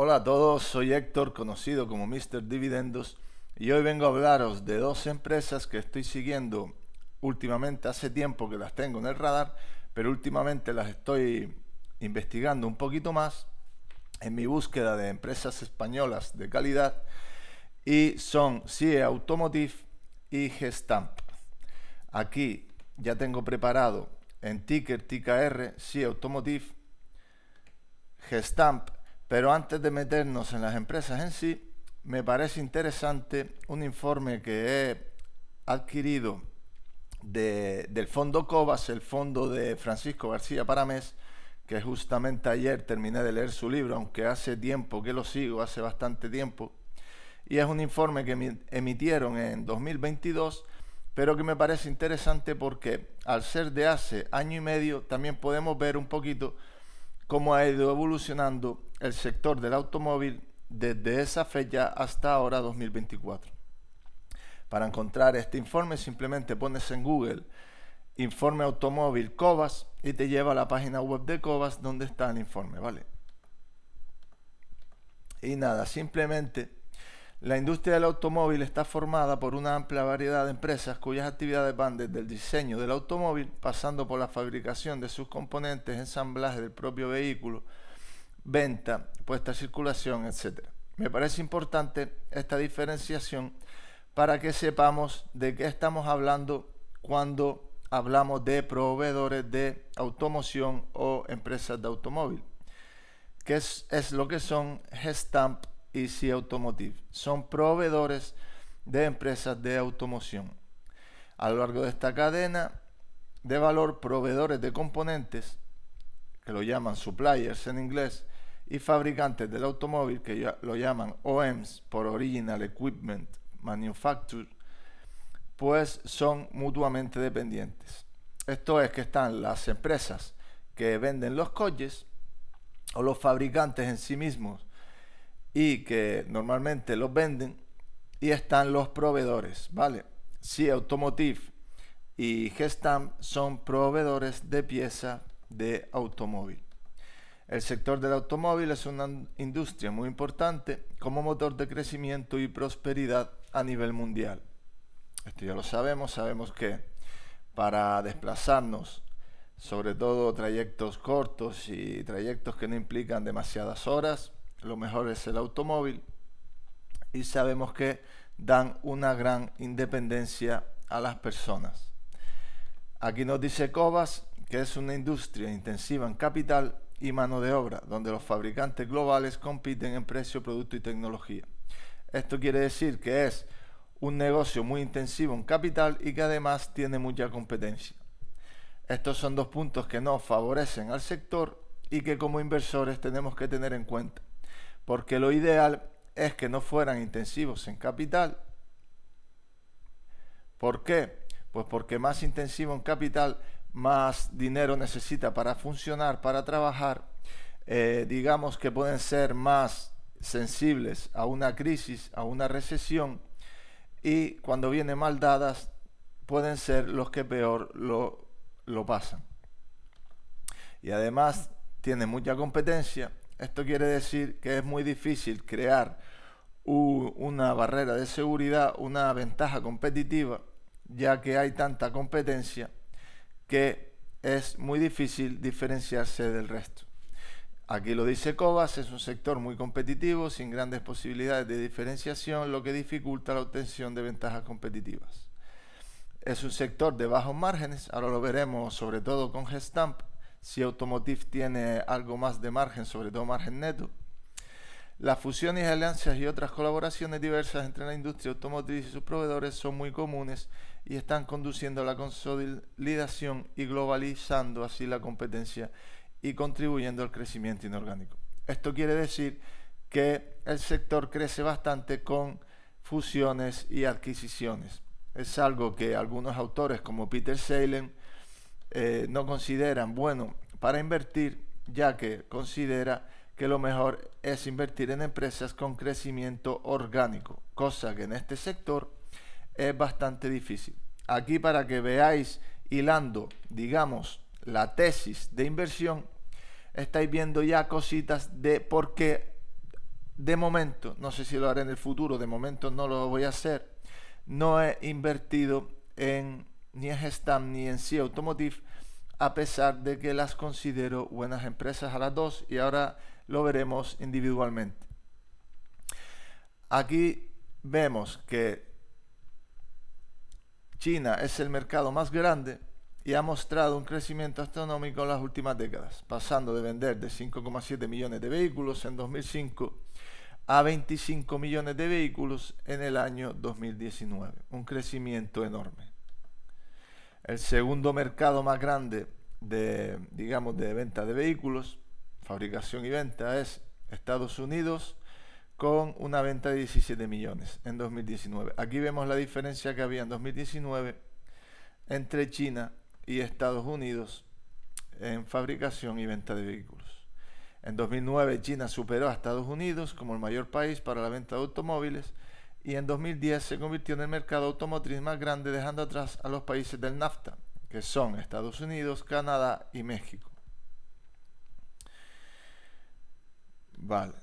Hola a todos, soy Héctor, conocido como Mr. Dividendos, y hoy vengo a hablaros de dos empresas que estoy siguiendo últimamente, hace tiempo que las tengo en el radar, pero últimamente las estoy investigando un poquito más en mi búsqueda de empresas españolas de calidad, y son CIE Automotive y Gestamp. Aquí ya tengo preparado en ticker TKR, CIE Automotive, Gestamp pero antes de meternos en las empresas en sí, me parece interesante un informe que he adquirido del fondo COVAS, el fondo de Francisco García Paramés, que justamente ayer terminé de leer su libro, aunque hace tiempo que lo sigo, hace bastante tiempo, y es un informe que emitieron en 2022, pero que me parece interesante porque al ser de hace año y medio también podemos ver un poquito cómo ha ido evolucionando el sector del automóvil desde esa fecha hasta ahora 2024. Para encontrar este informe simplemente pones en Google informe automóvil Covas y te lleva a la página web de Covas donde está el informe, ¿vale? Y nada, simplemente la industria del automóvil está formada por una amplia variedad de empresas cuyas actividades van desde el diseño del automóvil, pasando por la fabricación de sus componentes, ensamblaje del propio vehículo, venta, puesta a circulación, etc. Me parece importante esta diferenciación para que sepamos de qué estamos hablando cuando hablamos de proveedores de automoción o empresas de automóvil. que es, es lo que son Gestamp si Automotive. Son proveedores de empresas de automoción. A lo largo de esta cadena de valor, proveedores de componentes, que lo llaman suppliers en inglés, y fabricantes del automóvil, que lo llaman OEMs por Original Equipment Manufacturer, pues son mutuamente dependientes. Esto es que están las empresas que venden los coches o los fabricantes en sí mismos y que normalmente los venden y están los proveedores, ¿vale? Si Automotive y Gestamp son proveedores de pieza de automóvil. El sector del automóvil es una industria muy importante como motor de crecimiento y prosperidad a nivel mundial. Esto ya lo sabemos, sabemos que para desplazarnos, sobre todo trayectos cortos y trayectos que no implican demasiadas horas, lo mejor es el automóvil y sabemos que dan una gran independencia a las personas. Aquí nos dice covas que es una industria intensiva en capital y mano de obra, donde los fabricantes globales compiten en precio, producto y tecnología. Esto quiere decir que es un negocio muy intensivo en capital y que además tiene mucha competencia. Estos son dos puntos que no favorecen al sector y que como inversores tenemos que tener en cuenta porque lo ideal es que no fueran intensivos en capital. ¿Por qué? Pues porque más intensivo en capital, más dinero necesita para funcionar, para trabajar. Eh, digamos que pueden ser más sensibles a una crisis, a una recesión, y cuando vienen mal dadas, pueden ser los que peor lo, lo pasan. Y además tiene mucha competencia, esto quiere decir que es muy difícil crear una barrera de seguridad, una ventaja competitiva, ya que hay tanta competencia que es muy difícil diferenciarse del resto. Aquí lo dice Cobas, es un sector muy competitivo, sin grandes posibilidades de diferenciación, lo que dificulta la obtención de ventajas competitivas. Es un sector de bajos márgenes, ahora lo veremos sobre todo con Gestamp, si Automotive tiene algo más de margen, sobre todo margen neto. Las fusiones, alianzas y otras colaboraciones diversas entre la industria automotriz y sus proveedores son muy comunes y están conduciendo a la consolidación y globalizando así la competencia y contribuyendo al crecimiento inorgánico. Esto quiere decir que el sector crece bastante con fusiones y adquisiciones. Es algo que algunos autores como Peter Salem eh, no consideran bueno para invertir, ya que considera que lo mejor es invertir en empresas con crecimiento orgánico, cosa que en este sector es bastante difícil. Aquí para que veáis hilando, digamos, la tesis de inversión, estáis viendo ya cositas de por qué de momento, no sé si lo haré en el futuro, de momento no lo voy a hacer, no he invertido en ni en Gestam ni en C Automotive, a pesar de que las considero buenas empresas a las dos y ahora lo veremos individualmente. Aquí vemos que China es el mercado más grande y ha mostrado un crecimiento astronómico en las últimas décadas, pasando de vender de 5,7 millones de vehículos en 2005 a 25 millones de vehículos en el año 2019, un crecimiento enorme el segundo mercado más grande de, digamos, de venta de vehículos, fabricación y venta, es Estados Unidos con una venta de 17 millones en 2019. Aquí vemos la diferencia que había en 2019 entre China y Estados Unidos en fabricación y venta de vehículos. En 2009 China superó a Estados Unidos como el mayor país para la venta de automóviles y en 2010 se convirtió en el mercado automotriz más grande dejando atrás a los países del NAFTA, que son Estados Unidos, Canadá y México. Vale.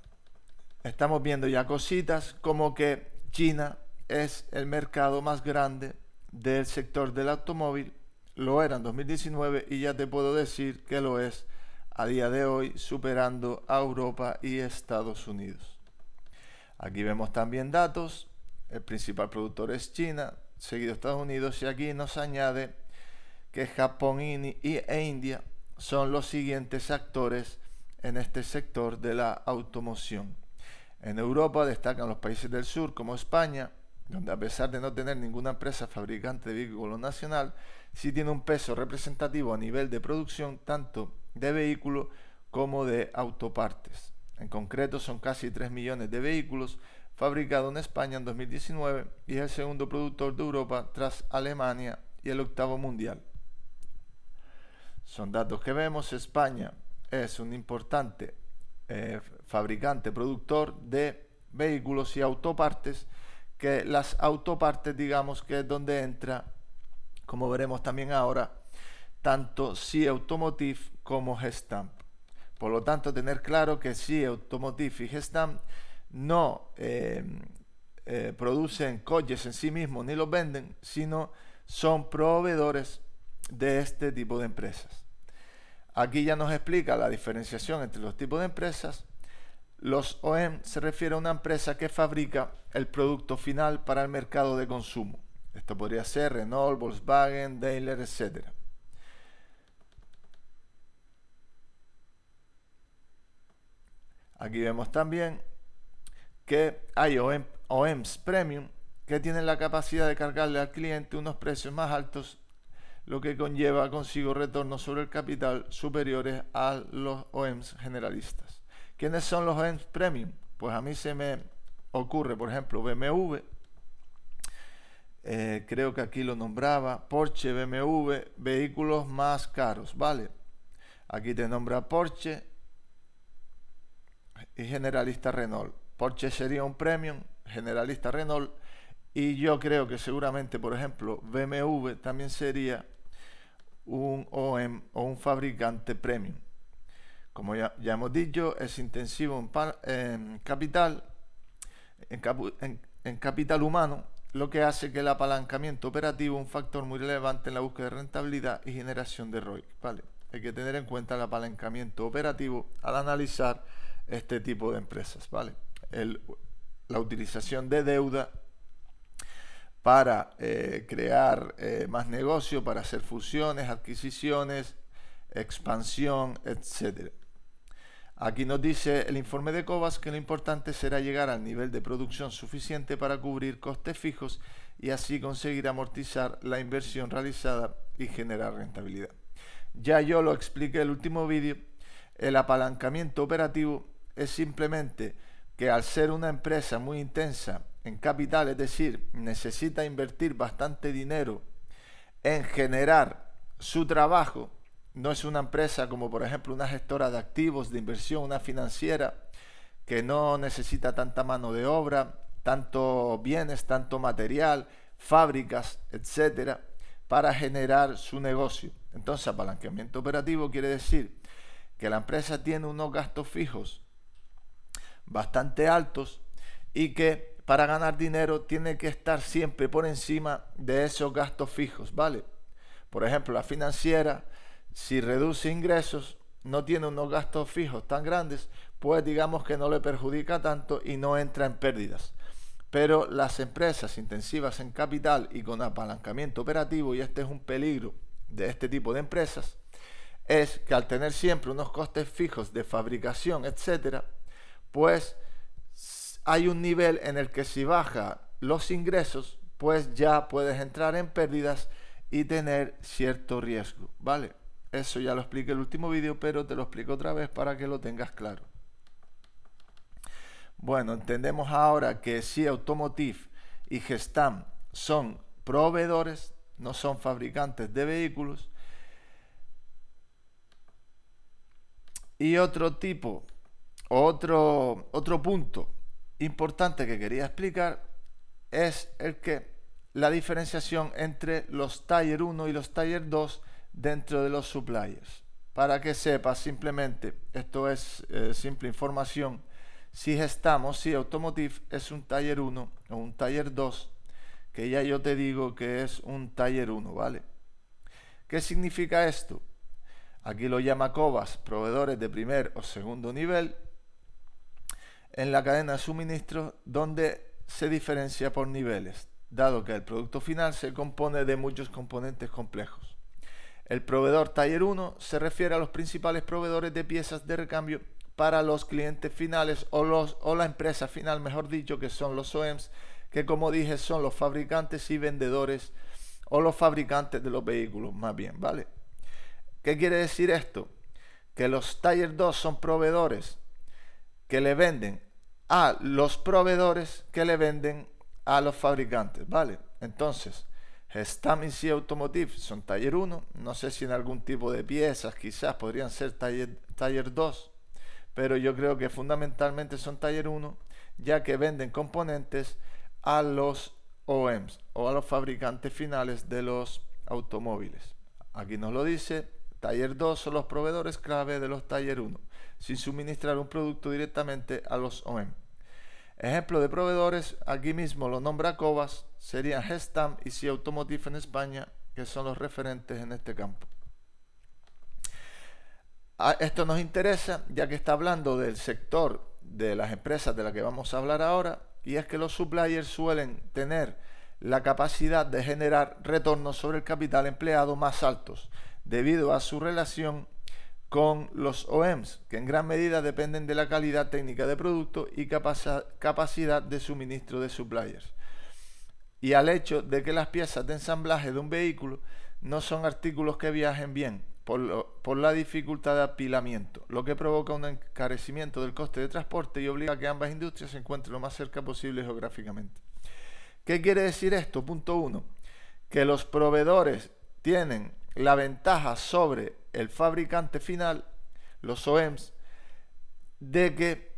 Estamos viendo ya cositas como que China es el mercado más grande del sector del automóvil. Lo era en 2019 y ya te puedo decir que lo es a día de hoy, superando a Europa y Estados Unidos. Aquí vemos también datos. El principal productor es China, seguido Estados Unidos y aquí nos añade que Japón e India son los siguientes actores en este sector de la automoción. En Europa destacan los países del sur como España, donde a pesar de no tener ninguna empresa fabricante de vehículo nacional, sí tiene un peso representativo a nivel de producción tanto de vehículos como de autopartes. En concreto, son casi 3 millones de vehículos fabricados en España en 2019 y es el segundo productor de Europa tras Alemania y el octavo mundial. Son datos que vemos, España es un importante eh, fabricante, productor de vehículos y autopartes, que las autopartes digamos que es donde entra, como veremos también ahora, tanto SI Automotive como Gestamp. Por lo tanto, tener claro que si Automotive y Gestam no eh, eh, producen coches en sí mismos ni los venden, sino son proveedores de este tipo de empresas. Aquí ya nos explica la diferenciación entre los tipos de empresas. Los OEM se refiere a una empresa que fabrica el producto final para el mercado de consumo. Esto podría ser Renault, Volkswagen, Daimler, etcétera. Aquí vemos también que hay OEMs Premium que tienen la capacidad de cargarle al cliente unos precios más altos, lo que conlleva consigo retornos sobre el capital superiores a los OEMs generalistas. ¿Quiénes son los OEMs Premium? Pues a mí se me ocurre, por ejemplo, BMW, eh, creo que aquí lo nombraba, Porsche, BMW, vehículos más caros, ¿vale? Aquí te nombra Porsche, y Generalista Renault. Porsche sería un premium, Generalista Renault. Y yo creo que seguramente, por ejemplo, BMW también sería un OEM o un fabricante premium. Como ya, hemos dicho, es intensivo en, capital, en, capital humano, lo que hace que el apalancamiento operativo un factor muy relevante en la búsqueda de rentabilidad y generación de ROI. Vale, hay que tener en cuenta el apalancamiento operativo al analizar este tipo de empresas, ¿vale? la utilización de deuda para eh, crear eh, más negocio, para hacer fusiones, adquisiciones, expansión, etc. Aquí nos dice el informe de Cobas que lo importante será llegar al nivel de producción suficiente para cubrir costes fijos y así conseguir amortizar la inversión realizada y generar rentabilidad. Ya yo lo expliqué en el último vídeo, el apalancamiento operativo es simplemente que al ser una empresa muy intensa en capital, es decir, necesita invertir bastante dinero en generar su trabajo, no es una empresa como por ejemplo una gestora de activos, de inversión, una financiera, que no necesita tanta mano de obra, tanto bienes, tanto material, fábricas, etcétera, para generar su negocio. Entonces, apalancamiento operativo quiere decir que la empresa tiene unos gastos fijos bastante altos y que para ganar dinero tiene que estar siempre por encima de esos gastos fijos, ¿vale? Por ejemplo, la financiera, si reduce ingresos, no tiene unos gastos fijos tan grandes, pues digamos que no le perjudica tanto y no entra en pérdidas. Pero las empresas intensivas en capital y con apalancamiento operativo, y este es un peligro de este tipo de empresas, es que al tener siempre unos costes fijos de fabricación, etcétera, pues hay un nivel en el que si baja los ingresos, pues ya puedes entrar en pérdidas y tener cierto riesgo, ¿vale? Eso ya lo expliqué en el último vídeo, pero te lo explico otra vez para que lo tengas claro. Bueno, entendemos ahora que si Automotive y Gestam son proveedores, no son fabricantes de vehículos. Y otro tipo otro, otro punto importante que quería explicar es el que la diferenciación entre los Taller 1 y los Tier 2 dentro de los suppliers. Para que sepas simplemente, esto es eh, simple información, si estamos si Automotive es un Tier 1 o un Taller 2, que ya yo te digo que es un Tier 1, ¿vale? ¿Qué significa esto? Aquí lo llama COBAS, proveedores de primer o segundo nivel, en la cadena de suministro, donde se diferencia por niveles, dado que el producto final se compone de muchos componentes complejos. El proveedor taller 1 se refiere a los principales proveedores de piezas de recambio para los clientes finales o, o la empresa final, mejor dicho, que son los OEMs, que como dije son los fabricantes y vendedores o los fabricantes de los vehículos, más bien, ¿vale? ¿Qué quiere decir esto? Que los Taller 2 son proveedores que le venden a los proveedores que le venden a los fabricantes, ¿vale? Entonces, Stamins y Automotive son taller 1, no sé si en algún tipo de piezas quizás podrían ser taller, taller 2, pero yo creo que fundamentalmente son taller 1, ya que venden componentes a los OEMs o a los fabricantes finales de los automóviles. Aquí nos lo dice, taller 2 son los proveedores clave de los taller 1 sin suministrar un producto directamente a los OEM. Ejemplo de proveedores, aquí mismo lo nombra Covas serían Gestam y C Automotive en España, que son los referentes en este campo. Ah, esto nos interesa ya que está hablando del sector de las empresas de las que vamos a hablar ahora y es que los suppliers suelen tener la capacidad de generar retornos sobre el capital empleado más altos debido a su relación con los OEMs, que en gran medida dependen de la calidad técnica de producto y capacidad de suministro de suppliers, y al hecho de que las piezas de ensamblaje de un vehículo no son artículos que viajen bien por, la dificultad de apilamiento, lo que provoca un encarecimiento del coste de transporte y obliga a que ambas industrias se encuentren lo más cerca posible geográficamente. ¿Qué quiere decir esto? Punto uno, Que los proveedores tienen la ventaja sobre el fabricante final, los OEMs, de que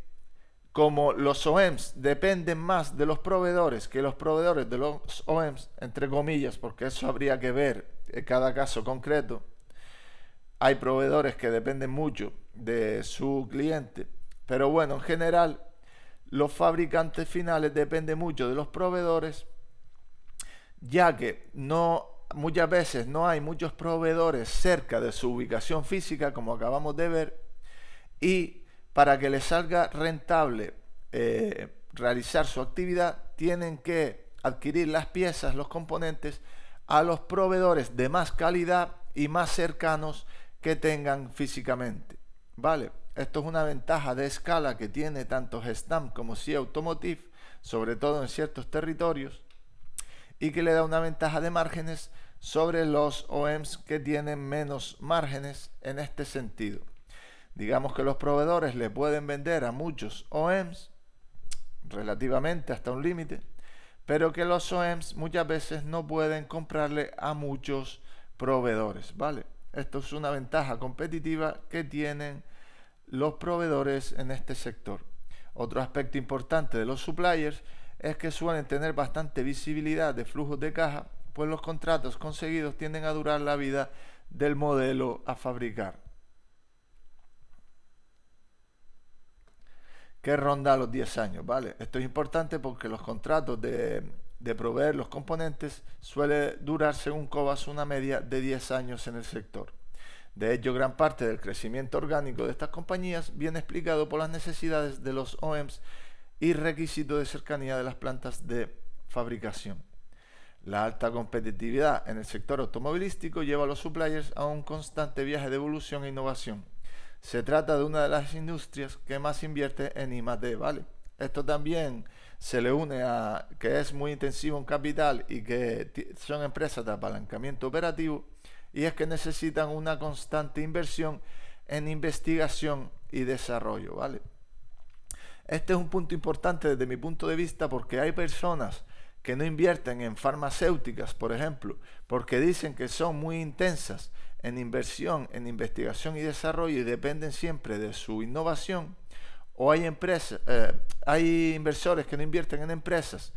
como los OEMs dependen más de los proveedores que los proveedores de los OEMs, entre comillas, porque eso habría que ver en cada caso concreto, hay proveedores que dependen mucho de su cliente, pero bueno, en general los fabricantes finales dependen mucho de los proveedores, ya que no muchas veces no hay muchos proveedores cerca de su ubicación física, como acabamos de ver, y para que les salga rentable eh, realizar su actividad, tienen que adquirir las piezas, los componentes, a los proveedores de más calidad y más cercanos que tengan físicamente. ¿Vale? Esto es una ventaja de escala que tiene tanto Gestamp como si Automotive, sobre todo en ciertos territorios, y que le da una ventaja de márgenes sobre los OEMs que tienen menos márgenes en este sentido. Digamos que los proveedores le pueden vender a muchos OEMs relativamente hasta un límite, pero que los OEMs muchas veces no pueden comprarle a muchos proveedores, ¿vale? Esto es una ventaja competitiva que tienen los proveedores en este sector. Otro aspecto importante de los suppliers es que suelen tener bastante visibilidad de flujos de caja, pues los contratos conseguidos tienden a durar la vida del modelo a fabricar. Que ronda los 10 años, ¿vale? Esto es importante porque los contratos de, proveer los componentes suelen durar según Cobas una media de 10 años en el sector. De hecho, gran parte del crecimiento orgánico de estas compañías viene explicado por las necesidades de los OEMs y requisito de cercanía de las plantas de fabricación. La alta competitividad en el sector automovilístico lleva a los suppliers a un constante viaje de evolución e innovación. Se trata de una de las industrias que más invierte en I+D, ¿vale? Esto también se le une a que es muy intensivo en capital y que son empresas de apalancamiento operativo y es que necesitan una constante inversión en investigación y desarrollo, ¿vale? Este es un punto importante desde mi punto de vista porque hay personas que no invierten en farmacéuticas, por ejemplo, porque dicen que son muy intensas en inversión, en investigación y desarrollo y dependen siempre de su innovación, o hay, empresas, eh, hay inversores que no invierten en empresas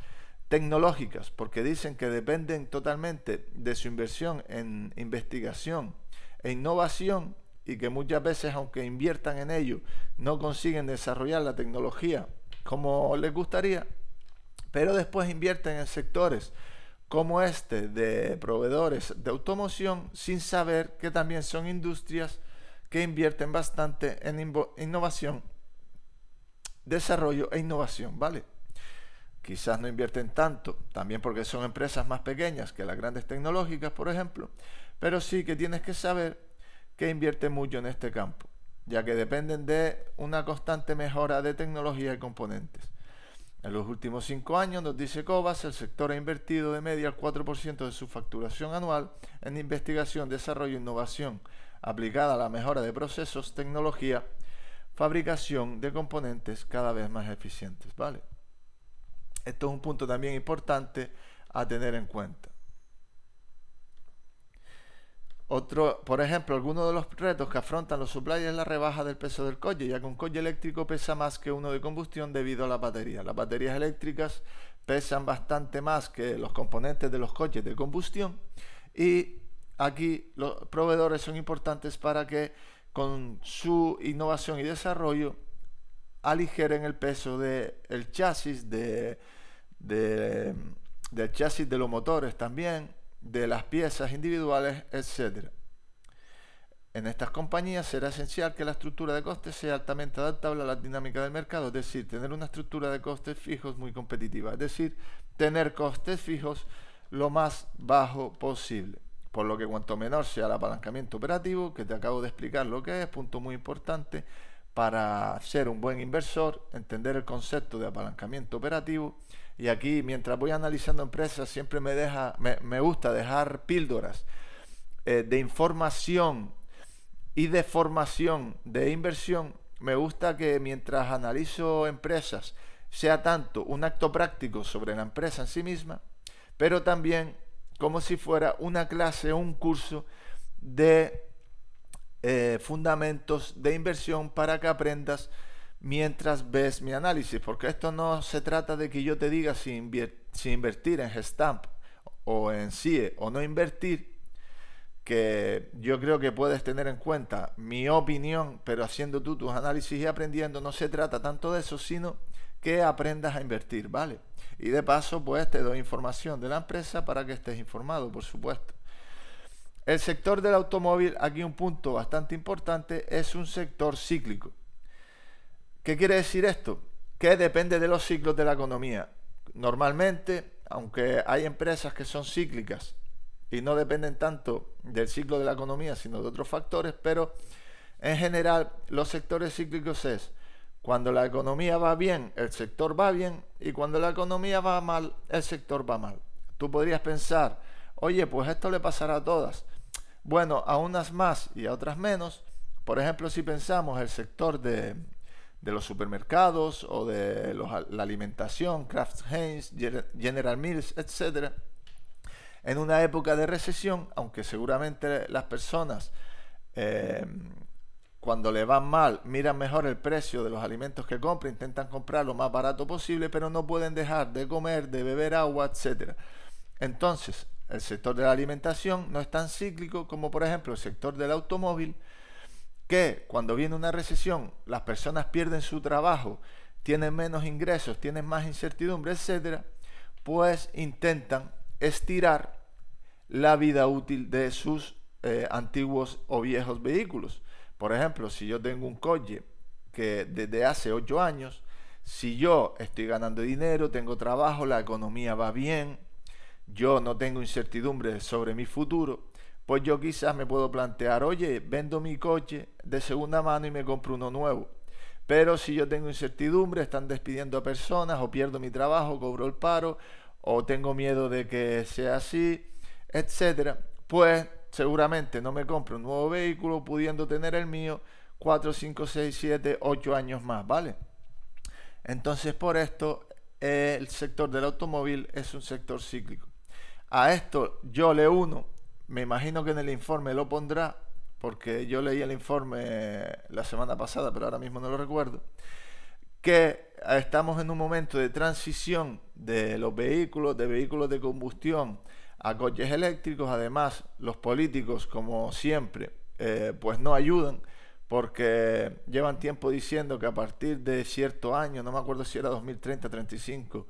tecnológicas porque dicen que dependen totalmente de su inversión en investigación e innovación y que muchas veces, aunque inviertan en ello, no consiguen desarrollar la tecnología como les gustaría, pero después invierten en sectores como este de proveedores de automoción sin saber que también son industrias que invierten bastante en innovación, desarrollo e innovación, ¿vale? Quizás no invierten tanto, también porque son empresas más pequeñas que las grandes tecnológicas, por ejemplo, pero sí que tienes que saber que invierte mucho en este campo, ya que dependen de una constante mejora de tecnología y componentes. En los últimos cinco años, nos dice Cobas, el sector ha invertido de media el 4% de su facturación anual en investigación, desarrollo e innovación aplicada a la mejora de procesos, tecnología, fabricación de componentes cada vez más eficientes. ¿vale? Esto es un punto también importante a tener en cuenta. Otro, por ejemplo, algunos de los retos que afrontan los suppliers es la rebaja del peso del coche, ya que un coche eléctrico pesa más que uno de combustión debido a la batería. Las baterías eléctricas pesan bastante más que los componentes de los coches de combustión y aquí los proveedores son importantes para que con su innovación y desarrollo aligeren el peso del chasis, del chasis de los motores también de las piezas individuales, etc. En estas compañías será esencial que la estructura de costes sea altamente adaptable a la dinámica del mercado, es decir, tener una estructura de costes fijos muy competitiva, es decir, tener costes fijos lo más bajo posible. Por lo que cuanto menor sea el apalancamiento operativo, que te acabo de explicar lo que es, punto muy importante, para ser un buen inversor, entender el concepto de apalancamiento operativo y aquí mientras voy analizando empresas siempre me deja, me, gusta dejar píldoras eh, de información y de formación de inversión. Me gusta que mientras analizo empresas sea tanto un acto práctico sobre la empresa en sí misma, pero también como si fuera una clase un curso de eh, fundamentos de inversión para que aprendas mientras ves mi análisis, porque esto no se trata de que yo te diga si, invertir en Gestamp o en CIE o no invertir, que yo creo que puedes tener en cuenta mi opinión, pero haciendo tú tus análisis y aprendiendo, no se trata tanto de eso, sino que aprendas a invertir, ¿vale? Y de paso, pues te doy información de la empresa para que estés informado, por supuesto. El sector del automóvil, aquí un punto bastante importante, es un sector cíclico. ¿Qué quiere decir esto? Que depende de los ciclos de la economía. Normalmente, aunque hay empresas que son cíclicas y no dependen tanto del ciclo de la economía, sino de otros factores, pero en general los sectores cíclicos es cuando la economía va bien, el sector va bien, y cuando la economía va mal, el sector va mal. Tú podrías pensar, oye, pues esto le pasará a todas. Bueno, a unas más y a otras menos. Por ejemplo, si pensamos el sector de, de los supermercados o de los, la alimentación, Kraft Heinz, General Mills, etc. En una época de recesión, aunque seguramente las personas eh, cuando le van mal miran mejor el precio de los alimentos que compran, intentan comprar lo más barato posible, pero no pueden dejar de comer, de beber agua, etc. Entonces, el sector de la alimentación no es tan cíclico como por ejemplo el sector del automóvil, que cuando viene una recesión las personas pierden su trabajo, tienen menos ingresos, tienen más incertidumbre, etcétera, pues intentan estirar la vida útil de sus eh, antiguos o viejos vehículos. Por ejemplo, si yo tengo un coche que desde hace ocho años, si yo estoy ganando dinero, tengo trabajo, la economía va bien, yo no tengo incertidumbre sobre mi futuro, pues yo quizás me puedo plantear, oye, vendo mi coche de segunda mano y me compro uno nuevo. Pero si yo tengo incertidumbre, están despidiendo a personas o pierdo mi trabajo, cobro el paro o tengo miedo de que sea así, etcétera, pues seguramente no me compro un nuevo vehículo pudiendo tener el mío 4, 5, 6, 7, 8 años más, ¿vale? Entonces por esto el sector del automóvil es un sector cíclico. A esto yo le uno me imagino que en el informe lo pondrá, porque yo leí el informe la semana pasada, pero ahora mismo no lo recuerdo, que estamos en un momento de transición de los vehículos, de vehículos de combustión a coches eléctricos. Además, los políticos, como siempre, eh, pues no ayudan porque llevan tiempo diciendo que a partir de cierto año, no me acuerdo si era 2030, 35,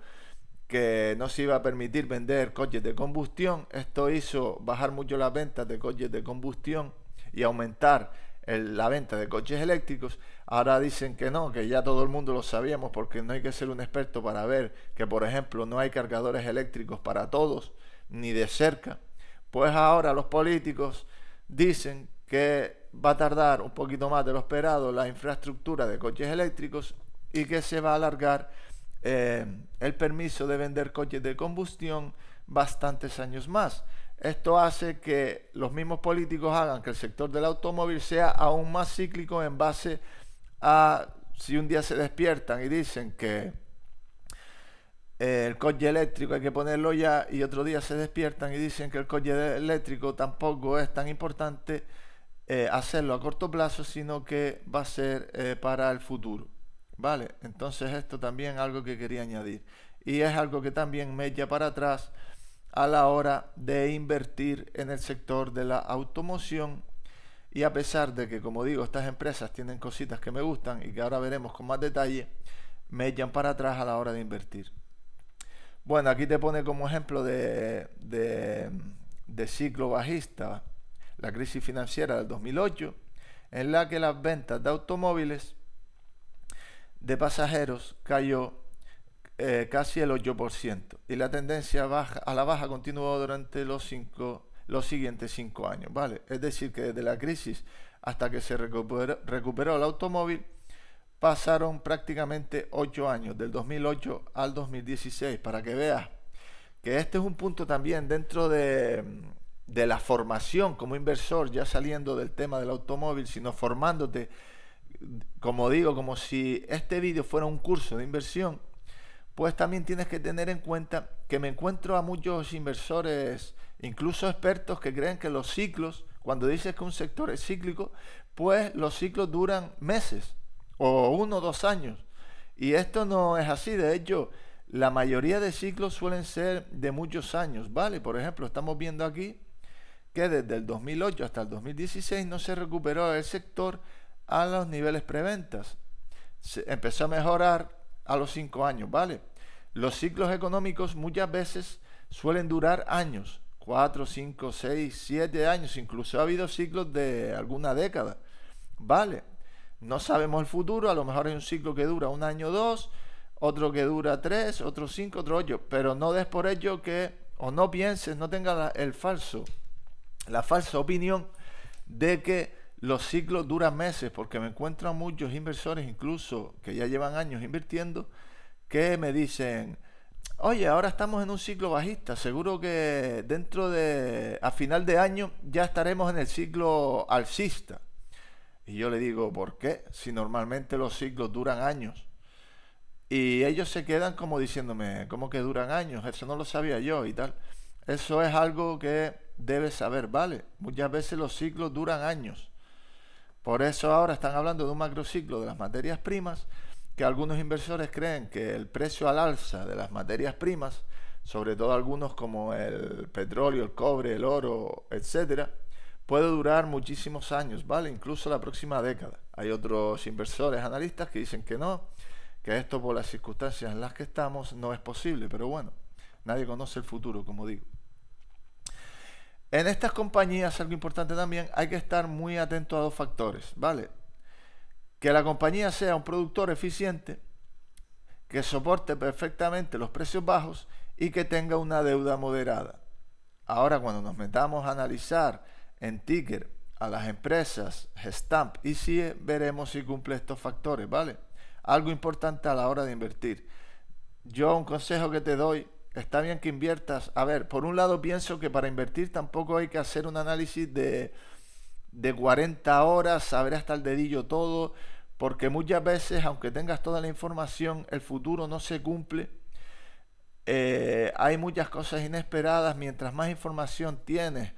que no se iba a permitir vender coches de combustión. Esto hizo bajar mucho las ventas de coches de combustión y aumentar la venta de coches eléctricos. Ahora dicen que no, que ya todo el mundo lo sabíamos porque no hay que ser un experto para ver que, por ejemplo, no hay cargadores eléctricos para todos, ni de cerca. Pues ahora los políticos dicen que va a tardar un poquito más de lo esperado la infraestructura de coches eléctricos y que se va a alargar eh, el permiso de vender coches de combustión bastantes años más. Esto hace que los mismos políticos hagan que el sector del automóvil sea aún más cíclico en base a si un día se despiertan y dicen que eh, el coche eléctrico hay que ponerlo ya y otro día se despiertan y dicen que el coche eléctrico tampoco es tan importante eh, hacerlo a corto plazo, sino que va a ser para el futuro. Vale, entonces esto también algo que quería añadir. Y es algo que también me echa para atrás a la hora de invertir en el sector de la automoción. Y a pesar de que, como digo, estas empresas tienen cositas que me gustan y que ahora veremos con más detalle, me echan para atrás a la hora de invertir. Bueno, aquí te pone como ejemplo de, de ciclo bajista la crisis financiera del 2008, en la que las ventas de automóviles de pasajeros cayó eh, casi el 8% y la tendencia a la baja continuó durante los, los siguientes 5 años. ¿vale? Es decir, que desde la crisis hasta que se recuperó, recuperó el automóvil, pasaron prácticamente 8 años, del 2008 al 2016, para que veas que este es un punto también dentro de, de la formación como inversor, ya saliendo del tema del automóvil, sino formándote como digo, como si este vídeo fuera un curso de inversión, pues también tienes que tener en cuenta que me encuentro a muchos inversores, incluso expertos, que creen que los ciclos, cuando dices que un sector es cíclico, pues los ciclos duran meses o uno o dos años. Y esto no es así, de hecho, la mayoría de ciclos suelen ser de muchos años, ¿vale? Por ejemplo, estamos viendo aquí que desde el 2008 hasta el 2016 no se recuperó el sector a los niveles preventas. Se empezó a mejorar a los cinco años, ¿vale? Los ciclos económicos muchas veces suelen durar años, cuatro cinco seis siete años, incluso ha habido ciclos de alguna década, ¿vale? No sabemos el futuro, a lo mejor hay un ciclo que dura un año o dos, otro que dura tres, otro cinco, otro ocho, pero no des por ello que, o no pienses, no tengas el falso, la falsa opinión de que los ciclos duran meses porque me encuentro muchos inversores, incluso que ya llevan años invirtiendo, que me dicen, oye, ahora estamos en un ciclo bajista, seguro que dentro de, a final de año ya estaremos en el ciclo alcista. Y yo le digo, ¿por qué? Si normalmente los ciclos duran años. Y ellos se quedan como diciéndome, ¿cómo que duran años? Eso no lo sabía yo y tal. Eso es algo que debes saber, ¿vale? Muchas veces los ciclos duran años. Por eso ahora están hablando de un macrociclo de las materias primas, que algunos inversores creen que el precio al alza de las materias primas, sobre todo algunos como el petróleo, el cobre, el oro, etcétera, puede durar muchísimos años, ¿vale? Incluso la próxima década. Hay otros inversores, analistas que dicen que no, que esto por las circunstancias en las que estamos no es posible, pero bueno, nadie conoce el futuro, como digo. En estas compañías, algo importante también, hay que estar muy atento a dos factores, ¿vale? Que la compañía sea un productor eficiente, que soporte perfectamente los precios bajos y que tenga una deuda moderada. Ahora, cuando nos metamos a analizar en Ticker a las empresas Stamp y CIE, veremos si cumple estos factores, ¿vale? Algo importante a la hora de invertir. Yo un consejo que te doy está bien que inviertas. A ver, por un lado pienso que para invertir tampoco hay que hacer un análisis de, de 40 horas, saber hasta el dedillo todo, porque muchas veces, aunque tengas toda la información, el futuro no se cumple. Eh, hay muchas cosas inesperadas, mientras más información tienes,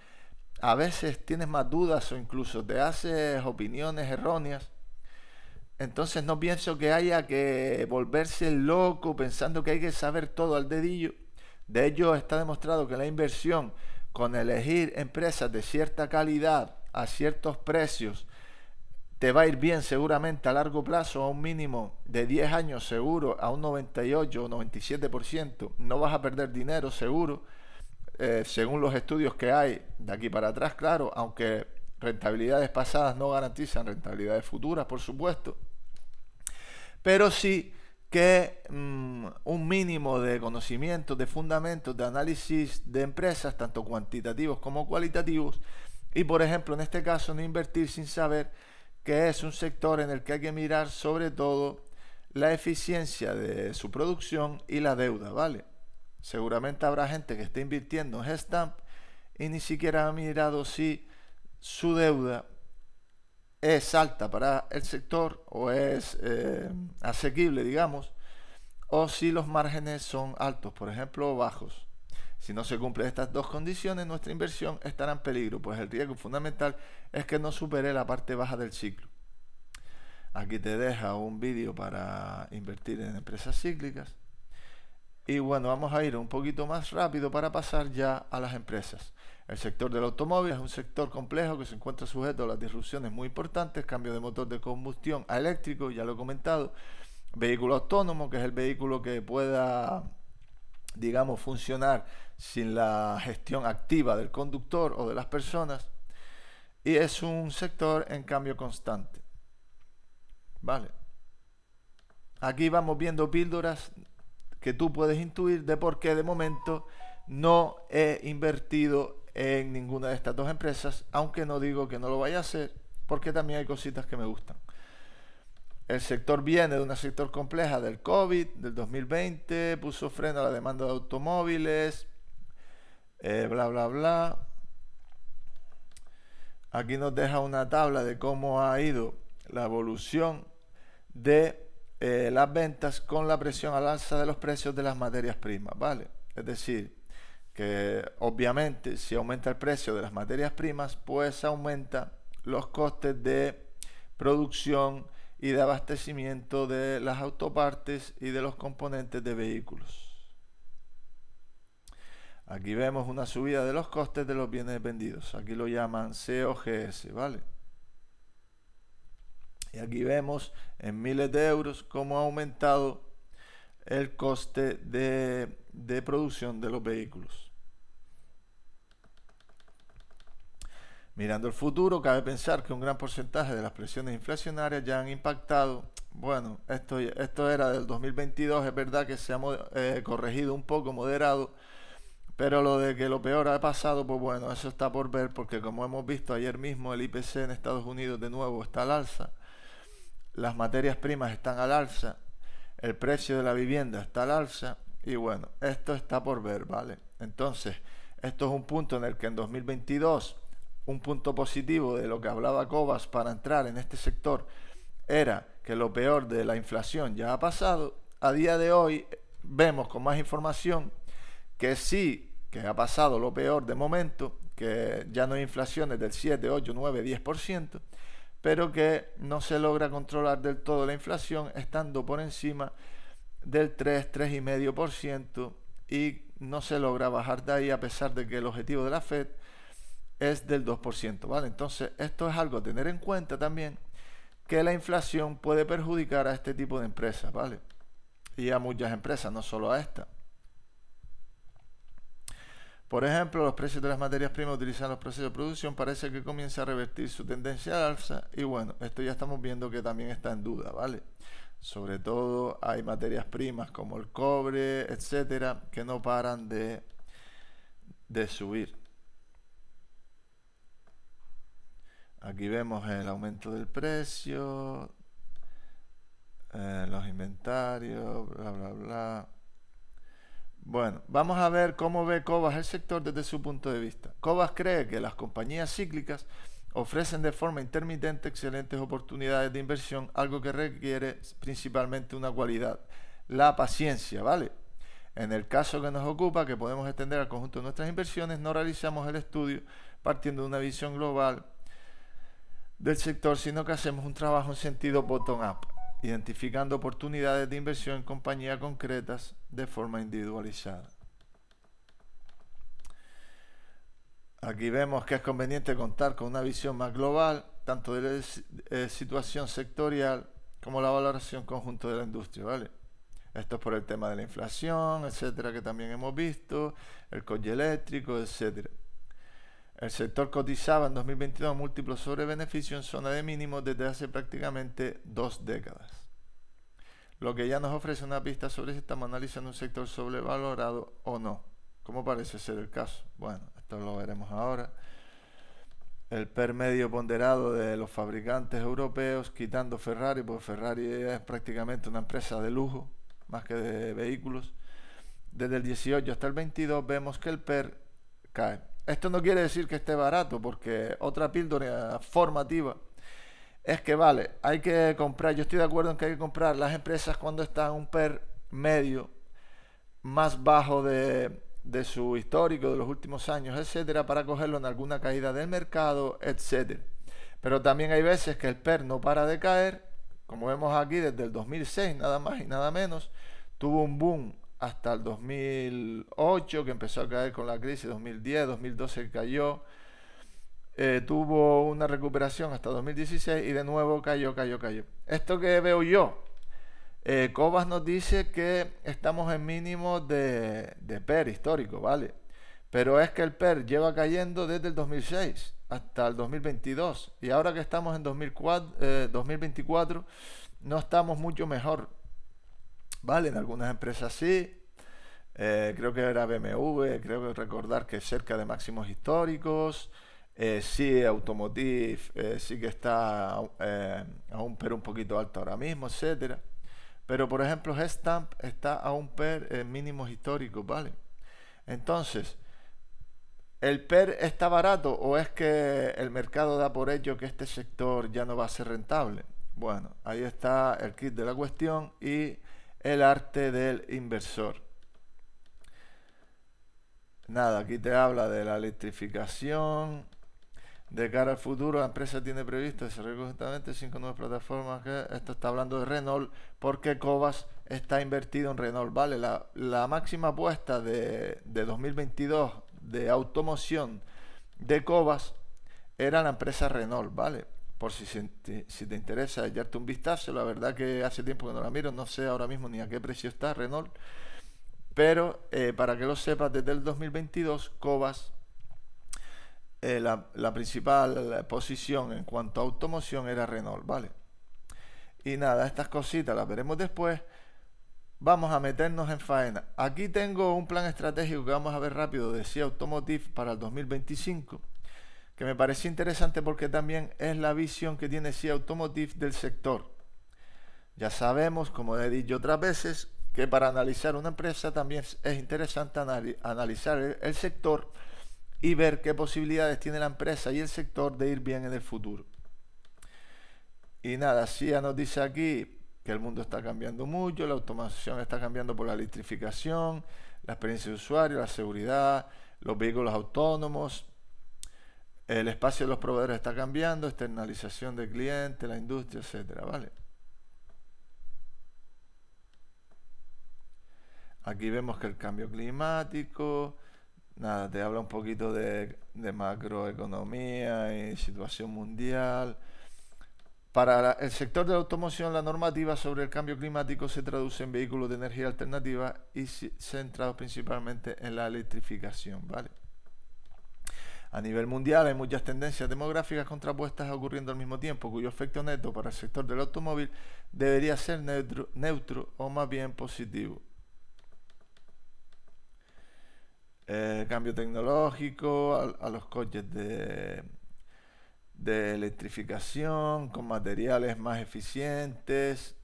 a veces tienes más dudas o incluso te haces opiniones erróneas. Entonces no pienso que haya que volverse loco pensando que hay que saber todo al dedillo. De ello está demostrado que la inversión con elegir empresas de cierta calidad a ciertos precios te va a ir bien seguramente a largo plazo, a un mínimo de 10 años seguro, a un 98 o 97%. No vas a perder dinero seguro, eh, según los estudios que hay de aquí para atrás, claro, aunque rentabilidades pasadas no garantizan rentabilidades futuras, por supuesto pero sí que mm, un mínimo de conocimiento, de fundamentos, de análisis de empresas, tanto cuantitativos como cualitativos, y por ejemplo en este caso no invertir sin saber que es un sector en el que hay que mirar sobre todo la eficiencia de su producción y la deuda, ¿vale? Seguramente habrá gente que esté invirtiendo en Gestamp y ni siquiera ha mirado si su deuda es alta para el sector o es eh, asequible, digamos, o si los márgenes son altos, por ejemplo, bajos. Si no se cumplen estas dos condiciones, nuestra inversión estará en peligro, pues el riesgo fundamental es que no supere la parte baja del ciclo. Aquí te deja un vídeo para invertir en empresas cíclicas. Y bueno, vamos a ir un poquito más rápido para pasar ya a las empresas. El sector del automóvil es un sector complejo que se encuentra sujeto a las disrupciones muy importantes, cambio de motor de combustión a eléctrico, ya lo he comentado, vehículo autónomo, que es el vehículo que pueda, digamos, funcionar sin la gestión activa del conductor o de las personas, y es un sector en cambio constante. Vale. Aquí vamos viendo píldoras que tú puedes intuir de por qué de momento no he invertido en ninguna de estas dos empresas, aunque no digo que no lo vaya a hacer, porque también hay cositas que me gustan. El sector viene de una sector compleja del COVID, del 2020, puso freno a la demanda de automóviles, eh, bla, bla, bla. Aquí nos deja una tabla de cómo ha ido la evolución de eh, las ventas con la presión al alza de los precios de las materias primas, ¿vale? Es decir, que obviamente si aumenta el precio de las materias primas, pues aumenta los costes de producción y de abastecimiento de las autopartes y de los componentes de vehículos. Aquí vemos una subida de los costes de los bienes vendidos. Aquí lo llaman COGS, ¿vale? Y aquí vemos en miles de euros cómo ha aumentado el coste de, producción de los vehículos. Mirando el futuro, cabe pensar que un gran porcentaje de las presiones inflacionarias ya han impactado. Bueno, esto, esto era del 2022, es verdad que se ha eh, corregido un poco, moderado, pero lo de que lo peor ha pasado, pues bueno, eso está por ver, porque como hemos visto ayer mismo, el IPC en Estados Unidos de nuevo está al alza, las materias primas están al alza, el precio de la vivienda está al alza y bueno, esto está por ver, ¿vale? Entonces, esto es un punto en el que en 2022 un punto positivo de lo que hablaba Cobas para entrar en este sector era que lo peor de la inflación ya ha pasado. A día de hoy vemos con más información que sí, que ha pasado lo peor de momento, que ya no hay inflaciones del 7, 8, 9, 10%, pero que no se logra controlar del todo la inflación, estando por encima del 3, 3,5% y no se logra bajar de ahí a pesar de que el objetivo de la Fed es del 2%, ¿vale? Entonces, esto es algo a tener en cuenta también que la inflación puede perjudicar a este tipo de empresas, ¿vale? Y a muchas empresas, no solo a esta. Por ejemplo, los precios de las materias primas utilizan los precios de producción parece que comienza a revertir su tendencia al alza y bueno, esto ya estamos viendo que también está en duda, ¿vale? Sobre todo hay materias primas como el cobre, etcétera, que no paran de, de subir. Aquí vemos el aumento del precio, eh, los inventarios, bla, bla, bla. Bueno, vamos a ver cómo ve Cobas el sector desde su punto de vista. Cobas cree que las compañías cíclicas ofrecen de forma intermitente excelentes oportunidades de inversión, algo que requiere principalmente una cualidad, la paciencia, ¿vale? En el caso que nos ocupa, que podemos extender al conjunto de nuestras inversiones, no realizamos el estudio partiendo de una visión global del sector, sino que hacemos un trabajo en sentido bottom-up identificando oportunidades de inversión en compañías concretas de forma individualizada. Aquí vemos que es conveniente contar con una visión más global, tanto de la eh, situación sectorial como la valoración conjunta de la industria, ¿vale? Esto es por el tema de la inflación, etcétera, que también hemos visto, el coche eléctrico, etcétera. El sector cotizaba en 2022 múltiplos sobre beneficio en zona de mínimos desde hace prácticamente dos décadas, lo que ya nos ofrece una pista sobre si estamos analizando un sector sobrevalorado o no, ¿Cómo parece ser el caso. Bueno, esto lo veremos ahora. El per medio ponderado de los fabricantes europeos, quitando Ferrari, porque Ferrari es prácticamente una empresa de lujo, más que de vehículos. Desde el 18 hasta el 22 vemos que el PER cae esto no quiere decir que esté barato, porque otra píldora formativa es que, vale, hay que comprar, yo estoy de acuerdo en que hay que comprar las empresas cuando están un PER medio más bajo de, de su histórico, de los últimos años, etcétera, para cogerlo en alguna caída del mercado, etcétera. Pero también hay veces que el PER no para de caer, como vemos aquí desde el 2006, nada más y nada menos, tuvo un boom hasta el 2008, que empezó a caer con la crisis, 2010, 2012 cayó. Eh, tuvo una recuperación hasta 2016 y de nuevo cayó, cayó, cayó. Esto que veo yo, eh, Cobas nos dice que estamos en mínimo de, PER histórico, ¿vale? Pero es que el PER lleva cayendo desde el 2006 hasta el 2022 y ahora que estamos en 2024 eh, no estamos mucho mejor. ¿vale? En algunas empresas sí. Eh, creo que era BMW, creo que recordar que cerca de máximos históricos. Eh, sí, Automotive eh, sí que está a un PER un poquito alto ahora mismo, etcétera. Pero por ejemplo, Gestamp está a un PER mínimo históricos, ¿vale? Entonces, ¿el PER está barato o es que el mercado da por ello que este sector ya no va a ser rentable? Bueno, ahí está el kit de la cuestión y el arte del inversor. Nada, aquí te habla de la electrificación. De cara al futuro, la empresa tiene previsto desarrollar conjuntamente cinco nuevas plataformas. esto está hablando de Renault, porque covas está invertido en Renault. Vale, la, máxima apuesta de, 2022 de automoción de covas era la empresa Renault, ¿vale? por si, te interesa echarte un vistazo. La verdad que hace tiempo que no la miro, no sé ahora mismo ni a qué precio está Renault. Pero eh, para que lo sepas, desde el 2022 Cobas, eh, la, principal posición en cuanto a automoción era Renault, ¿vale? Y nada, estas cositas las veremos después. Vamos a meternos en faena. Aquí tengo un plan estratégico que vamos a ver rápido de C Automotive para el 2025 que me parece interesante porque también es la visión que tiene Cia Automotive del sector. Ya sabemos, como he dicho otras veces, que para analizar una empresa también es interesante analizar el sector y ver qué posibilidades tiene la empresa y el sector de ir bien en el futuro. Y nada, Cia nos dice aquí que el mundo está cambiando mucho, la automación está cambiando por la electrificación, la experiencia de usuario, la seguridad, los vehículos autónomos, el espacio de los proveedores está cambiando, externalización del cliente, la industria, etcétera, ¿vale? Aquí vemos que el cambio climático, nada, te habla un poquito de, macroeconomía y situación mundial. Para el sector de la automoción, la normativa sobre el cambio climático se traduce en vehículos de energía alternativa y centrado centrados principalmente en la electrificación, ¿vale? A nivel mundial hay muchas tendencias demográficas contrapuestas ocurriendo al mismo tiempo, cuyo efecto neto para el sector del automóvil debería ser neutro, o más bien positivo. Eh, cambio tecnológico a, los coches de, electrificación con materiales más eficientes.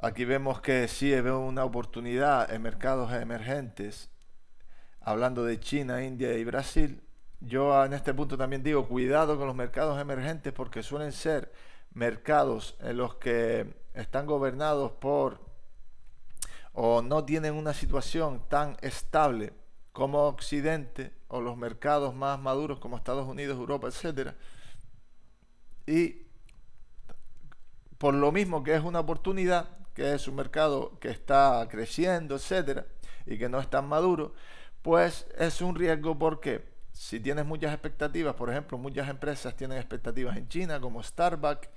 Aquí vemos que sí, veo una oportunidad en mercados emergentes hablando de China, India y Brasil, yo en este punto también digo, cuidado con los mercados emergentes porque suelen ser mercados en los que están gobernados por o no tienen una situación tan estable como Occidente o los mercados más maduros como Estados Unidos, Europa, etcétera. Y por lo mismo que es una oportunidad, que es un mercado que está creciendo, etcétera, y que no es tan maduro, pues es un riesgo porque si tienes muchas expectativas, por ejemplo, muchas empresas tienen expectativas en China como Starbucks,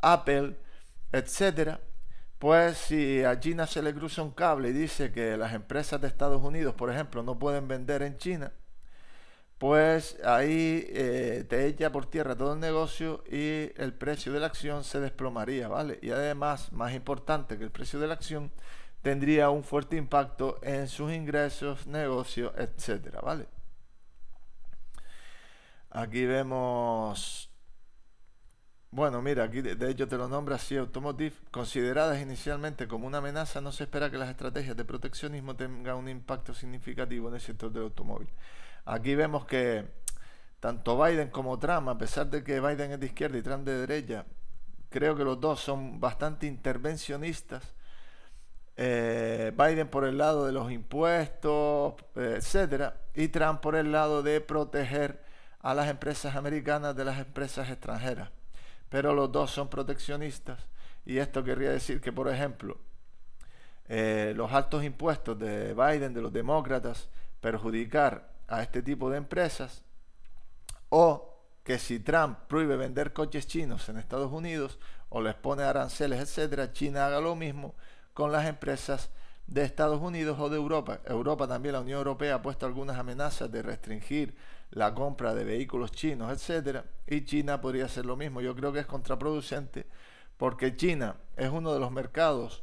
Apple, etcétera, pues si a China se le cruza un cable y dice que las empresas de Estados Unidos, por ejemplo, no pueden vender en China, pues ahí eh, te echa por tierra todo el negocio y el precio de la acción se desplomaría, ¿vale? Y además, más importante que el precio de la acción, tendría un fuerte impacto en sus ingresos, negocios, etcétera, ¿vale? Aquí vemos, bueno, mira, aquí de, hecho te lo nombra así, Automotive, consideradas inicialmente como una amenaza, no se espera que las estrategias de proteccionismo tengan un impacto significativo en el sector del automóvil. Aquí vemos que tanto Biden como Trump, a pesar de que Biden es de izquierda y Trump de derecha, creo que los dos son bastante intervencionistas eh, Biden por el lado de los impuestos, eh, etcétera, y Trump por el lado de proteger a las empresas americanas de las empresas extranjeras. Pero los dos son proteccionistas y esto querría decir que, por ejemplo, eh, los altos impuestos de Biden, de los demócratas, perjudicar a este tipo de empresas, o que si Trump prohíbe vender coches chinos en Estados Unidos o les pone aranceles, etcétera, China haga lo mismo con las empresas de Estados Unidos o de Europa. Europa también, la Unión Europea ha puesto algunas amenazas de restringir la compra de vehículos chinos, etcétera, y China podría hacer lo mismo. Yo creo que es contraproducente porque China es uno de los mercados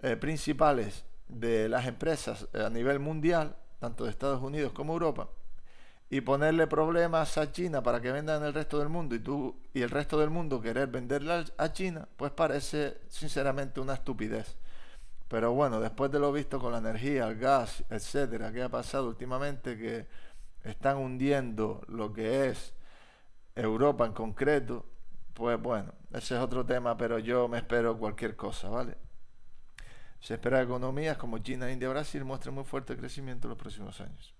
eh, principales de las empresas eh, a nivel mundial, tanto de Estados Unidos como Europa, y ponerle problemas a China para que vendan en el resto del mundo y tú y el resto del mundo querer venderla a China, pues parece sinceramente una estupidez. Pero bueno, después de lo visto con la energía, el gas, etcétera, que ha pasado últimamente, que están hundiendo lo que es Europa en concreto, pues bueno, ese es otro tema, pero yo me espero cualquier cosa, ¿vale? Se espera que economías como China, e India, Brasil muestren muy fuerte crecimiento en los próximos años.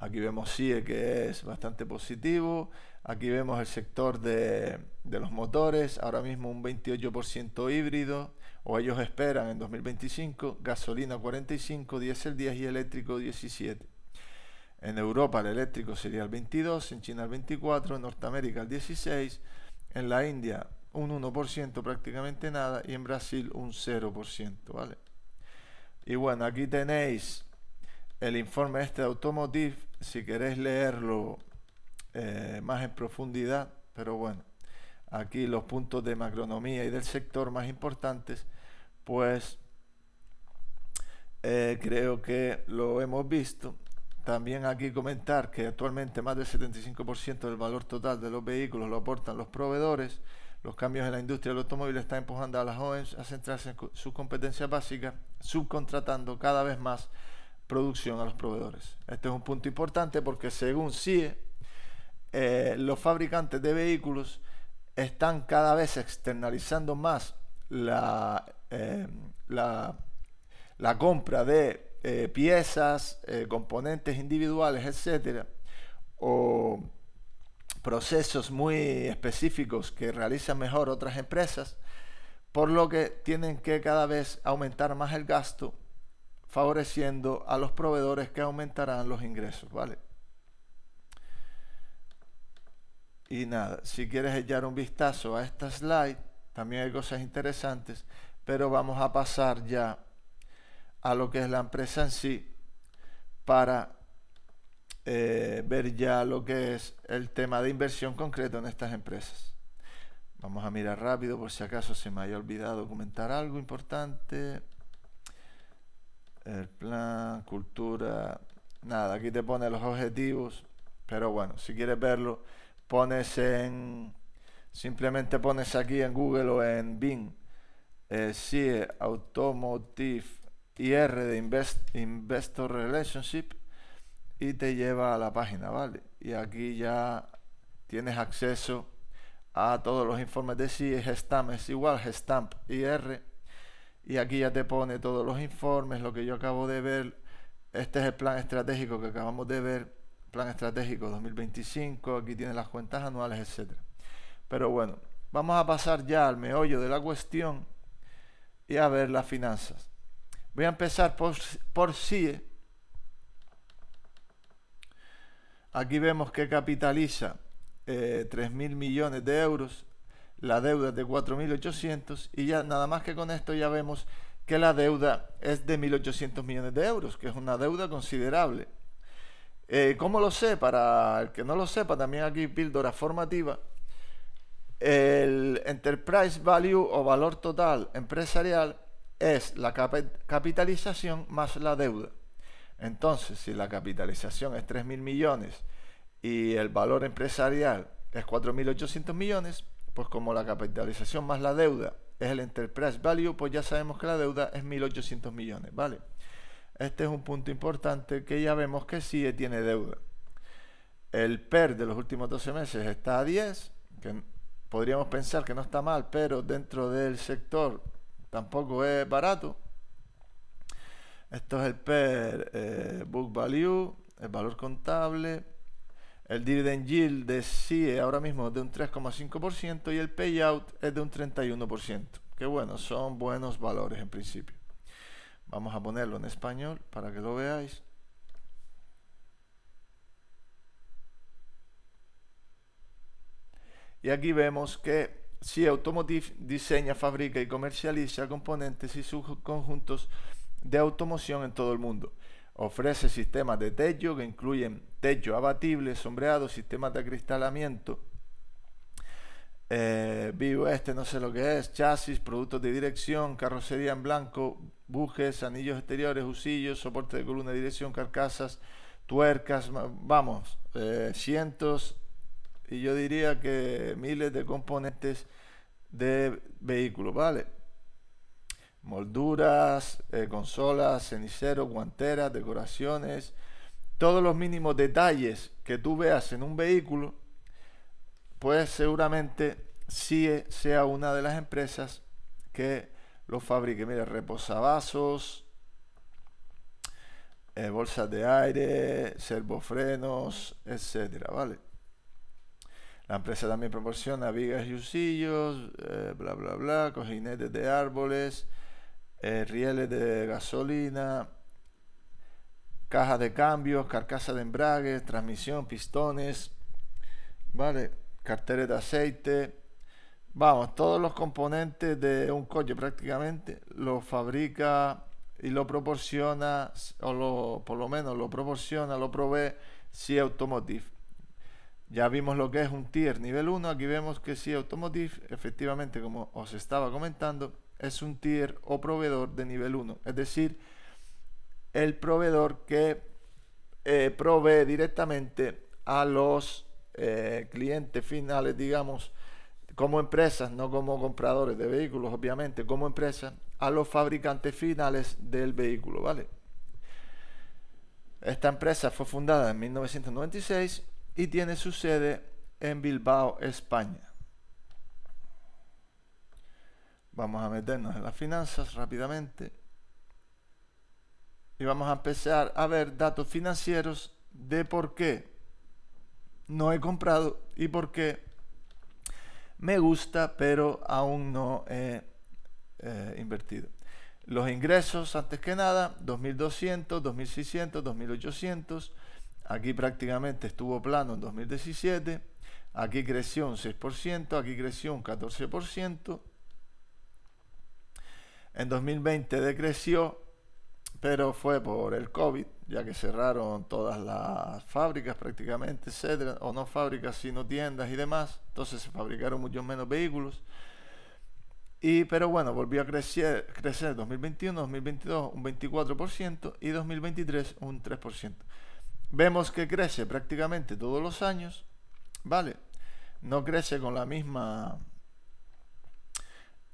Aquí vemos Cie que es bastante positivo. Aquí vemos el sector de, los motores, ahora mismo un 28% híbrido, o ellos esperan en 2025, gasolina 45, diésel 10 y eléctrico 17. En Europa el eléctrico sería el 22, en China el 24, en Norteamérica el 16, en la India un 1% prácticamente nada y en Brasil un 0%, ¿vale? Y bueno, aquí tenéis el informe este de Automotive, si queréis leerlo eh, más en profundidad, pero bueno, aquí los puntos de macronomía y del sector más importantes, pues eh, creo que lo hemos visto. También aquí comentar que actualmente más del 75% del valor total de los vehículos lo aportan los proveedores. Los cambios en la industria del automóvil están empujando a las OEMs a centrarse en sus competencias básicas, subcontratando cada vez más producción a los proveedores. Este es un punto importante porque según CIE, eh, los fabricantes de vehículos están cada vez externalizando más la, eh, la, compra de eh, piezas, componentes individuales, etcétera, o procesos muy específicos que realizan mejor otras empresas, por lo que tienen que cada vez aumentar más el gasto favoreciendo a los proveedores que aumentarán los ingresos, ¿vale? Y nada, si quieres echar un vistazo a esta slide, también hay cosas interesantes, pero vamos a pasar ya a lo que es la empresa en sí para eh, ver ya lo que es el tema de inversión concreto en estas empresas. Vamos a mirar rápido por si acaso se me haya olvidado comentar algo importante el plan, cultura, nada, aquí te pone los objetivos, pero bueno, si quieres verlo, pones en, simplemente pones aquí en Google o en Bing, eh, CIE Automotive IR de Invest, Investor Relationship y te lleva a la página, ¿vale? Y aquí ya tienes acceso a todos los informes de CIE, Gestamp, es igual, Gestamp IR y aquí ya te pone todos los informes, lo que yo acabo de ver. Este es el plan estratégico que acabamos de ver, plan estratégico 2025, aquí tiene las cuentas anuales, etcétera. Pero bueno, vamos a pasar ya al meollo de la cuestión y a ver las finanzas. Voy a empezar por, por CIE. Aquí vemos que capitaliza eh, 3.000 millones de euros la deuda es de 4.800 y ya nada más que con esto ya vemos que la deuda es de 1.800 millones de euros, que es una deuda considerable. Eh, ¿Cómo lo sé? Para el que no lo sepa, también aquí píldora formativa. El Enterprise Value o valor total empresarial es la capitalización más la deuda. Entonces, si la capitalización es 3.000 millones y el valor empresarial es 4.800 millones, pues como la capitalización más la deuda es el enterprise value, pues ya sabemos que la deuda es 1.800 millones, ¿vale? Este es un punto importante que ya vemos que sí tiene deuda. El PER de los últimos 12 meses está a 10, que podríamos pensar que no está mal, pero dentro del sector tampoco es barato. Esto es el PER eh, Book Value, el valor contable, el dividend yield de CIE ahora mismo es de un 3,5% y el payout es de un 31%. Que bueno, son buenos valores en principio. Vamos a ponerlo en español para que lo veáis. Y aquí vemos que si Automotive diseña, fabrica y comercializa componentes y subconjuntos de automoción en todo el mundo. Ofrece sistemas de techo que incluyen techo abatible, sombreado, sistemas de acristalamiento. Eh, vivo este, no sé lo que es, chasis, productos de dirección, carrocería en blanco, bujes, anillos exteriores, husillos, soporte de columna de dirección, carcasas, tuercas, vamos, eh, cientos y yo diría que miles de componentes de vehículo, ¿vale? molduras, eh, consolas, ceniceros, guanteras, decoraciones, todos los mínimos detalles que tú veas en un vehículo, pues seguramente sí eh, sea una de las empresas que lo fabrique. Mira, reposavasos, eh, bolsas de aire, servofrenos, etcétera, ¿vale? La empresa también proporciona vigas y usillos, bla bla bla, cojinetes de árboles, eh, rieles de gasolina, caja de cambios, carcasa de embrague, transmisión, pistones, ¿vale? Carteles de aceite. Vamos, todos los componentes de un coche prácticamente lo fabrica y lo proporciona, o lo, por lo menos lo proporciona, lo provee C Automotive. Ya vimos lo que es un tier nivel 1, aquí vemos que C Automotive, efectivamente, como os estaba comentando, es un tier o proveedor de nivel 1, es decir, el proveedor que eh, provee directamente a los eh, clientes finales, digamos, como empresas, no como compradores de vehículos, obviamente, como empresas, a los fabricantes finales del vehículo, ¿vale? Esta empresa fue fundada en 1996 y tiene su sede en Bilbao, España. Vamos a meternos en las finanzas rápidamente. Y vamos a empezar a ver datos financieros de por qué no he comprado y por qué me gusta, pero aún no he eh, invertido. Los ingresos, antes que nada, 2.200, 2.600, 2.800. Aquí prácticamente estuvo plano en 2017. Aquí creció un 6%, aquí creció un 14%. En 2020 decreció, pero fue por el COVID, ya que cerraron todas las fábricas prácticamente, etcétera, o no fábricas, sino tiendas y demás. Entonces se fabricaron muchos menos vehículos. Y, pero bueno, volvió a crecer, crecer 2021, 2022 un 24% y 2023 un 3%. Vemos que crece prácticamente todos los años, ¿vale? No crece con la misma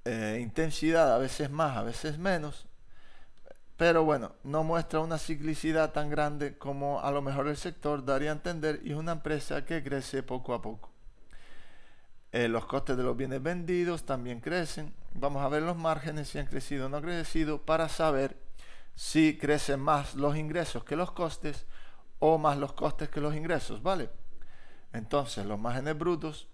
eh, intensidad, a veces más, a veces menos, pero bueno, no muestra una ciclicidad tan grande como a lo mejor el sector daría a entender y es una empresa que crece poco a poco. Eh, los costes de los bienes vendidos también crecen. Vamos a ver los márgenes si han crecido o no han crecido para saber si crecen más los ingresos que los costes o más los costes que los ingresos, ¿vale? Entonces, los márgenes brutos,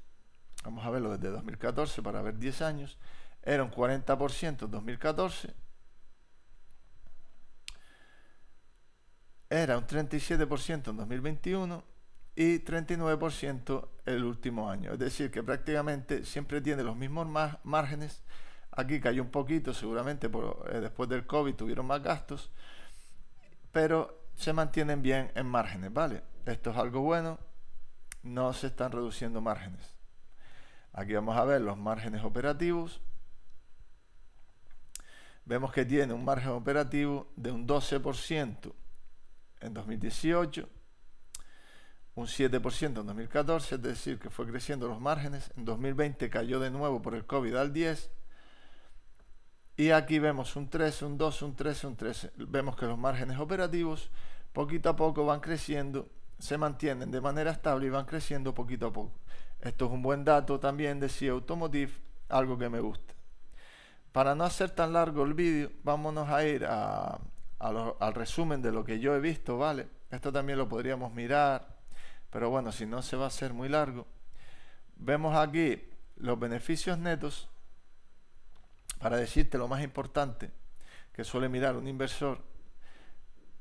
vamos a verlo desde 2014 para ver 10 años, era un 40% en 2014, era un 37% en 2021 y 39% el último año. Es decir, que prácticamente siempre tiene los mismos márgenes. Aquí cayó un poquito, seguramente por, eh, después del COVID tuvieron más gastos, pero se mantienen bien en márgenes, ¿vale? Esto es algo bueno, no se están reduciendo márgenes. Aquí vamos a ver los márgenes operativos vemos que tiene un margen operativo de un 12% en 2018, un 7% en 2014, es decir, que fue creciendo los márgenes. En 2020 cayó de nuevo por el COVID al 10. Y aquí vemos un 13, un 2 un 13, un 13. Vemos que los márgenes operativos poquito a poco van creciendo, se mantienen de manera estable y van creciendo poquito a poco. Esto es un buen dato también de CIA Automotive, algo que me gusta. Para no hacer tan largo el vídeo, vámonos a ir al resumen de lo que yo he visto, ¿vale? Esto también lo podríamos mirar, pero bueno, si no se va a hacer muy largo. Vemos aquí los beneficios netos, para decirte lo más importante que suele mirar un inversor,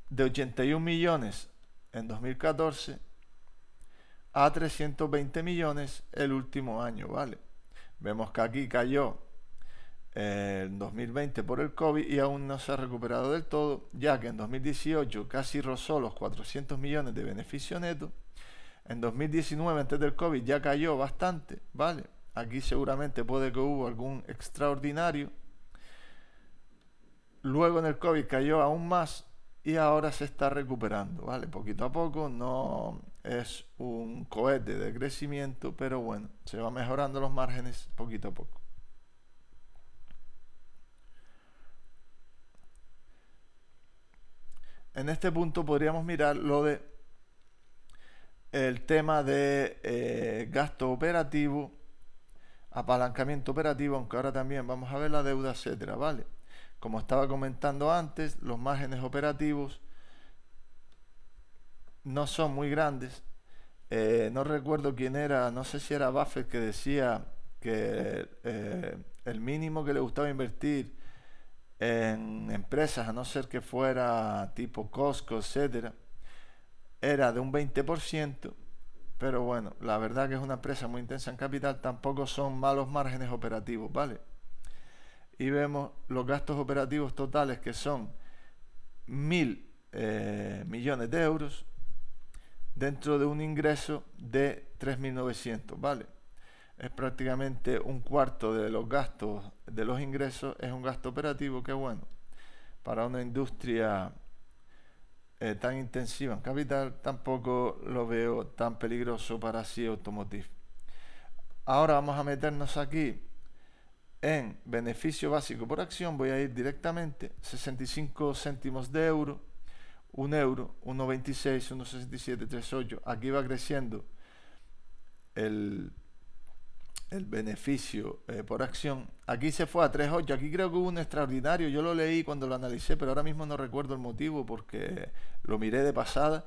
de 81 millones en 2014 a 320 millones el último año, ¿vale? Vemos que aquí cayó eh, en 2020 por el COVID y aún no se ha recuperado del todo, ya que en 2018 casi rozó los 400 millones de beneficio neto, en 2019 antes del COVID ya cayó bastante, ¿vale? Aquí seguramente puede que hubo algún extraordinario. Luego en el COVID cayó aún más y ahora se está recuperando, ¿vale? Poquito a poco, no es un cohete de crecimiento, pero bueno, se va mejorando los márgenes poquito a poco. en este punto podríamos mirar lo de el tema de eh, gasto operativo, apalancamiento operativo, aunque ahora también vamos a ver la deuda, etcétera, ¿vale? Como estaba comentando antes, los márgenes operativos no son muy grandes. Eh, no recuerdo quién era, no sé si era Buffett que decía que eh, el mínimo que le gustaba invertir en empresas, a no ser que fuera tipo Costco, etc., era de un 20%, pero bueno, la verdad que es una empresa muy intensa en capital, tampoco son malos márgenes operativos, ¿vale? Y vemos los gastos operativos totales que son mil eh, millones de euros dentro de un ingreso de 3.900, ¿vale? es prácticamente un cuarto de los gastos de los ingresos, es un gasto operativo que bueno, para una industria eh, tan intensiva en capital tampoco lo veo tan peligroso para sí automotive. Ahora vamos a meternos aquí en beneficio básico por acción, voy a ir directamente 65 céntimos de euro, 1 euro, 1,26, 1,67, 3,8, aquí va creciendo el el beneficio eh, por acción. Aquí se fue a 3.8. Aquí creo que hubo un extraordinario. Yo lo leí cuando lo analicé, pero ahora mismo no recuerdo el motivo porque lo miré de pasada.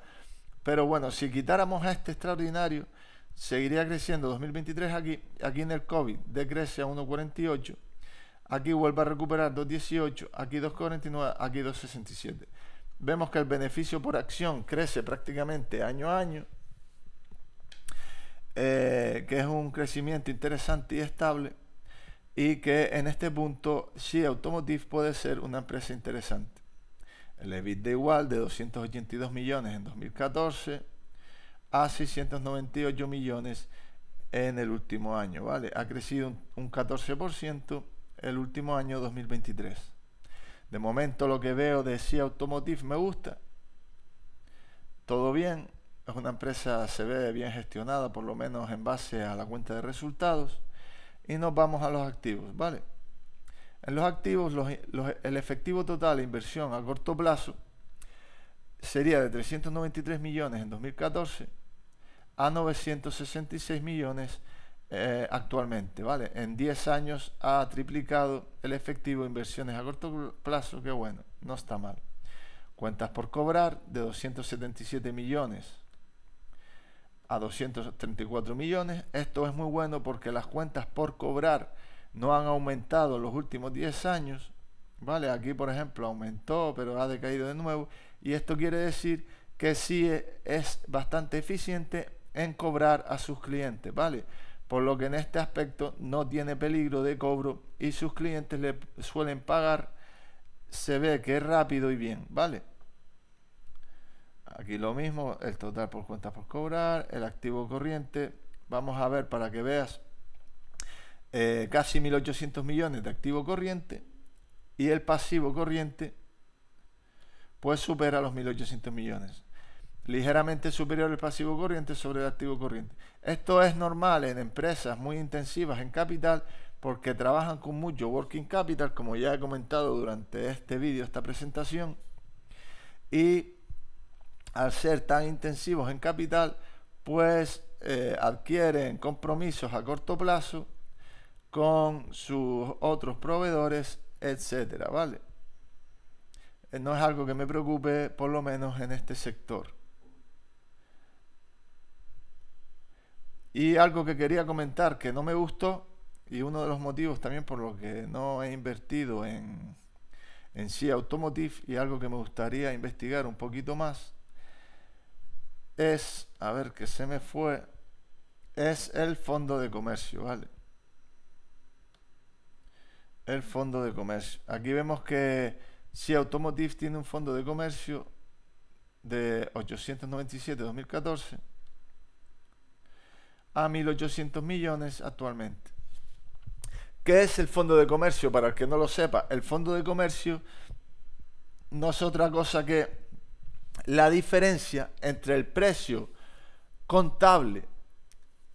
Pero bueno, si quitáramos a este extraordinario, seguiría creciendo 2023 aquí. Aquí en el COVID decrece a 1.48. Aquí vuelve a recuperar 2.18. Aquí 2.49. Aquí 2.67. Vemos que el beneficio por acción crece prácticamente año a año eh, que es un crecimiento interesante y estable y que en este punto si Automotive puede ser una empresa interesante. El EBITDA igual de 282 millones en 2014 a 698 millones en el último año, ¿vale? Ha crecido un, 14% el último año 2023. De momento lo que veo de Sea Automotive me gusta. Todo bien, es una empresa, se ve bien gestionada, por lo menos en base a la cuenta de resultados. Y nos vamos a los activos, ¿vale? En los activos, el efectivo total de inversión a corto plazo sería de 393 millones en 2014 a 966 millones eh, actualmente, ¿vale? En 10 años ha triplicado el efectivo de inversiones a corto plazo, que bueno, no está mal. Cuentas por cobrar de 277 millones a 234 millones. Esto es muy bueno porque las cuentas por cobrar no han aumentado en los últimos 10 años. ¿Vale? Aquí, por ejemplo, aumentó, pero ha decaído de nuevo. Y esto quiere decir que sí e, es bastante eficiente en cobrar a sus clientes. ¿Vale? Por lo que en este aspecto no tiene peligro de cobro y sus clientes le suelen pagar. Se ve que es rápido y bien. ¿Vale? Aquí lo mismo, el total por cuentas por cobrar, el activo corriente. Vamos a ver para que veas eh, casi 1.800 millones de activo corriente y el pasivo corriente pues supera los 1.800 millones. Ligeramente superior el pasivo corriente sobre el activo corriente. Esto es normal en empresas muy intensivas en capital porque trabajan con mucho working capital, como ya he comentado durante este vídeo, esta presentación. Y al ser tan intensivos en capital, pues eh, adquieren compromisos a corto plazo con sus otros proveedores, etcétera, ¿vale? Eh, no es algo que me preocupe, por lo menos en este sector. Y algo que quería comentar que no me gustó, y uno de los motivos también por lo que no he invertido en, en Automotive, y algo que me gustaría investigar un poquito más, es, a ver que se me fue, es el fondo de comercio, ¿vale? El fondo de comercio. Aquí vemos que si Automotive tiene un fondo de comercio de 897-2014 a 1.800 millones actualmente. ¿Qué es el fondo de comercio? Para el que no lo sepa, el fondo de comercio no es otra cosa que la diferencia entre el precio contable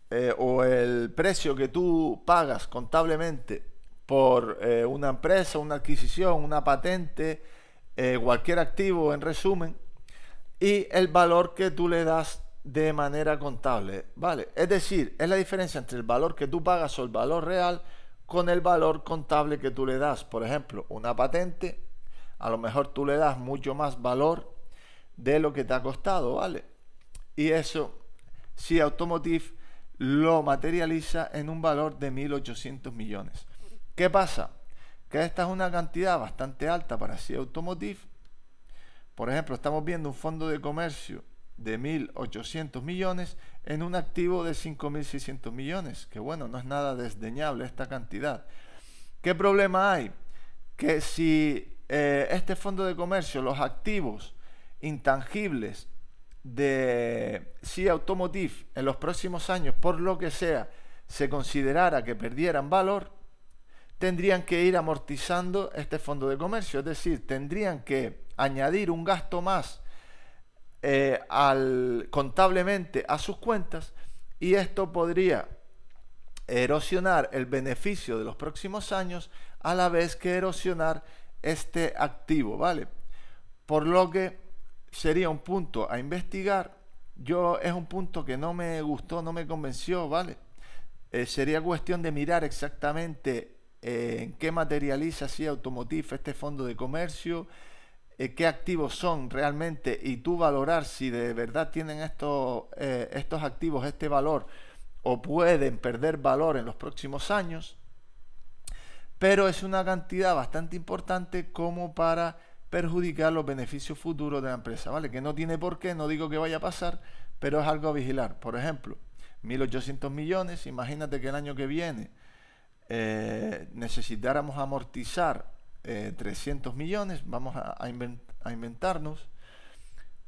eh, o el precio que tú pagas contablemente por eh, una empresa, una adquisición, una patente, eh, cualquier activo en resumen, y el valor que tú le das de manera contable. ¿Vale? Es decir, es la diferencia entre el valor que tú pagas o el valor real con el valor contable que tú le das. Por ejemplo, una patente, a lo mejor tú le das mucho más valor de lo que te ha costado, ¿vale? Y eso, si Automotive lo materializa en un valor de 1.800 millones. ¿Qué pasa? Que esta es una cantidad bastante alta para si Automotive. Por ejemplo, estamos viendo un fondo de comercio de 1.800 millones en un activo de 5.600 millones, que bueno, no es nada desdeñable esta cantidad. ¿Qué problema hay? Que si eh, este fondo de comercio, los activos, intangibles de si Automotive en los próximos años, por lo que sea, se considerara que perdieran valor, tendrían que ir amortizando este fondo de comercio, es decir, tendrían que añadir un gasto más eh, al, contablemente a sus cuentas y esto podría erosionar el beneficio de los próximos años a la vez que erosionar este activo, ¿vale? Por lo que sería un punto a investigar. Yo es un punto que no me gustó, no me convenció, ¿vale? Eh, sería cuestión de mirar exactamente eh, en qué materializa si Automotive este fondo de comercio, eh, qué activos son realmente y tú valorar si de verdad tienen estos, estos activos este valor o pueden perder valor en los próximos años. Pero es una cantidad bastante importante como para perjudicar los beneficios futuros de la empresa, ¿vale? Que no tiene por qué, no digo que vaya a pasar, pero es algo a vigilar. Por ejemplo, 1.800 millones, imagínate que el año que viene eh, necesitáramos amortizar 300 eh, millones, vamos a, a inventarnos,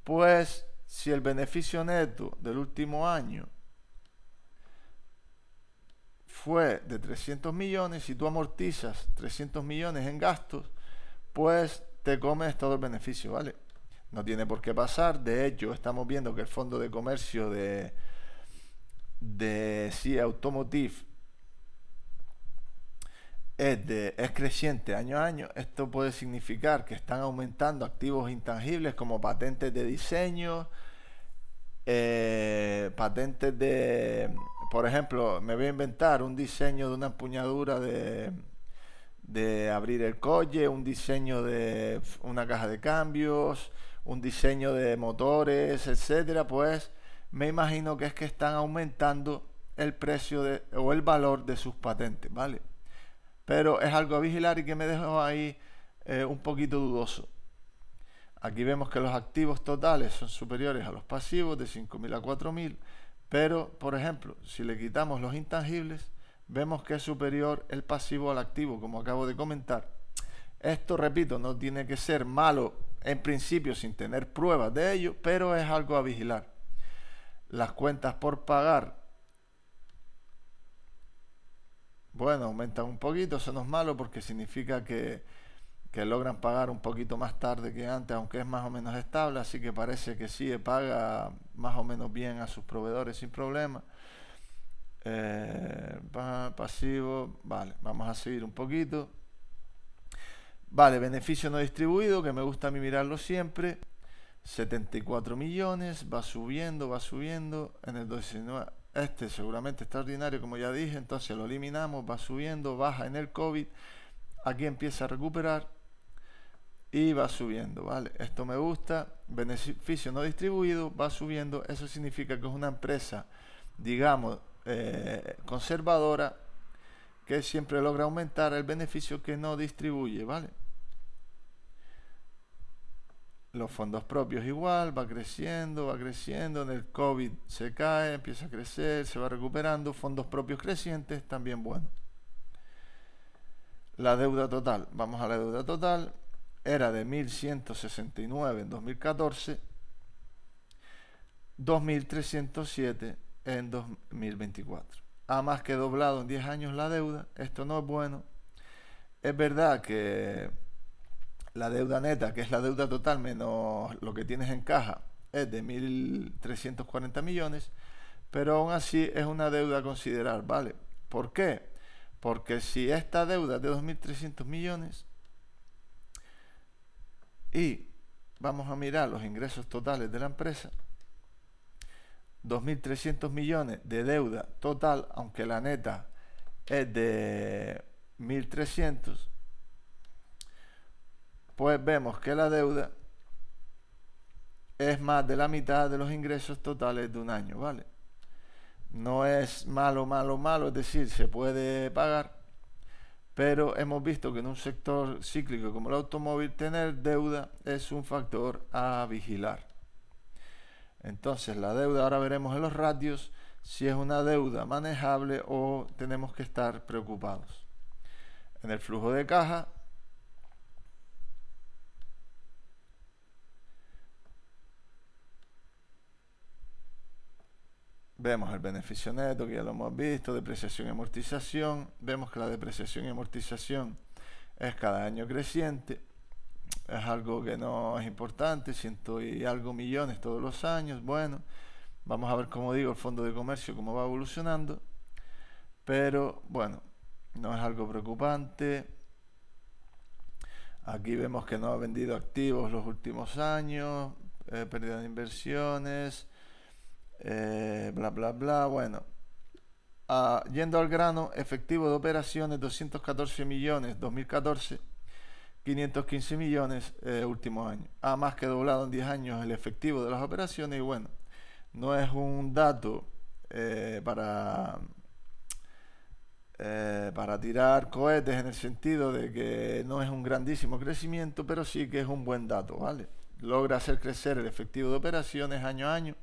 pues si el beneficio neto del último año fue de 300 millones, si tú amortizas 300 millones en gastos, pues te comes todo el beneficio, ¿vale? No tiene por qué pasar. De hecho, estamos viendo que el fondo de comercio de, de si Automotive es, de, es creciente año a año. Esto puede significar que están aumentando activos intangibles como patentes de diseño, eh, patentes de, por ejemplo, me voy a inventar un diseño de una empuñadura de de abrir el coche, un diseño de una caja de cambios, un diseño de motores, etcétera, pues me imagino que es que están aumentando el precio de, o el valor de sus patentes, ¿vale? Pero es algo a vigilar y que me dejó ahí eh, un poquito dudoso. Aquí vemos que los activos totales son superiores a los pasivos de 5.000 a 4.000, pero por ejemplo, si le quitamos los intangibles, vemos que es superior el pasivo al activo, como acabo de comentar. Esto, repito, no tiene que ser malo en principio sin tener pruebas de ello, pero es algo a vigilar. Las cuentas por pagar, bueno, aumentan un poquito, eso no es malo porque significa que, que logran pagar un poquito más tarde que antes, aunque es más o menos estable, así que parece que sí paga más o menos bien a sus proveedores sin problema. Eh, pasivo, vale, vamos a seguir un poquito. Vale, beneficio no distribuido, que me gusta a mí mirarlo siempre. 74 millones, va subiendo, va subiendo. En el 19, este seguramente extraordinario, como ya dije, entonces lo eliminamos, va subiendo, baja en el COVID. Aquí empieza a recuperar y va subiendo, ¿vale? Esto me gusta, beneficio no distribuido, va subiendo. Eso significa que es una empresa, digamos, eh, conservadora que siempre logra aumentar el beneficio que no distribuye, ¿vale? Los fondos propios igual, va creciendo, va creciendo, en el COVID se cae, empieza a crecer, se va recuperando, fondos propios crecientes, también bueno. La deuda total, vamos a la deuda total, era de 1.169 en 2014, 2.307 en 2024. Ha más que doblado en 10 años la deuda. Esto no es bueno. Es verdad que la deuda neta, que es la deuda total menos lo que tienes en caja, es de 1.340 millones, pero aún así es una deuda a considerar, ¿vale? ¿Por qué? Porque si esta deuda es de 2.300 millones y vamos a mirar los ingresos totales de la empresa, 2.300 millones de deuda total, aunque la neta es de 1.300, pues vemos que la deuda es más de la mitad de los ingresos totales de un año, ¿vale? No es malo, malo, malo, es decir, se puede pagar, pero hemos visto que en un sector cíclico como el automóvil tener deuda es un factor a vigilar. Entonces, la deuda, ahora veremos en los ratios si es una deuda manejable o tenemos que estar preocupados. En el flujo de caja, vemos el beneficio neto, que ya lo hemos visto, depreciación y amortización, vemos que la depreciación y amortización es cada año creciente, es algo que no es importante, ciento y algo millones todos los años, bueno, vamos a ver como digo el fondo de comercio, cómo va evolucionando, pero bueno, no es algo preocupante. Aquí vemos que no ha vendido activos los últimos años, eh, pérdida de inversiones, eh, bla, bla, bla. Bueno, ah, yendo al grano, efectivo de operaciones 214 millones, 2014 515 millones eh, últimos años. Ha más que doblado en 10 años el efectivo de las operaciones y bueno, no es un dato eh, para, eh, para tirar cohetes en el sentido de que no es un grandísimo crecimiento, pero sí que es un buen dato, ¿vale? Logra hacer crecer el efectivo de operaciones año a año,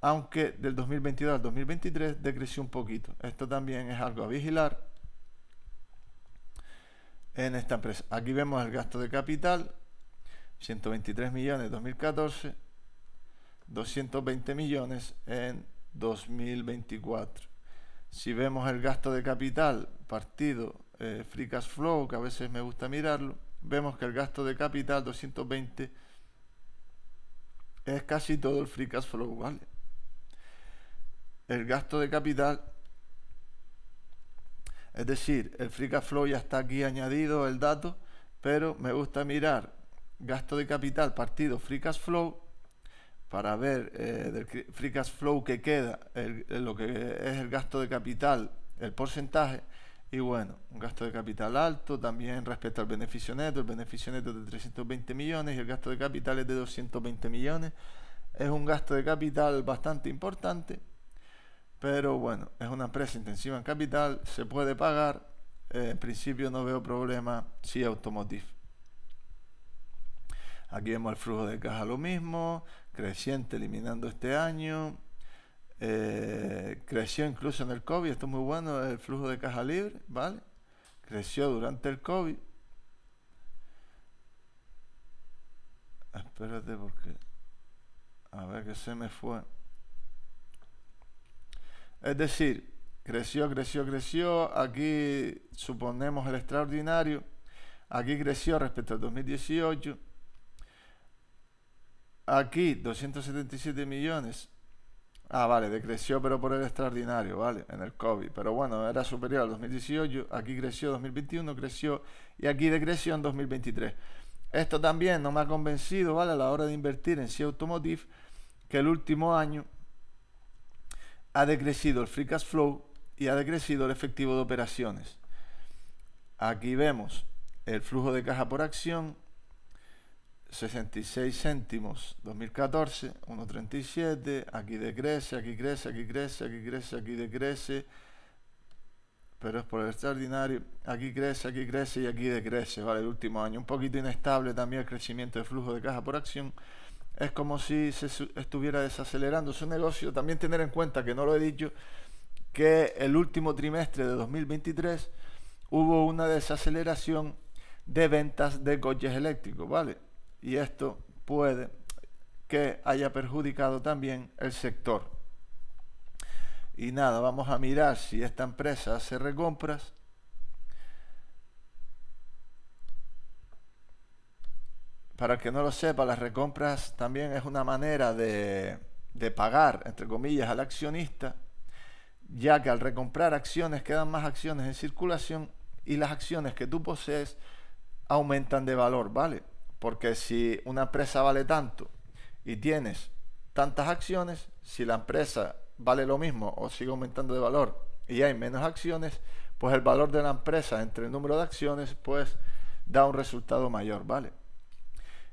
aunque del 2022 al 2023 decreció un poquito. Esto también es algo a vigilar en esta empresa. Aquí vemos el gasto de capital, 123 millones en 2014, 220 millones en 2024. Si vemos el gasto de capital partido eh, free cash flow, que a veces me gusta mirarlo, vemos que el gasto de capital 220 es casi todo el free cash flow, ¿vale? El gasto de capital es decir, el free cash flow ya está aquí añadido el dato, pero me gusta mirar gasto de capital partido free cash flow para ver eh, del free cash flow que queda, lo que es el gasto de capital, el porcentaje. Y bueno, un gasto de capital alto también respecto al beneficio neto. El beneficio neto es de 320 millones y el gasto de capital es de 220 millones. Es un gasto de capital bastante importante pero bueno, es una empresa intensiva en capital, se puede pagar. Eh, en principio no veo problema. Sí, Automotive. Aquí vemos el flujo de caja lo mismo, creciente eliminando este año. Eh, creció incluso en el COVID, esto es muy bueno, el flujo de caja libre, ¿vale? Creció durante el COVID. Espérate porque... A ver qué se me fue. Es decir, creció, creció, creció. Aquí suponemos el extraordinario. Aquí creció respecto al 2018. Aquí 277 millones. Ah, vale, decreció pero por el extraordinario, vale, en el COVID. Pero bueno, era superior al 2018, aquí creció 2021, creció y aquí decreció en 2023. Esto también no me ha convencido, ¿vale? A la hora de invertir en C Automotive, que el último año ha decrecido el free cash flow y ha decrecido el efectivo de operaciones. Aquí vemos el flujo de caja por acción, 66 céntimos 2014, 1.37, aquí decrece, aquí crece, aquí crece, aquí crece, aquí decrece, pero es por el extraordinario, aquí crece, aquí crece y aquí decrece, ¿vale? El último año, un poquito inestable también el crecimiento del flujo de caja por acción, es como si se estuviera desacelerando su negocio. También tener en cuenta, que no lo he dicho, que el último trimestre de 2023 hubo una desaceleración de ventas de coches eléctricos, ¿vale? Y esto puede que haya perjudicado también el sector. Y nada, vamos a mirar si esta empresa hace recompras para el que no lo sepa, las recompras también es una manera de, de pagar, entre comillas, al accionista, ya que al recomprar acciones quedan más acciones en circulación y las acciones que tú posees aumentan de valor, ¿vale? Porque si una empresa vale tanto y tienes tantas acciones, si la empresa vale lo mismo o sigue aumentando de valor y hay menos acciones, pues el valor de la empresa entre el número de acciones, pues da un resultado mayor, ¿vale?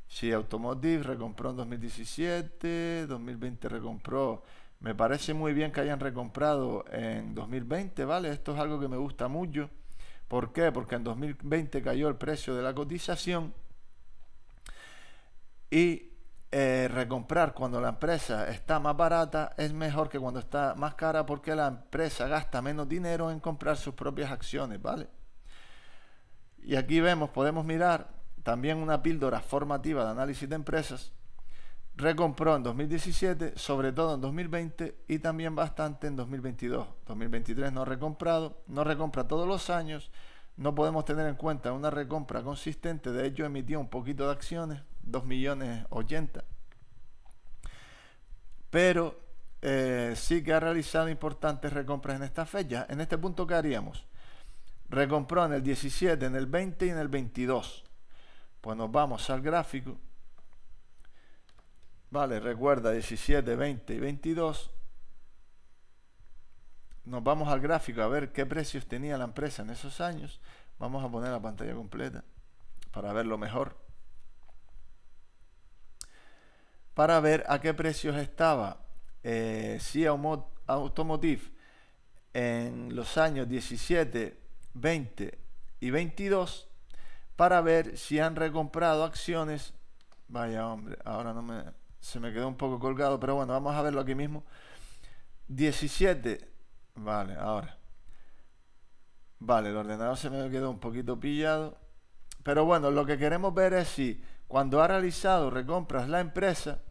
si Automotive recompró en 2017, 2020 recompró. Me parece muy bien que hayan recomprado en 2020, ¿vale? Esto es algo que me gusta mucho. ¿Por qué? Porque en 2020 cayó el precio de la cotización y eh, recomprar cuando la empresa está más barata es mejor que cuando está más cara porque la empresa gasta menos dinero en comprar sus propias acciones, ¿vale? Y aquí vemos, podemos mirar también una píldora formativa de análisis de empresas, recompró en 2017, sobre todo en 2020 y también bastante en 2022. 2023 no ha recomprado, no recompra todos los años, no podemos tener en cuenta una recompra consistente, de hecho emitió un poquito de acciones, 2 millones 80, pero eh, sí que ha realizado importantes recompras en esta fecha. En este punto, ¿qué haríamos? Recompró en el 17, en el 20 y en el 22. Pues nos vamos al gráfico. Vale, recuerda 17, 20 y 22. Nos vamos al gráfico a ver qué precios tenía la empresa en esos años. Vamos a poner la pantalla completa para verlo mejor. Para ver a qué precios estaba eh, Automotive en los años 17, 20 y 22 para ver si han recomprado acciones. Vaya hombre, ahora no me, se me quedó un poco colgado, pero bueno, vamos a verlo aquí mismo. 17, vale, ahora. Vale, el ordenador se me quedó un poquito pillado. Pero bueno, lo que queremos ver es si cuando ha realizado recompras la empresa,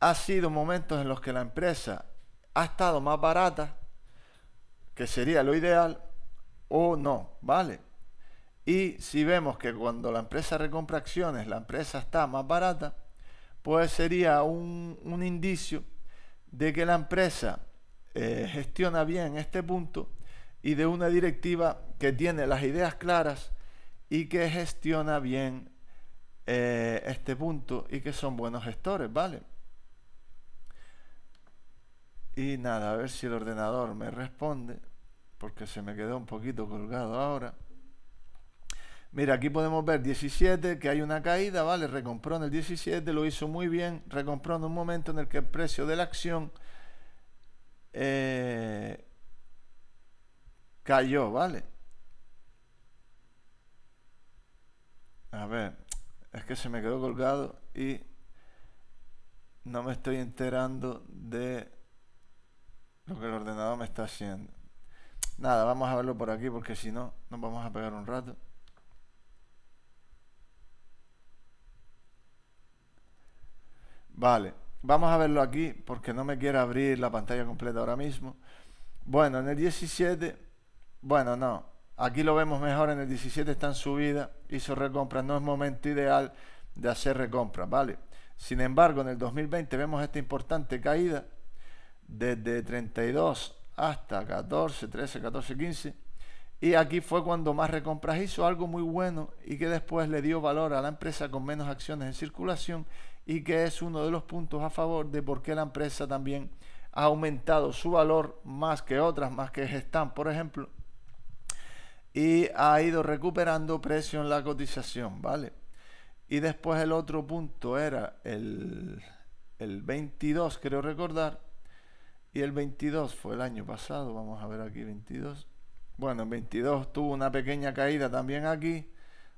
ha sido momentos en los que la empresa ha estado más barata, que sería lo ideal, o no, ¿vale? Y si vemos que cuando la empresa recompra acciones, la empresa está más barata, pues sería un, indicio de que la empresa eh, gestiona bien este punto y de una directiva que tiene las ideas claras y que gestiona bien eh, este punto y que son buenos gestores, ¿vale? Y nada, a ver si el ordenador me responde, porque se me quedó un poquito colgado ahora. Mira, aquí podemos ver 17, que hay una caída, ¿vale? Recompró en el 17, lo hizo muy bien, recompró en un momento en el que el precio de la acción eh, cayó, ¿vale? A ver, es que se me quedó colgado y no me estoy enterando de lo que el ordenador me está haciendo. Nada, vamos a verlo por aquí porque si no nos vamos a pegar un rato. Vale, vamos a verlo aquí porque no me quiere abrir la pantalla completa ahora mismo. Bueno, en el 17, bueno, no, aquí lo vemos mejor, en el 17 está en subida, hizo recompra, no es momento ideal de hacer recompra, ¿vale? Sin embargo, en el 2020 vemos esta importante caída desde 32 hasta 14, 13, 14, 15. Y aquí fue cuando más recompras hizo algo muy bueno y que después le dio valor a la empresa con menos acciones en circulación y que es uno de los puntos a favor de por qué la empresa también ha aumentado su valor más que otras, más que están por ejemplo, y ha ido recuperando precio en la cotización, ¿vale? Y después el otro punto era el, 22, creo recordar, y el 22 fue el año pasado, vamos a ver aquí 22. Bueno, el 22 tuvo una pequeña caída también aquí,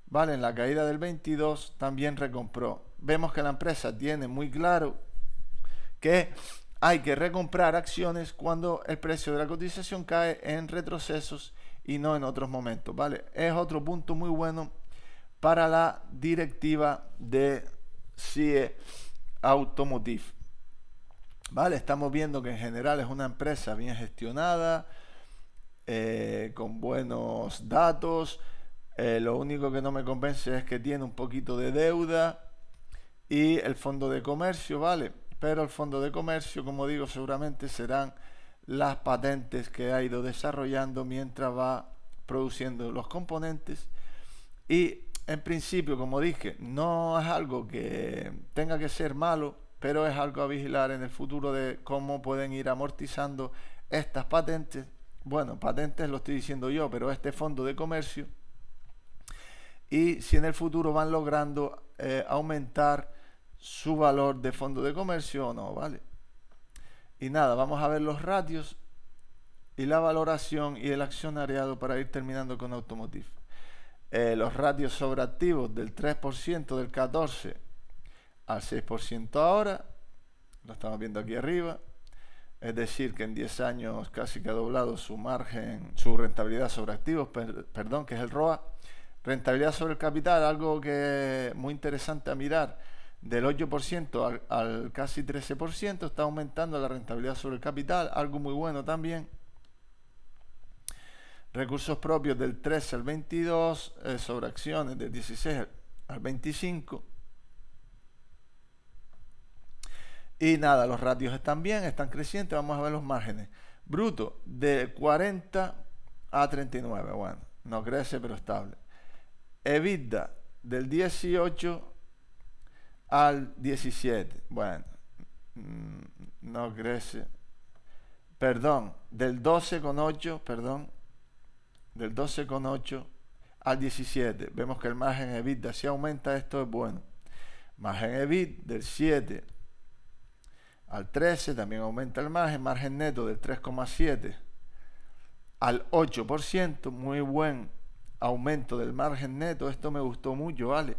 ¿vale? En la caída del 22 también recompró vemos que la empresa tiene muy claro que hay que recomprar acciones cuando el precio de la cotización cae en retrocesos y no en otros momentos, ¿vale? Es otro punto muy bueno para la directiva de CIE Automotive. ¿Vale? Estamos viendo que en general es una empresa bien gestionada, eh, con buenos datos. Eh, lo único que no me convence es que tiene un poquito de deuda y el fondo de comercio, ¿vale? Pero el fondo de comercio, como digo, seguramente serán las patentes que ha ido desarrollando mientras va produciendo los componentes. Y en principio, como dije, no es algo que tenga que ser malo, pero es algo a vigilar en el futuro de cómo pueden ir amortizando estas patentes. Bueno, patentes lo estoy diciendo yo, pero este fondo de comercio. Y si en el futuro van logrando eh, aumentar su valor de fondo de comercio o no, ¿vale? Y nada, vamos a ver los ratios y la valoración y el accionariado para ir terminando con Automotive. Eh, los ratios sobre activos del 3% del 14 al 6% ahora, lo estamos viendo aquí arriba, es decir, que en 10 años casi que ha doblado su margen, su rentabilidad sobre activos, perdón, que es el ROA. Rentabilidad sobre el capital, algo que es muy interesante a mirar del 8% al, casi 13%, está aumentando la rentabilidad sobre el capital, algo muy bueno también. Recursos propios del 13 al 22, eh, sobre acciones del 16 al 25. Y nada, los ratios están bien, están crecientes, vamos a ver los márgenes. Bruto de 40 a 39, bueno, no crece pero estable. EBITDA del 18 al 17. Bueno, mm, no crece. Perdón, del 12 con 8 perdón, del 12 con 8 al 17. Vemos que el margen EBITDA, si aumenta esto es bueno. Margen EBIT del 7 al 13, también aumenta el margen. Margen neto del 3,7 al 8%, muy buen aumento del margen neto. Esto me gustó mucho, ¿vale?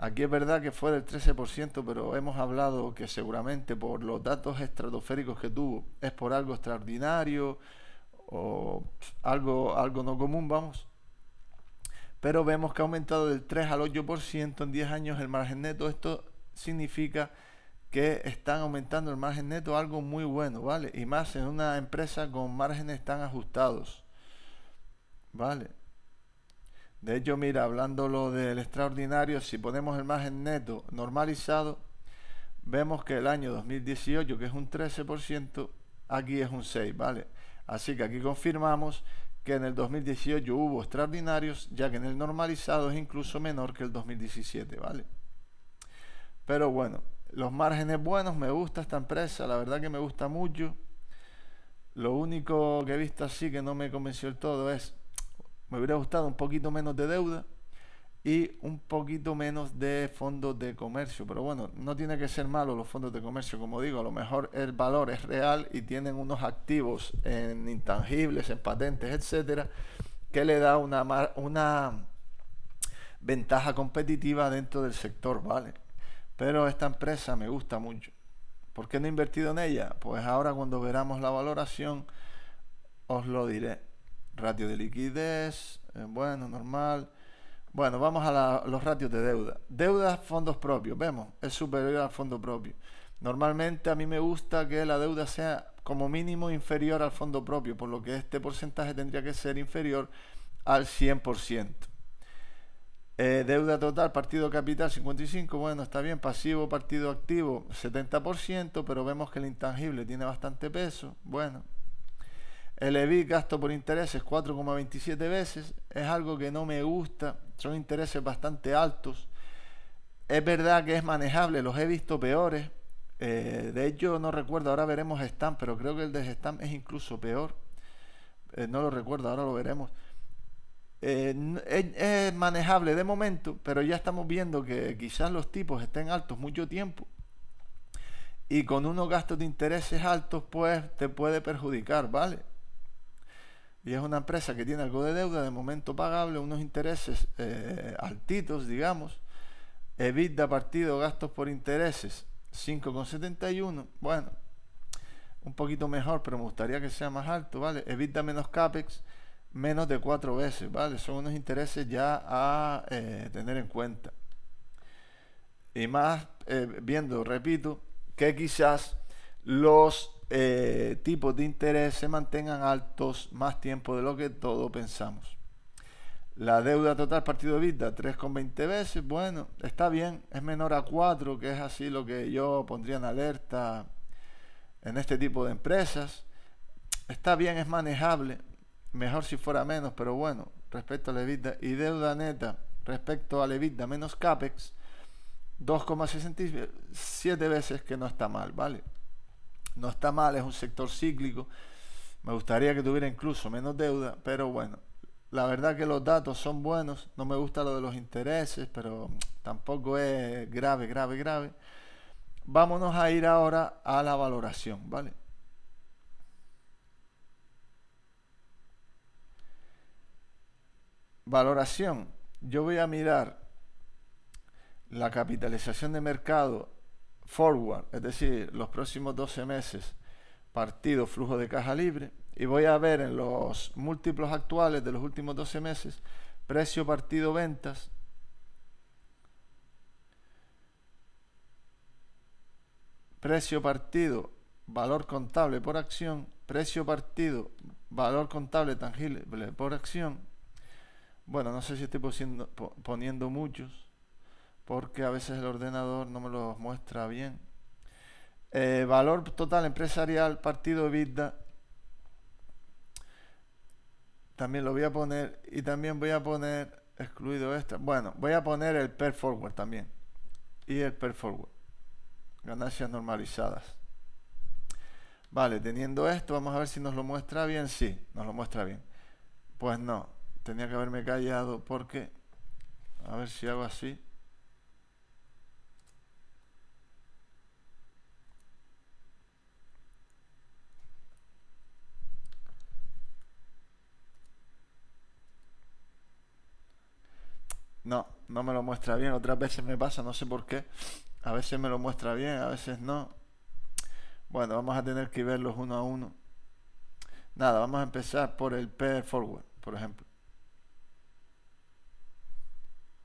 Aquí es verdad que fue del 13%, pero hemos hablado que seguramente por los datos estratosféricos que tuvo es por algo extraordinario o algo, algo no común, vamos. Pero vemos que ha aumentado del 3 al 8% en 10 años el margen neto. Esto significa que están aumentando el margen neto, algo muy bueno, ¿vale? Y más en una empresa con márgenes tan ajustados, ¿vale? De hecho, mira, lo del extraordinario, si ponemos el margen neto normalizado, vemos que el año 2018, que es un 13%, aquí es un 6, ¿vale? Así que aquí confirmamos que en el 2018 hubo extraordinarios, ya que en el normalizado es incluso menor que el 2017, ¿vale? Pero bueno, los márgenes buenos, me gusta esta empresa, la verdad que me gusta mucho. Lo único que he visto así que no me convenció del todo es me hubiera gustado un poquito menos de deuda y un poquito menos de fondos de comercio. Pero bueno, no tiene que ser malo los fondos de comercio. Como digo, a lo mejor el valor es real y tienen unos activos en intangibles, en patentes, etcétera, que le da una, una ventaja competitiva dentro del sector, ¿vale? Pero esta empresa me gusta mucho. ¿Por qué no he invertido en ella? Pues ahora cuando veramos la valoración os lo diré ratio de liquidez, eh, bueno, normal. Bueno, vamos a los ratios de deuda. Deuda, fondos propios, vemos, es superior al fondo propio. Normalmente a mí me gusta que la deuda sea como mínimo inferior al fondo propio, por lo que este porcentaje tendría que ser inferior al 100%. Eh, deuda total, partido capital 55, bueno, está bien, pasivo, partido activo 70%, pero vemos que el intangible tiene bastante peso, bueno, el EBIT gasto por intereses 4,27 veces. Es algo que no me gusta. Son intereses bastante altos. Es verdad que es manejable. Los he visto peores. Eh, de hecho, no recuerdo. Ahora veremos STAMP pero creo que el de STAMP es incluso peor. Eh, no lo recuerdo. Ahora lo veremos. Eh, es, es manejable de momento, pero ya estamos viendo que quizás los tipos estén altos mucho tiempo y con unos gastos de intereses altos, pues te puede perjudicar, ¿vale? y es una empresa que tiene algo de deuda, de momento pagable, unos intereses eh, altitos, digamos. EBITDA partido gastos por intereses 5,71. Bueno, un poquito mejor, pero me gustaría que sea más alto, ¿vale? EBITDA menos CAPEX menos de 4 veces, ¿vale? Son unos intereses ya a eh, tener en cuenta. Y más eh, viendo, repito, que quizás los eh, tipos de interés se mantengan altos más tiempo de lo que todo pensamos. La deuda total partido de vida, 3,20 veces, bueno, está bien, es menor a 4, que es así lo que yo pondría en alerta en este tipo de empresas. Está bien, es manejable, mejor si fuera menos, pero bueno, respecto a la EBITDA y deuda neta respecto a la EBITDA menos CAPEX, 2,67 veces que no está mal, ¿vale? no está mal, es un sector cíclico. Me gustaría que tuviera incluso menos deuda, pero bueno, la verdad que los datos son buenos. No me gusta lo de los intereses, pero tampoco es grave, grave, grave. Vámonos a ir ahora a la valoración, ¿vale? Valoración. Yo voy a mirar la capitalización de mercado forward, es decir, los próximos 12 meses, partido flujo de caja libre, y voy a ver en los múltiplos actuales de los últimos 12 meses, precio partido ventas, precio partido valor contable por acción, precio partido valor contable tangible por acción. Bueno, no sé si estoy poniendo, poniendo muchos porque a veces el ordenador no me lo muestra bien. Eh, valor total empresarial, partido EBITDA. También lo voy a poner y también voy a poner, excluido esto bueno, voy a poner el per forward también. Y el per forward. Ganancias normalizadas. Vale, teniendo esto, vamos a ver si nos lo muestra bien. Sí, nos lo muestra bien. Pues no, tenía que haberme callado porque... A ver si hago así. No, no me lo muestra bien. Otras veces me pasa, no sé por qué. A veces me lo muestra bien, a veces no. Bueno, vamos a tener que verlos uno a uno. Nada, vamos a empezar por el per forward, por ejemplo.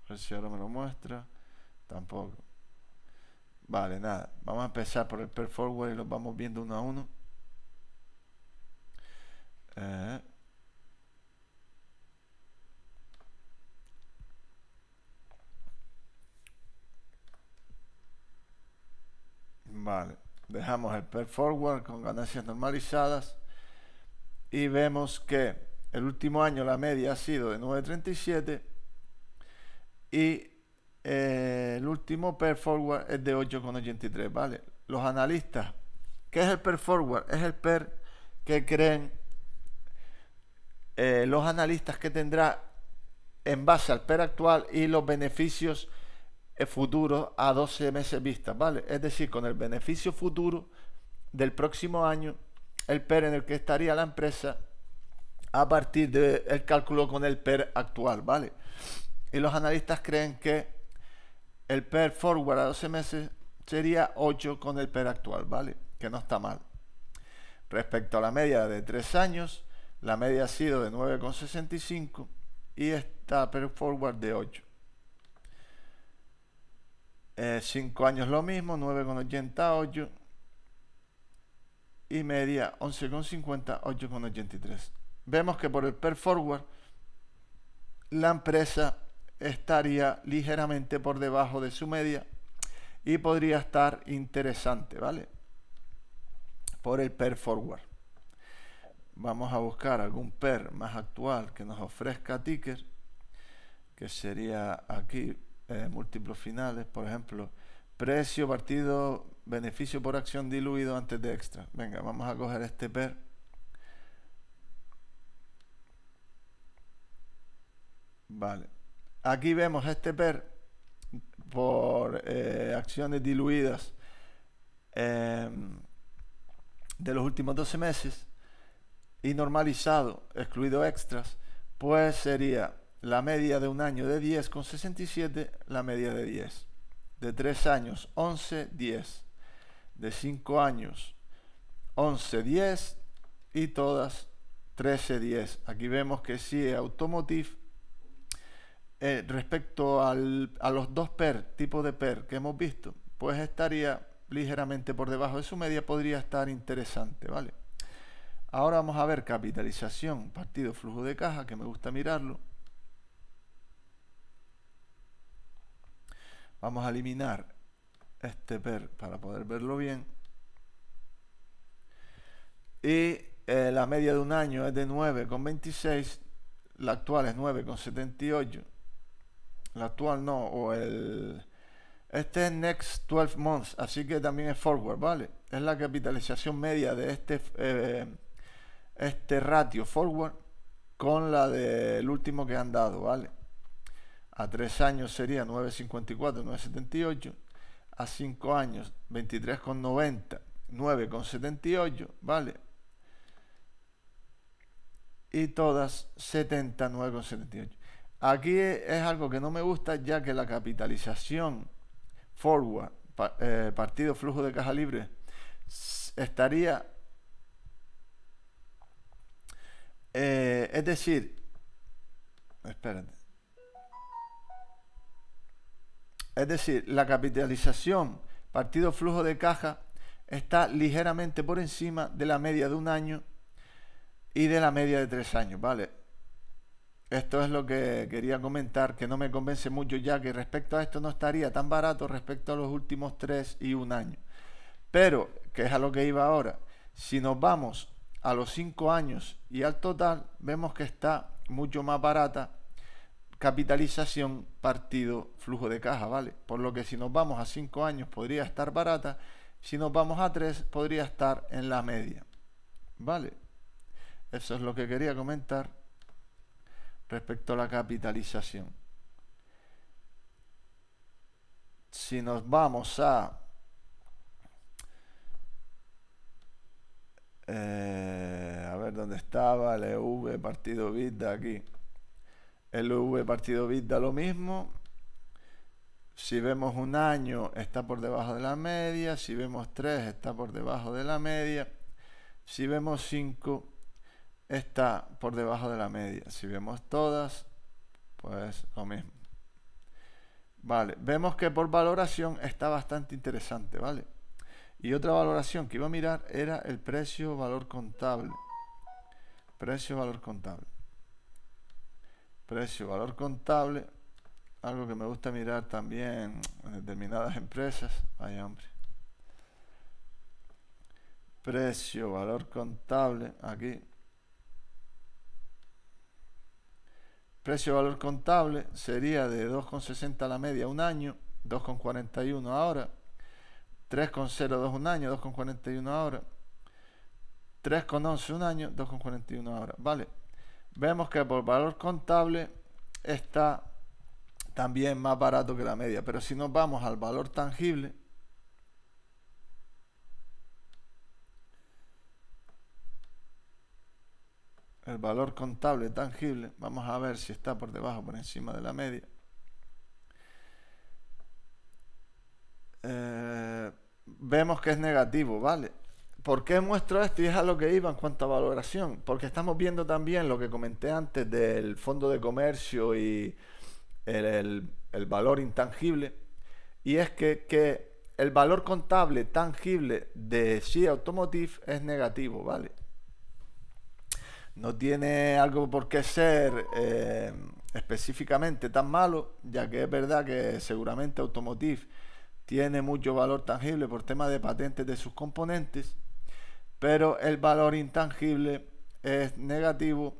A ver si ahora me lo muestra. Tampoco. Vale, nada. Vamos a empezar por el perforward forward y los vamos viendo uno a uno. Eh. Vale, dejamos el per forward con ganancias normalizadas y vemos que el último año la media ha sido de 9.37 y eh, el último per forward es de 8.83, ¿vale? Los analistas, ¿qué es el per forward? Es el per que creen eh, los analistas que tendrá en base al PER actual y los beneficios futuro a 12 meses vista ¿vale? Es decir, con el beneficio futuro del próximo año, el PER en el que estaría la empresa a partir del cálculo con el PER actual, ¿vale? Y los analistas creen que el PER forward a 12 meses sería 8 con el PER actual, ¿vale? Que no está mal. Respecto a la media de 3 años, la media ha sido de 9,65 y esta PER forward de 8. 5 eh, años lo mismo, 9,88 y media 11,50, 8,83. Vemos que por el per forward la empresa estaría ligeramente por debajo de su media y podría estar interesante, ¿vale? Por el per forward. Vamos a buscar algún per más actual que nos ofrezca ticker, que sería aquí eh, múltiplos finales, por ejemplo, precio, partido, beneficio por acción diluido antes de extra. Venga, vamos a coger este PER. Vale. Aquí vemos este PER por eh, acciones diluidas em, de los últimos 12 meses y normalizado, excluido extras, pues sería la media de un año de 10 con 67, la media de 10. De 3 años, 11, 10. De 5 años, 11, 10. Y todas 13, 10. Aquí vemos que si sí, Automotive, eh, respecto a los dos PER, tipo de PER que hemos visto, pues estaría ligeramente por debajo de su media, podría estar interesante, ¿vale? Ahora vamos a ver capitalización, partido, flujo de caja, que me gusta mirarlo Vamos a eliminar este per para poder verlo bien. Y eh, la media de un año es de 9,26. La actual es 9,78. La actual no, o el... Este es Next 12 Months, así que también es forward, ¿vale? Es la capitalización media de este, eh, este ratio forward con la del último que han dado, ¿vale? A 3 años sería 9,54, 9,78. A 5 años 23,90, 9,78, ¿vale? Y todas 79,78. Aquí es algo que no me gusta ya que la capitalización forward, eh, partido flujo de caja libre, estaría... Eh, es decir, espérate. es decir, la capitalización, partido flujo de caja, está ligeramente por encima de la media de un año y de la media de tres años, ¿vale? Esto es lo que quería comentar, que no me convence mucho ya que respecto a esto no estaría tan barato respecto a los últimos tres y un año. Pero, que es a lo que iba ahora, si nos vamos a los cinco años y al total, vemos que está mucho más barata capitalización partido flujo de caja, ¿vale? Por lo que si nos vamos a 5 años podría estar barata, si nos vamos a 3 podría estar en la media, ¿vale? Eso es lo que quería comentar respecto a la capitalización. Si nos vamos a... Eh, a ver dónde estaba, LV, e partido vida aquí el V partido bit da lo mismo. Si vemos un año está por debajo de la media, si vemos tres está por debajo de la media, si vemos 5 está por debajo de la media, si vemos todas, pues lo mismo. Vale, vemos que por valoración está bastante interesante, ¿vale? Y otra valoración que iba a mirar era el precio-valor contable. Precio-valor contable precio, valor contable, algo que me gusta mirar también en determinadas empresas. Ay, hombre. Precio, valor contable, aquí. Precio, valor contable sería de 2,60 la media un año, 2,41 ahora, 3,02 un año, 2,41 ahora, 3,11 un año, 2,41 ahora. Vale, vemos que por valor contable está también más barato que la media. Pero si nos vamos al valor tangible, el valor contable tangible, vamos a ver si está por debajo o por encima de la media. Eh, vemos que es negativo, ¿vale? ¿Por qué muestro esto y es a lo que iba en cuanto a valoración? Porque estamos viendo también lo que comenté antes del fondo de comercio y el, valor intangible. Y es que, el valor contable tangible de si Automotive es negativo, ¿vale? No tiene algo por qué ser eh, específicamente tan malo, ya que es verdad que seguramente Automotive tiene mucho valor tangible por tema de patentes de sus componentes pero el valor intangible es negativo,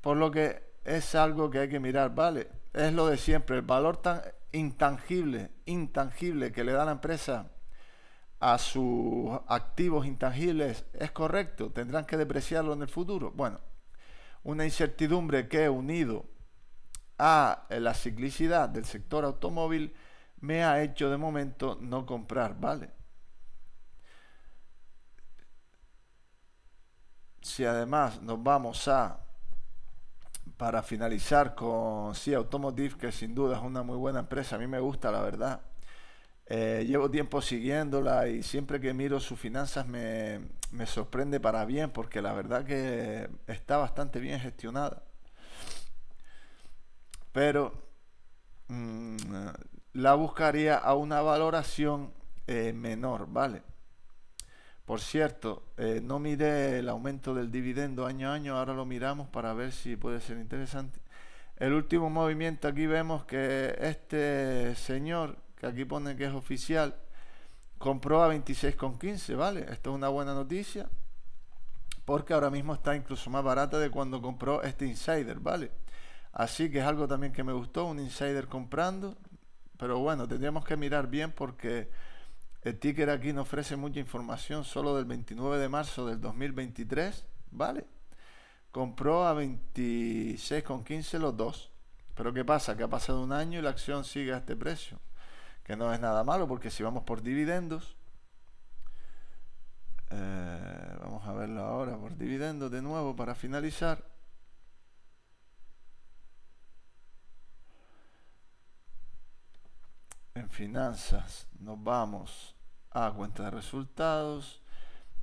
por lo que es algo que hay que mirar, ¿vale? Es lo de siempre, el valor tan intangible, intangible que le da la empresa a sus activos intangibles es correcto, tendrán que depreciarlo en el futuro. Bueno, una incertidumbre que he unido a la ciclicidad del sector automóvil me ha hecho de momento no comprar, ¿vale? si además nos vamos a, para finalizar con sí, Automotive, que sin duda es una muy buena empresa, a mí me gusta la verdad. Eh, llevo tiempo siguiéndola y siempre que miro sus finanzas me, sorprende para bien porque la verdad que está bastante bien gestionada. Pero mm, la buscaría a una valoración eh, menor, ¿vale? Por cierto, eh, no miré el aumento del dividendo año a año, ahora lo miramos para ver si puede ser interesante. El último movimiento aquí vemos que este señor, que aquí pone que es oficial, compró a 26,15, ¿vale? Esto es una buena noticia, porque ahora mismo está incluso más barata de cuando compró este insider, ¿vale? Así que es algo también que me gustó, un insider comprando, pero bueno, tendríamos que mirar bien porque el ticker aquí no ofrece mucha información, solo del 29 de marzo del 2023, ¿vale? Compró a 26,15 los dos. Pero ¿qué pasa? Que ha pasado un año y la acción sigue a este precio. Que no es nada malo porque si vamos por dividendos, eh, vamos a verlo ahora por dividendos de nuevo para finalizar. En finanzas nos vamos a cuenta de resultados,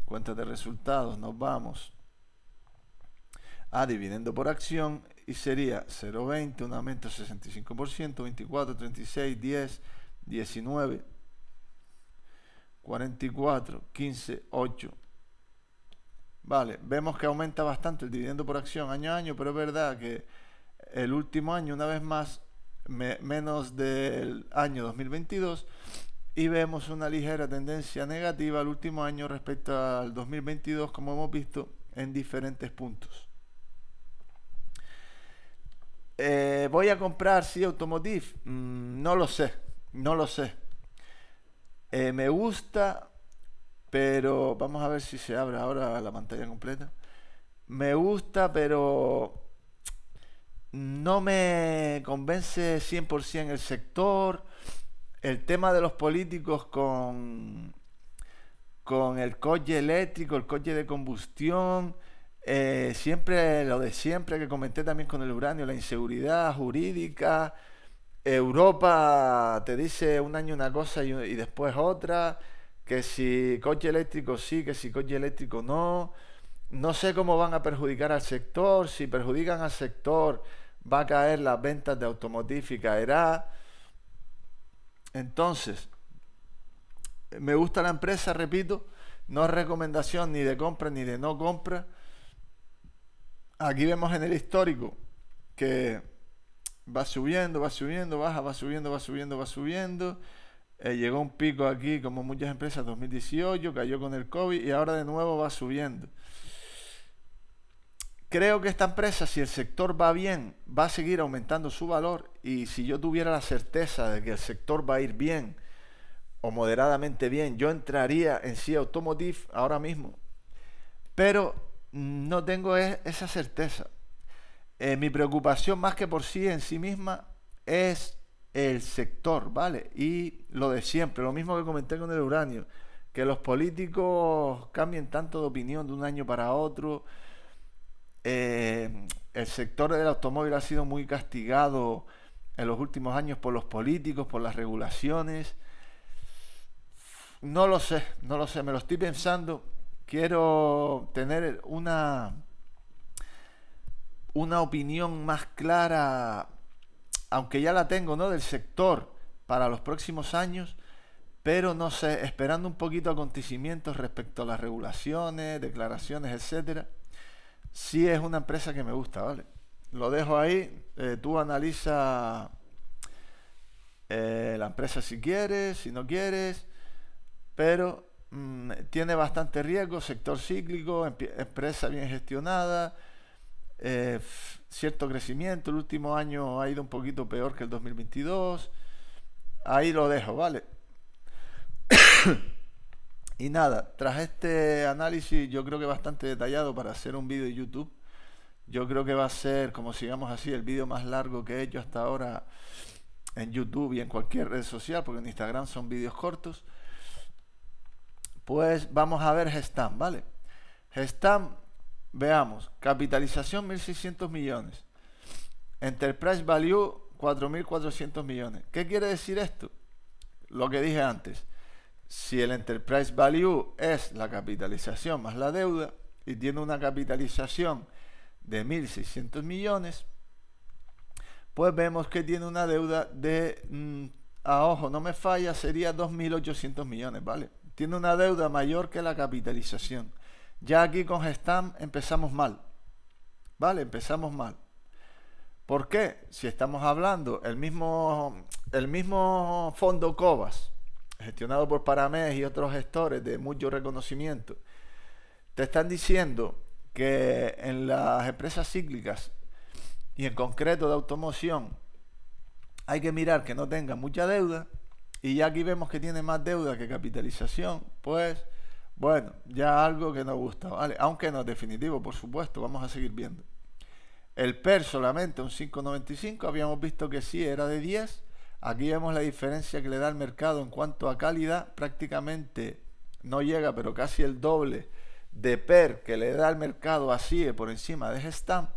cuenta de resultados, nos vamos a dividendo por acción y sería 0,20, un aumento 65%, 24, 36, 10, 19, 44, 15, 8. Vale, vemos que aumenta bastante el dividendo por acción año a año, pero es verdad que el último año, una vez más, menos del año 2022, y vemos una ligera tendencia negativa al último año respecto al 2022, como hemos visto en diferentes puntos. Eh, voy a comprar si sí, Automotive, mm, no lo sé, no lo sé. Eh, me gusta, pero vamos a ver si se abre ahora la pantalla completa. Me gusta, pero no me convence 100% el sector el tema de los políticos con, con el coche eléctrico, el coche de combustión, eh, siempre lo de siempre que comenté también con el uranio, la inseguridad jurídica, Europa te dice un año una cosa y, después otra, que si coche eléctrico sí, que si coche eléctrico no, no sé cómo van a perjudicar al sector, si perjudican al sector va a caer las ventas de automotífica, y caerá. Entonces, me gusta la empresa, repito, no es recomendación ni de compra ni de no compra. Aquí vemos en el histórico que va subiendo, va subiendo, baja, va subiendo, va subiendo, va subiendo. Eh, llegó un pico aquí, como muchas empresas, 2018, cayó con el COVID y ahora de nuevo va subiendo creo que esta empresa, si el sector va bien, va a seguir aumentando su valor y si yo tuviera la certeza de que el sector va a ir bien o moderadamente bien, yo entraría en sí Automotive ahora mismo. Pero no tengo e-, esa certeza. Eh, mi preocupación más que por sí en sí misma es el sector, ¿vale? Y lo de siempre, lo mismo que comenté con el uranio, que los políticos cambien tanto de opinión de un año para otro, eh, el sector del automóvil ha sido muy castigado en los últimos años por los políticos, por las regulaciones. No lo sé, no lo sé, me lo estoy pensando. Quiero tener una, una opinión más clara, aunque ya la tengo, ¿no? Del sector para los próximos años, pero no sé, esperando un poquito acontecimientos respecto a las regulaciones, declaraciones, etcétera si es una empresa que me gusta, ¿vale? Lo dejo ahí, eh, tú analiza eh, la empresa si quieres, si no quieres, pero mm, tiene bastante riesgo, sector cíclico, empresa bien gestionada, eh, cierto crecimiento, el último año ha ido un poquito peor que el 2022, ahí lo dejo, ¿vale? Y nada, tras este análisis yo creo que bastante detallado para hacer un vídeo de YouTube, yo creo que va a ser, como sigamos así, el vídeo más largo que he hecho hasta ahora en YouTube y en cualquier red social, porque en Instagram son vídeos cortos. Pues vamos a ver Gestam, ¿vale? Gestam, veamos, capitalización 1.600 millones, Enterprise Value 4.400 millones. ¿Qué quiere decir esto? Lo que dije antes si el enterprise value es la capitalización más la deuda y tiene una capitalización de 1.600 millones, pues vemos que tiene una deuda de, mm, a ojo, no me falla, sería 2.800 millones, ¿vale? Tiene una deuda mayor que la capitalización. Ya aquí con Gestam empezamos mal, ¿vale? Empezamos mal. ¿Por qué? Si estamos hablando, el mismo, el mismo fondo Cobas, gestionado por Paramés y otros gestores de mucho reconocimiento, te están diciendo que en las empresas cíclicas y en concreto de automoción hay que mirar que no tenga mucha deuda y ya aquí vemos que tiene más deuda que capitalización, pues bueno, ya algo que nos gusta, ¿vale? Aunque no es definitivo, por supuesto, vamos a seguir viendo. El PER solamente un 5,95, habíamos visto que sí era de 10 Aquí vemos la diferencia que le da el mercado en cuanto a calidad, prácticamente no llega, pero casi el doble de PER que le da el mercado a CIE por encima de Gestamp.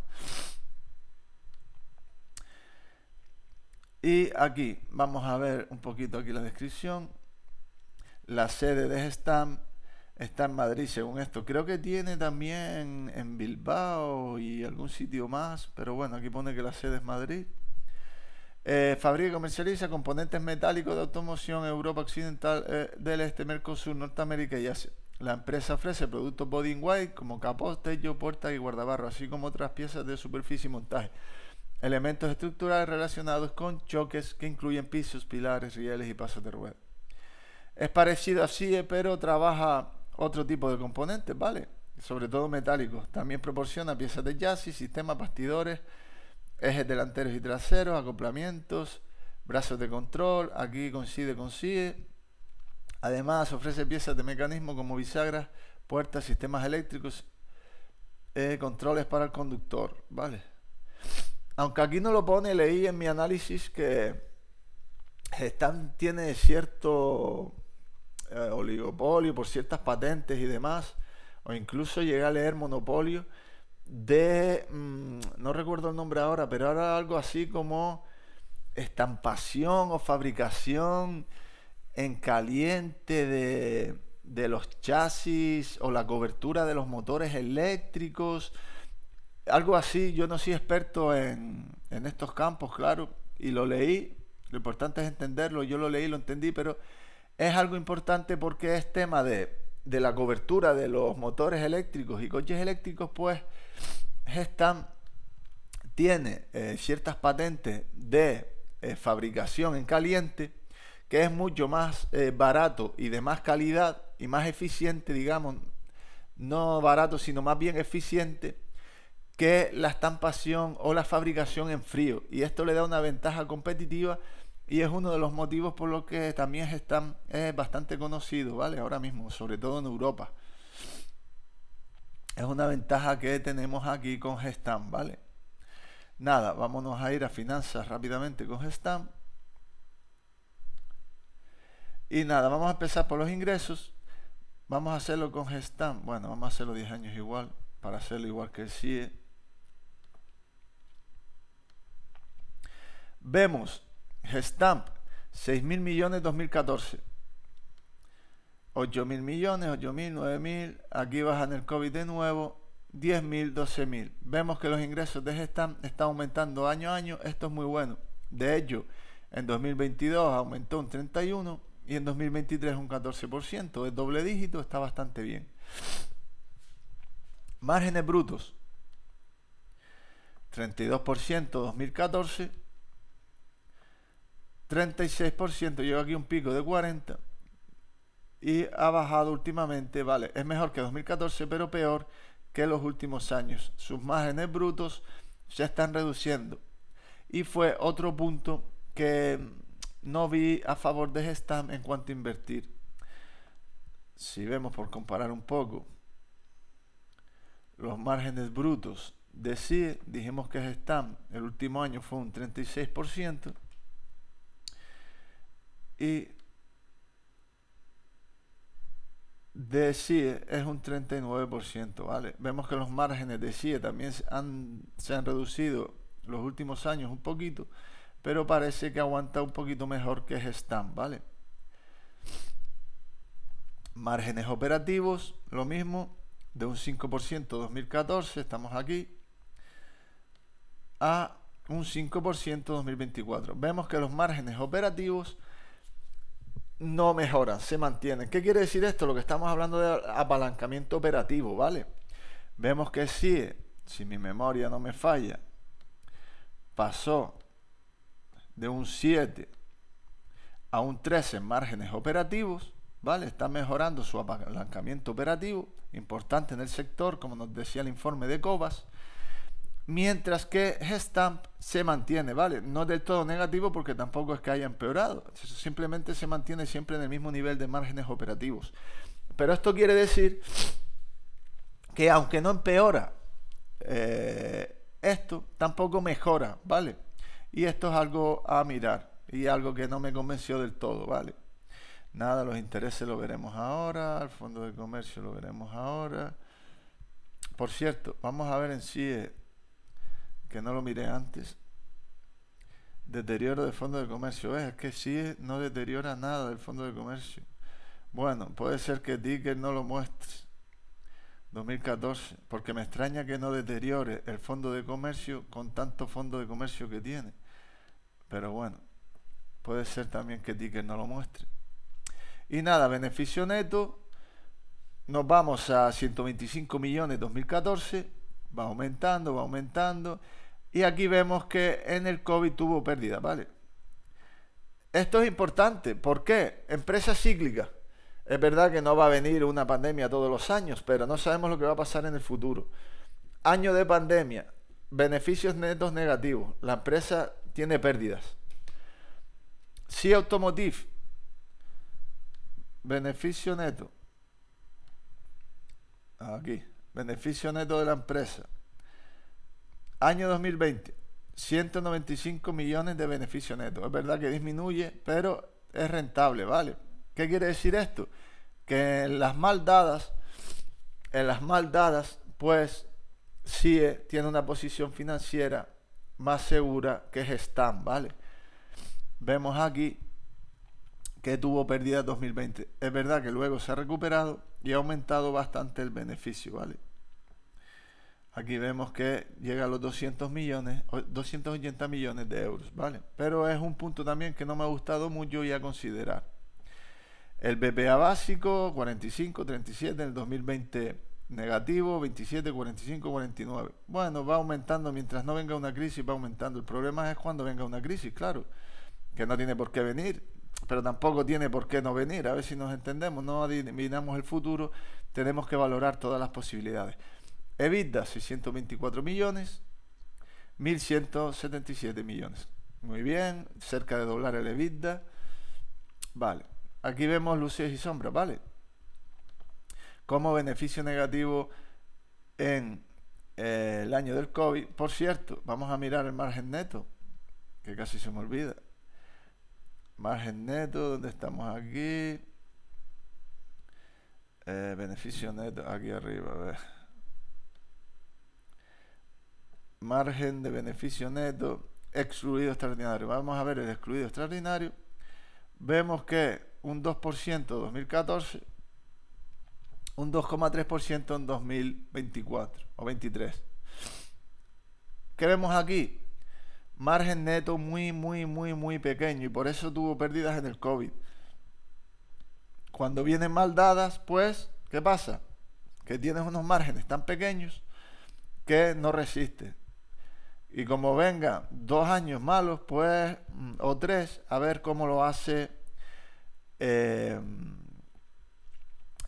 Y aquí vamos a ver un poquito aquí la descripción. La sede de Gestamp está en Madrid, según esto. Creo que tiene también en Bilbao y algún sitio más, pero bueno, aquí pone que la sede es Madrid. Eh, fabrica y comercializa componentes metálicos de automoción Europa Occidental eh, del Este, Mercosur, Norteamérica y Asia. La empresa ofrece productos body in white como capó, techo, puertas y guardabarros, así como otras piezas de superficie y montaje. Elementos estructurales relacionados con choques que incluyen pisos, pilares, rieles y pasos de rueda. Es parecido a CIE, pero trabaja otro tipo de componentes, ¿vale? Sobre todo metálicos. También proporciona piezas de chasis, sistemas, bastidores, ejes delanteros y traseros, acoplamientos, brazos de control, aquí coincide consigue. Además ofrece piezas de mecanismo como bisagras, puertas, sistemas eléctricos, eh, controles para el conductor, ¿vale? Aunque aquí no lo pone, leí en mi análisis que están tiene cierto eh, oligopolio por ciertas patentes y demás, o incluso llegué a leer monopolio, de, mm, no recuerdo el nombre ahora, pero ahora algo así como estampación o fabricación en caliente de, los chasis o la cobertura de los motores eléctricos, algo así, yo no soy experto en, estos campos, claro, y lo leí, lo importante es entenderlo, yo lo leí, lo entendí, pero es algo importante porque es tema de, de la cobertura de los motores eléctricos y coches eléctricos, pues gestam tiene eh, ciertas patentes de eh, fabricación en caliente que es mucho más eh, barato y de más calidad y más eficiente, digamos, no barato, sino más bien eficiente que la estampación o la fabricación en frío. Y esto le da una ventaja competitiva y es uno de los motivos por los que también gestam es bastante conocido, ¿vale? Ahora mismo, sobre todo en Europa. Es una ventaja que tenemos aquí con Gestam, ¿vale? Nada, vámonos a ir a finanzas rápidamente con Gestam. Y nada, vamos a empezar por los ingresos. Vamos a hacerlo con Gestam. Bueno, vamos a hacerlo 10 años igual, para hacerlo igual que el CIE. Vemos Gestamp, mil millones 2014. 8.000 millones, 8.000, 9.000, aquí bajan el COVID de nuevo, 10.000, 12.000. Vemos que los ingresos de Gestam están aumentando año a año, esto es muy bueno. De hecho, en 2022 aumentó un 31 y en 2023 un 14%, es doble dígito, está bastante bien. Márgenes brutos, 32% 2014, 36%, llegó aquí un pico de 40% y ha bajado últimamente, vale, es mejor que 2014, pero peor que los últimos años. Sus márgenes brutos se están reduciendo. Y fue otro punto que no vi a favor de Gestam en cuanto a invertir. Si vemos por comparar un poco los márgenes brutos de CIE, dijimos que Gestam el último año fue un 36% y de CIE es un 39%, ¿vale? Vemos que los márgenes de CIE también se han, reducido los últimos años un poquito, pero parece que aguanta un poquito mejor que Gestam, ¿vale? Márgenes operativos, lo mismo, de un 5% 2014, estamos aquí, a un 5% 2024. Vemos que los márgenes operativos no mejoran, se mantienen. ¿Qué quiere decir esto? Lo que estamos hablando de apalancamiento operativo, ¿vale? Vemos que sí, si mi memoria no me falla, pasó de un 7 a un 13 en márgenes operativos, ¿vale? Está mejorando su apalancamiento operativo, importante en el sector, como nos decía el informe de Cobas mientras que Gestamp se mantiene, ¿vale? No del todo negativo porque tampoco es que haya empeorado, simplemente se mantiene siempre en el mismo nivel de márgenes operativos. Pero esto quiere decir que aunque no empeora, eh, esto tampoco mejora, ¿vale? Y esto es algo a mirar y algo que no me convenció del todo, ¿vale? Nada, los intereses lo veremos ahora, el fondo de comercio lo veremos ahora. Por cierto, vamos a ver en sí que no lo miré antes. Deterioro del fondo de comercio. Es que sí no deteriora nada del fondo de comercio. Bueno, puede ser que Digger no lo muestre. 2014. Porque me extraña que no deteriore el fondo de comercio con tanto fondo de comercio que tiene. Pero bueno, puede ser también que Digger no lo muestre. Y nada, beneficio neto. Nos vamos a 125 millones 2014. Va aumentando, va aumentando. Y aquí vemos que en el COVID tuvo pérdida, ¿vale? Esto es importante. ¿Por qué? Empresa cíclica, Es verdad que no va a venir una pandemia todos los años, pero no sabemos lo que va a pasar en el futuro. Año de pandemia, beneficios netos negativos. La empresa tiene pérdidas. Si Automotive, beneficio neto. Aquí, beneficio neto de la empresa. Año 2020, 195 millones de beneficio neto. Es verdad que disminuye, pero es rentable, ¿vale? ¿Qué quiere decir esto? Que en las dadas, en las mal dadas, pues CIE tiene una posición financiera más segura que Gestam, ¿vale? Vemos aquí que tuvo pérdida 2020. Es verdad que luego se ha recuperado y ha aumentado bastante el beneficio, ¿vale? Aquí vemos que llega a los 200 millones, 280 millones de euros, ¿vale? Pero es un punto también que no me ha gustado mucho y a considerar. El BPA básico, 45, 37, en el 2020 negativo, 27, 45, 49. Bueno, va aumentando mientras no venga una crisis, va aumentando. El problema es cuando venga una crisis, claro, que no tiene por qué venir, pero tampoco tiene por qué no venir. A ver si nos entendemos, no adivinamos el futuro, tenemos que valorar todas las posibilidades. EBITDA 624 millones, 1.177 millones. Muy bien, cerca de doblar el EBITDA. Vale, aquí vemos luces y sombras, ¿vale? Como beneficio negativo en eh, el año del COVID. Por cierto, vamos a mirar el margen neto, que casi se me olvida. Margen neto, ¿dónde estamos aquí? Eh, beneficio neto, aquí arriba, a ver margen de beneficio neto, excluido extraordinario. Vamos a ver el excluido extraordinario. Vemos que un 2% en 2014, un 2,3% en 2024 o 23. ¿Qué vemos aquí? Margen neto muy, muy, muy, muy pequeño y por eso tuvo pérdidas en el COVID. Cuando vienen mal dadas, pues, ¿qué pasa? Que tienes unos márgenes tan pequeños que no resiste. Y como venga dos años malos, pues, mm, o tres, a ver cómo lo hace eh,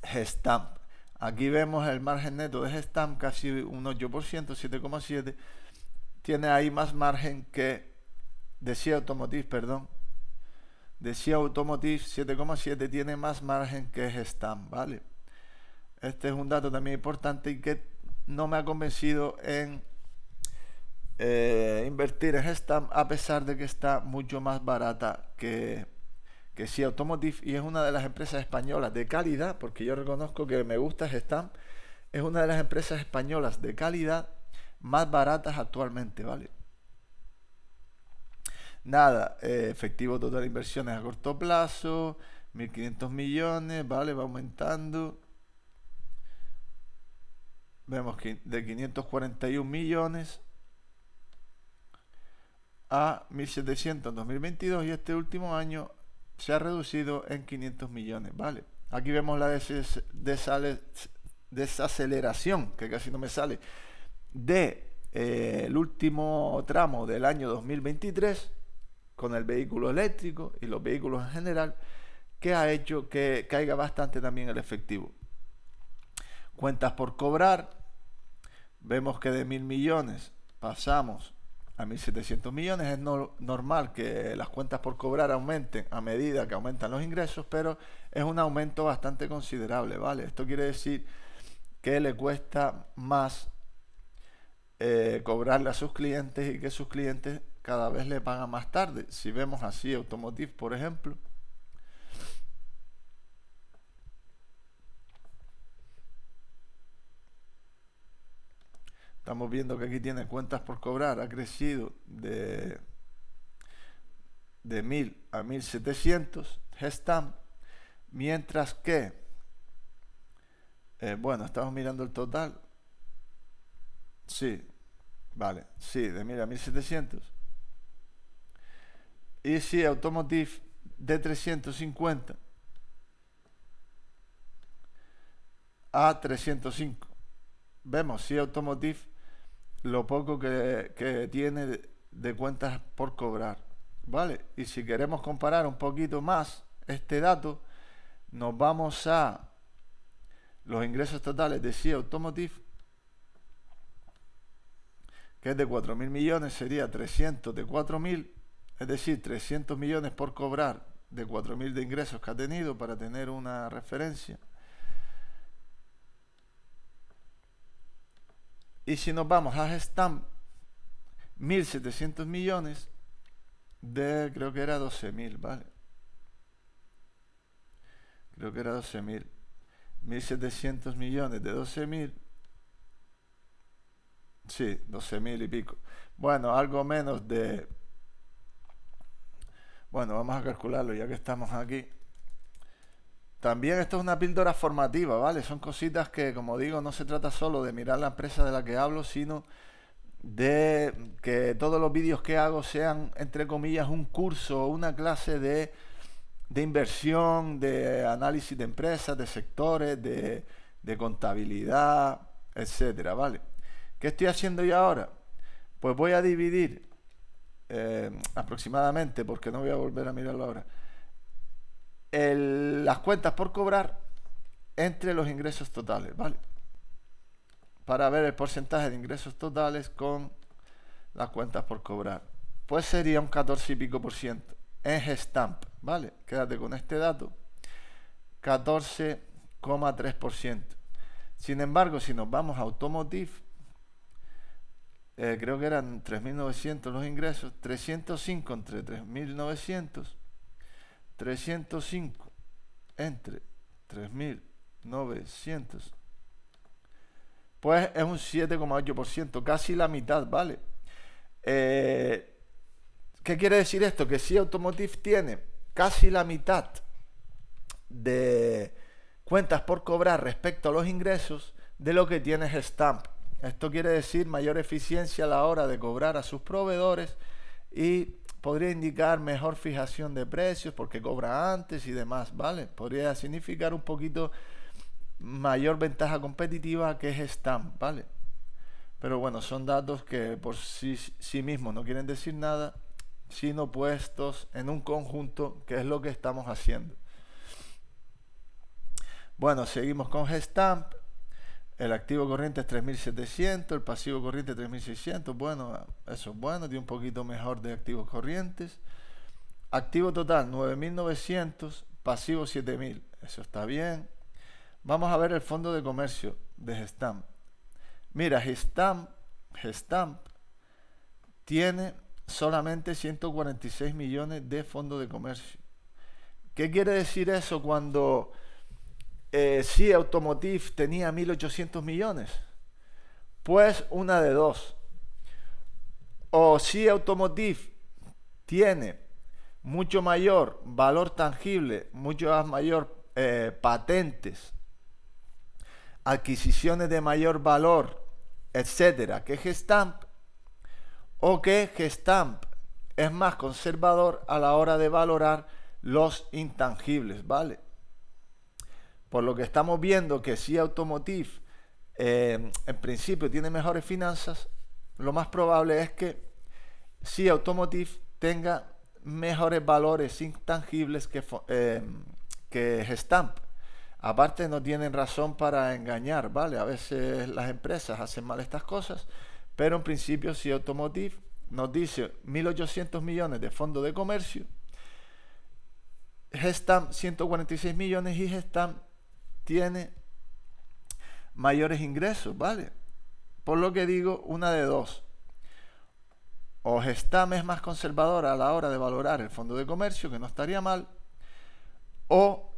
Gestamp. Aquí vemos el margen neto de Gestamp, casi un 8%, 7,7%. Tiene ahí más margen que de Sea Automotive, perdón. De Sea Automotive 7,7 tiene más margen que Gestamp, ¿vale? Este es un dato también importante y que no me ha convencido en eh, invertir en esta a pesar de que está mucho más barata que, si Automotive y es una de las empresas españolas de calidad, porque yo reconozco que me gusta Gestamp, es una de las empresas españolas de calidad más baratas actualmente, ¿vale? Nada, eh, efectivo total inversiones a corto plazo, 1.500 millones, ¿vale? Va aumentando. Vemos que de 541 millones a 1.700 en 2022 y este último año se ha reducido en 500 millones, ¿vale? Aquí vemos la desaceleración, que casi no me sale, de eh, último tramo del año 2023 con el vehículo eléctrico y los vehículos en general, que ha hecho que caiga bastante también el efectivo. Cuentas por cobrar, vemos que de mil millones pasamos a 1.700 millones. Es normal que las cuentas por cobrar aumenten a medida que aumentan los ingresos, pero es un aumento bastante considerable, ¿vale? Esto quiere decir que le cuesta más eh, cobrarle a sus clientes y que sus clientes cada vez le pagan más tarde. Si vemos así Automotive, por ejemplo, Estamos viendo que aquí tiene cuentas por cobrar, ha crecido de, de 1000 a 1700, gestam, mientras que, eh, bueno, estamos mirando el total, sí, vale, sí, de 1000 a 1700. Y si Automotive de 350 a 305. Vemos si Automotive lo poco que, que tiene de, cuentas por cobrar. ¿Vale? Y si queremos comparar un poquito más este dato, nos vamos a los ingresos totales de CIA Automotive, que es de mil millones, sería 300 de 4.000, es decir, 300 millones por cobrar de 4.000 de ingresos que ha tenido para tener una referencia. Y si nos vamos a Gestamp, 1.700 millones de, creo que era 12.000, ¿vale? Creo que era 12.000. 1.700 millones de 12.000. Sí, 12.000 y pico. Bueno, algo menos de... Bueno, vamos a calcularlo ya que estamos aquí. También esto es una píldora formativa, ¿vale? Son cositas que, como digo, no se trata solo de mirar la empresa de la que hablo, sino de que todos los vídeos que hago sean, entre comillas, un curso o una clase de, de, inversión, de análisis de empresas, de sectores, de, contabilidad, etcétera, ¿vale? ¿Qué estoy haciendo yo ahora? Pues voy a dividir eh, aproximadamente, porque no voy a volver a mirarlo ahora las cuentas por cobrar entre los ingresos totales, ¿vale? Para ver el porcentaje de ingresos totales con las cuentas por cobrar. Pues sería un 14 y pico por ciento en Gestamp, ¿vale? Quédate con este dato. 14,3%. por ciento Sin embargo, si nos vamos a Automotive, eh, creo que eran 3.900 los ingresos, 305 entre 3.900 305 entre 3.900. Pues es un 7,8%, casi la mitad, ¿vale? Eh, ¿Qué quiere decir esto? Que si Automotive tiene casi la mitad de cuentas por cobrar respecto a los ingresos de lo que tiene Stamp. Esto quiere decir mayor eficiencia a la hora de cobrar a sus proveedores y podría indicar mejor fijación de precios porque cobra antes y demás, ¿vale? Podría significar un poquito mayor ventaja competitiva que es Stamp, ¿vale? Pero bueno, son datos que por sí, sí mismos no quieren decir nada, sino puestos en un conjunto, que es lo que estamos haciendo. Bueno, seguimos con Gestamp. El activo corriente es 3700, el pasivo corriente 3600. Bueno, eso es bueno, tiene un poquito mejor de activos corrientes. Activo total 9900, pasivo 7000. Eso está bien. Vamos a ver el fondo de comercio de Gestamp. Mira, Gestamp, Gestamp tiene solamente 146 millones de fondo de comercio. ¿Qué quiere decir eso cuando eh, si Automotive tenía 1.800 millones? Pues una de dos. O si Automotive tiene mucho mayor valor tangible, mucho más mayor eh, patentes, adquisiciones de mayor valor, etcétera, que Gestamp, o que Gestamp es más conservador a la hora de valorar los intangibles, ¿vale? Por lo que estamos viendo que si Automotive eh, en principio tiene mejores finanzas, lo más probable es que si Automotive tenga mejores valores intangibles que, eh, que Gestamp. Aparte no tienen razón para engañar, ¿vale? A veces las empresas hacen mal estas cosas, pero en principio si Automotive nos dice 1.800 millones de fondo de comercio, Gestamp 146 millones y Gestamp tiene mayores ingresos, ¿vale? Por lo que digo, una de dos. O Gestam es más conservadora a la hora de valorar el fondo de comercio, que no estaría mal, o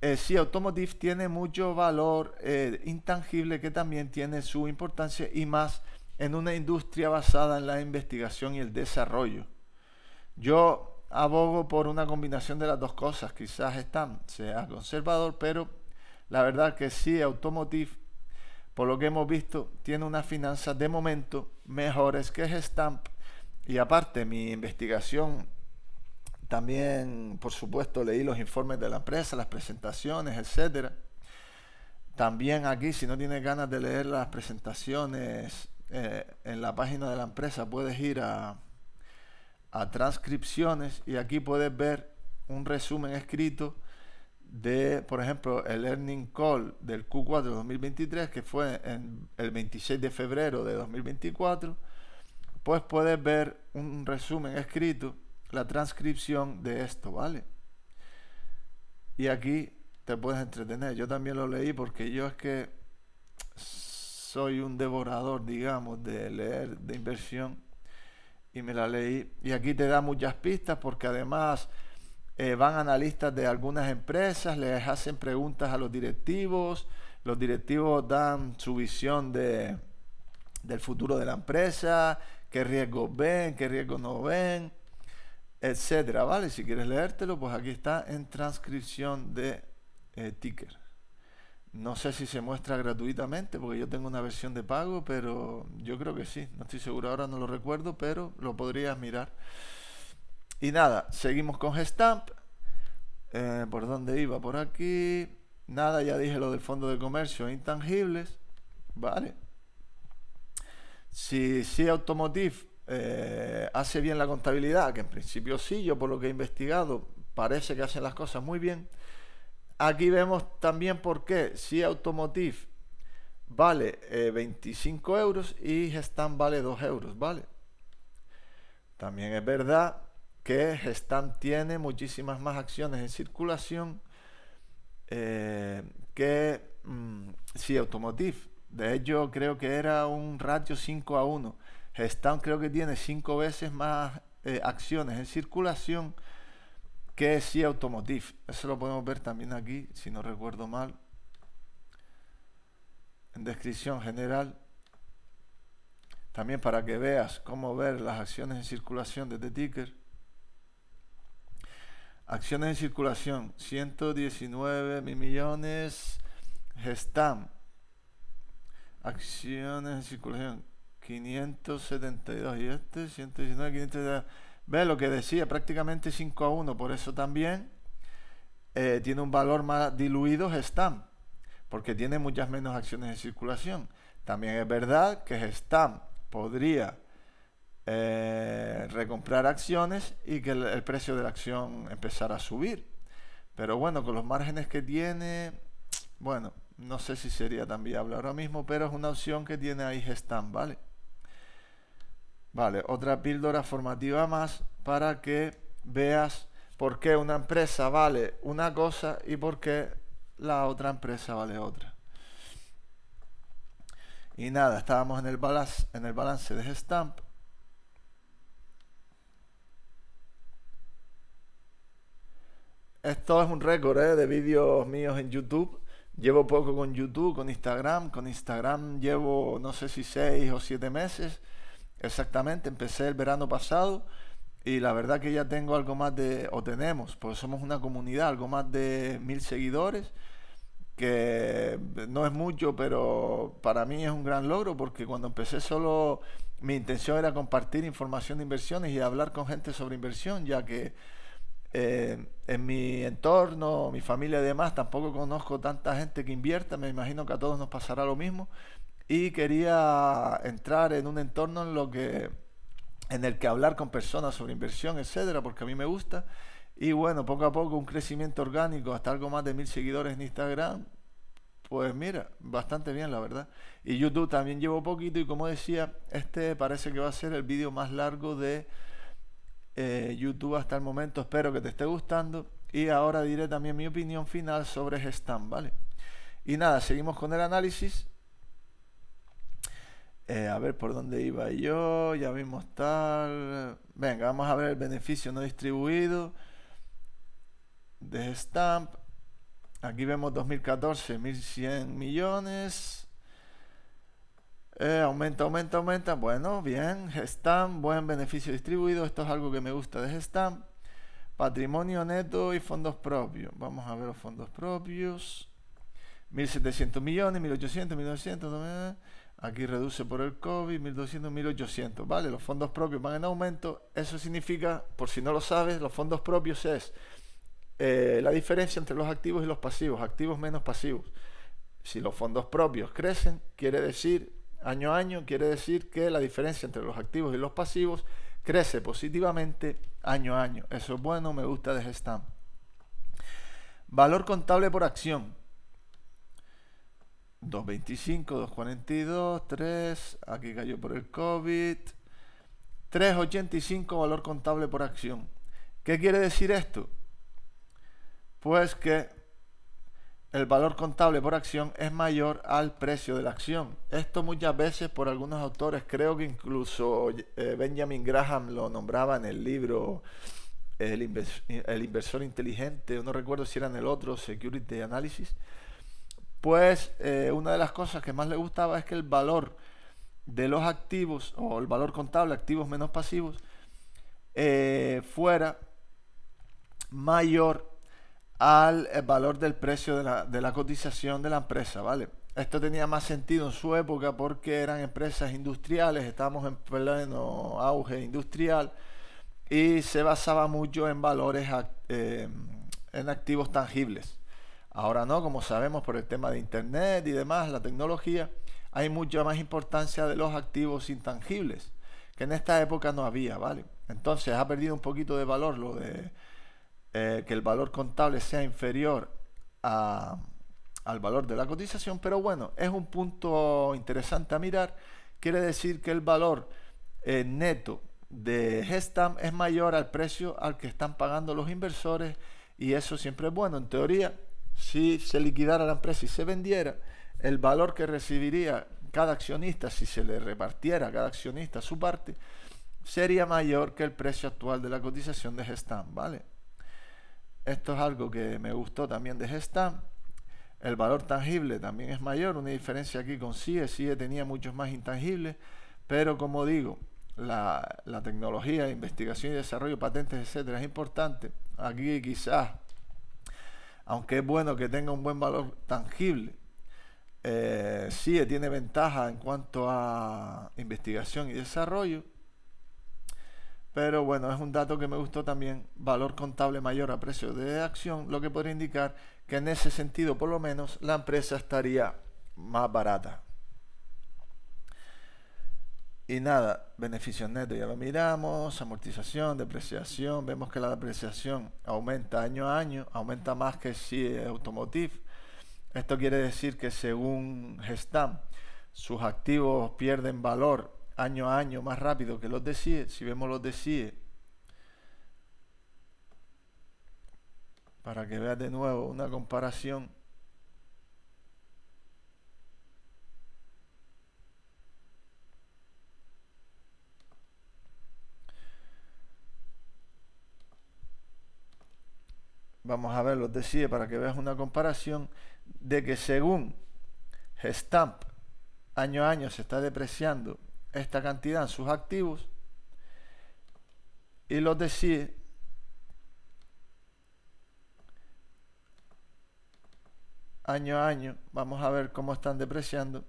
eh, si Automotive tiene mucho valor eh, intangible que también tiene su importancia y más en una industria basada en la investigación y el desarrollo. Yo abogo por una combinación de las dos cosas. Quizás están, sea conservador, pero la verdad que sí, Automotive, por lo que hemos visto, tiene unas finanzas de momento mejores que stamp Y aparte, mi investigación, también, por supuesto, leí los informes de la empresa, las presentaciones, etcétera. También aquí, si no tienes ganas de leer las presentaciones eh, en la página de la empresa, puedes ir a, a transcripciones y aquí puedes ver un resumen escrito de, por ejemplo, el earning call del Q4 2023, que fue el 26 de febrero de 2024, pues puedes ver un resumen escrito, la transcripción de esto, ¿vale? Y aquí te puedes entretener. Yo también lo leí porque yo es que soy un devorador, digamos, de leer de inversión y me la leí. Y aquí te da muchas pistas porque además eh, van analistas de algunas empresas, les hacen preguntas a los directivos, los directivos dan su visión de, del futuro de la empresa, qué riesgos ven, qué riesgos no ven, etcétera, ¿vale? Si quieres leértelo, pues aquí está en transcripción de eh, ticker. No sé si se muestra gratuitamente, porque yo tengo una versión de pago, pero yo creo que sí. No estoy seguro ahora, no lo recuerdo, pero lo podrías mirar. Y nada, seguimos con Gestamp. Eh, ¿Por dónde iba? Por aquí. Nada, ya dije lo del fondo de comercio intangibles. Vale. Si, si Automotive eh, hace bien la contabilidad, que en principio sí, yo por lo que he investigado, parece que hacen las cosas muy bien. Aquí vemos también por qué si Automotive vale 25 eh, euros y Gestamp vale 2 euros, ¿vale? También es verdad que están, tiene muchísimas más acciones en circulación eh, que mm, si Automotive. De hecho, creo que era un ratio 5 a 1. Gestamp creo que tiene 5 veces más eh, acciones en circulación que si Automotive. Eso lo podemos ver también aquí, si no recuerdo mal. En descripción general. También para que veas cómo ver las acciones en circulación desde Ticker. Acciones en circulación, 119 mil millones. Gestam, acciones en circulación, 572. Y este, 119, 572. Ve lo que decía, prácticamente 5 a 1. Por eso también eh, tiene un valor más diluido Gestam, porque tiene muchas menos acciones en circulación. También es verdad que Gestam podría eh, recomprar acciones y que el, precio de la acción empezara a subir. Pero bueno, con los márgenes que tiene, bueno, no sé si sería tan viable ahora mismo, pero es una opción que tiene ahí Gestamp, ¿vale? Vale, otra píldora formativa más para que veas por qué una empresa vale una cosa y por qué la otra empresa vale otra. Y nada, estábamos en el balance, en el balance de Gestamp Esto es un récord eh, de vídeos míos en YouTube. Llevo poco con YouTube, con Instagram. Con Instagram llevo no sé si seis o siete meses exactamente. Empecé el verano pasado y la verdad que ya tengo algo más de, o tenemos, pues somos una comunidad, algo más de mil seguidores, que no es mucho, pero para mí es un gran logro porque cuando empecé solo mi intención era compartir información de inversiones y hablar con gente sobre inversión, ya que eh, en mi entorno, mi familia y demás, tampoco conozco tanta gente que invierta, me imagino que a todos nos pasará lo mismo, y quería entrar en un entorno en lo que en el que hablar con personas sobre inversión, etcétera, porque a mí me gusta. Y bueno, poco a poco un crecimiento orgánico hasta algo más de mil seguidores en Instagram. Pues mira, bastante bien la verdad. Y YouTube también llevo poquito y como decía, este parece que va a ser el vídeo más largo de eh, YouTube hasta el momento. Espero que te esté gustando. Y ahora diré también mi opinión final sobre Gestamp, ¿vale? Y nada, seguimos con el análisis. Eh, a ver por dónde iba yo, ya vimos tal. Venga, vamos a ver el beneficio no distribuido de Stamp. Aquí vemos 2014, 1100 millones. Eh, aumenta, aumenta, aumenta. Bueno, bien. gestam buen beneficio distribuido. Esto es algo que me gusta de gestam Patrimonio neto y fondos propios. Vamos a ver los fondos propios. 1.700 millones, 1.800, 1.900. Eh, aquí reduce por el COVID, 1.200, 1.800. Vale, los fondos propios van en aumento. Eso significa, por si no lo sabes, los fondos propios es eh, la diferencia entre los activos y los pasivos. Activos menos pasivos. Si los fondos propios crecen, quiere decir año a año, quiere decir que la diferencia entre los activos y los pasivos crece positivamente año a año. Eso es bueno, me gusta de Gestam. Valor contable por acción. 225, 242, 3, aquí cayó por el COVID. 385 valor contable por acción. ¿Qué quiere decir esto? Pues que el valor contable por acción es mayor al precio de la acción. Esto muchas veces por algunos autores, creo que incluso eh, Benjamin Graham lo nombraba en el libro eh, el, inversor inteligente, no recuerdo si era en el otro, Security Analysis, pues eh, una de las cosas que más le gustaba es que el valor de los activos o el valor contable, activos menos pasivos, fuera mayor al eh, valor del precio de la, cotización de la empresa, ¿vale? Esto tenía más sentido en su época porque eran empresas industriales, estábamos en pleno auge industrial y se basaba mucho en valores, em, en activos tangibles. Ahora no, como sabemos por el tema de Internet y demás, la tecnología, hay mucha más importancia de los activos intangibles, que en esta época no había, ¿vale? Entonces ha perdido un poquito de valor lo de eh, que el valor contable sea inferior al valor de la cotización, pero bueno, es un punto interesante a mirar. Quiere decir que el valor eh, neto de Gestam es mayor al precio al que están pagando los inversores y eso siempre es bueno. En teoría, si se liquidara la empresa y se vendiera, el valor que recibiría cada accionista, si se le repartiera a cada accionista su parte, sería mayor que el precio actual de la cotización de Gestam, ¿vale? Esto es algo que me gustó también de Gesta. El valor tangible también es mayor, una diferencia aquí con CIE. CIE tenía muchos más intangibles, pero como digo, la, tecnología, investigación y desarrollo, patentes, etcétera, es importante. Aquí quizás, aunque es bueno que tenga un buen valor tangible, eh, CIE tiene ventaja en cuanto a investigación y desarrollo, pero bueno, es un dato que me gustó también, valor contable mayor a precio de acción, lo que podría indicar que en ese sentido por lo menos la empresa estaría más barata. Y nada, beneficios netos ya lo miramos, amortización, depreciación, vemos que la depreciación aumenta año a año, aumenta más que si automotive. Esto quiere decir que según Gestam, sus activos pierden valor año a año más rápido que los de CIE. Si vemos los de CIE, para que veas de nuevo una comparación. Vamos a ver los de CIE para que veas una comparación de que según Stamp año a año se está depreciando esta cantidad en sus activos y los decide año a año. Vamos a ver cómo están depreciando.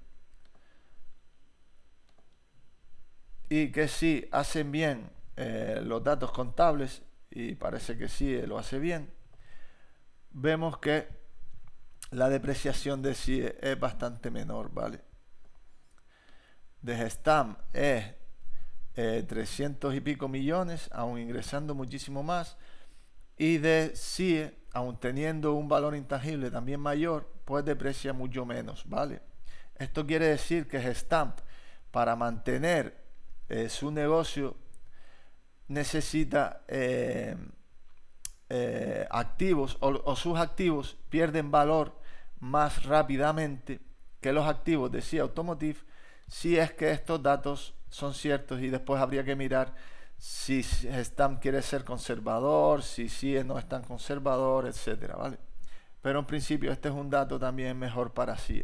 Y que si hacen bien eh, los datos contables, y parece que sí eh, lo hace bien, vemos que la depreciación de CIE es bastante menor, ¿vale? de Gestamp es 300 eh, y pico millones, aún ingresando muchísimo más, y de CIE, aún teniendo un valor intangible también mayor, pues deprecia mucho menos, ¿vale? Esto quiere decir que Gestamp, para mantener eh, su negocio, necesita eh, activos o, sus activos pierden valor más rápidamente que los activos de CIA Automotive si es que estos datos son ciertos y después habría que mirar si Stam quiere ser conservador, si CIE no es tan conservador, etcétera, ¿vale? Pero en principio este es un dato también mejor para sí.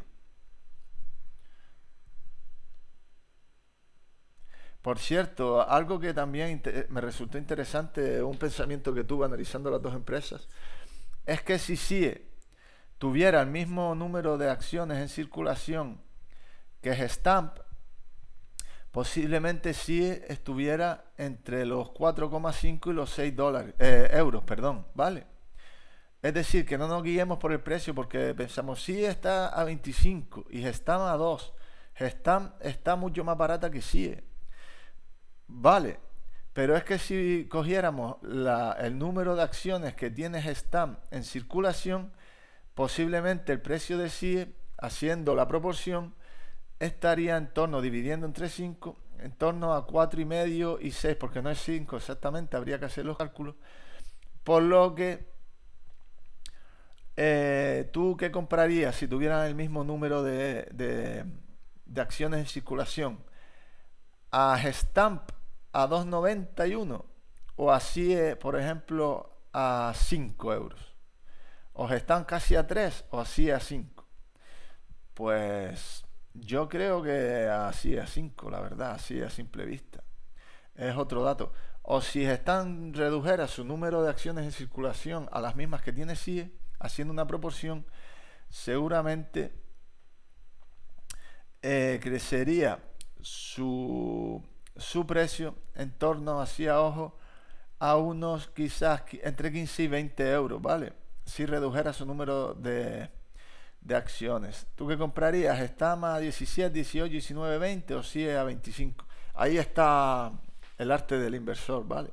Por cierto, algo que también me resultó interesante, un pensamiento que tuve analizando las dos empresas, es que si CIE tuviera el mismo número de acciones en circulación que es Stamp, posiblemente sí estuviera entre los 4,5 y los 6 dólares, eh, euros, perdón, ¿vale? Es decir, que no nos guiemos por el precio porque pensamos, si está a 25 y Gestamp a 2. Gestamp está mucho más barata que SIE. Vale, pero es que si cogiéramos el número de acciones que tiene Stamp en circulación, posiblemente el precio de SIE, haciendo la proporción, estaría en torno, dividiendo entre 5, en torno a 4,5 y 6, porque no es 5 exactamente, habría que hacer los cálculos. Por lo que eh, tú qué comprarías si tuvieran el mismo número de, de, acciones en circulación a Gestamp a 2,91 o así e, por ejemplo, a 5 euros. O Gestamp casi a 3 o así a 5. E pues yo creo que así a 5, la verdad, así a simple vista. Es otro dato. O si están redujera su número de acciones en circulación a las mismas que tiene CIE, haciendo una proporción, seguramente eh, crecería su, su, precio en torno, así e, a ojo, a unos quizás entre 15 y 20 euros, ¿vale? Si redujera su número de de acciones. ¿Tú qué comprarías? más a 17, 18, 19, 20 o es a 25? Ahí está el arte del inversor, ¿vale?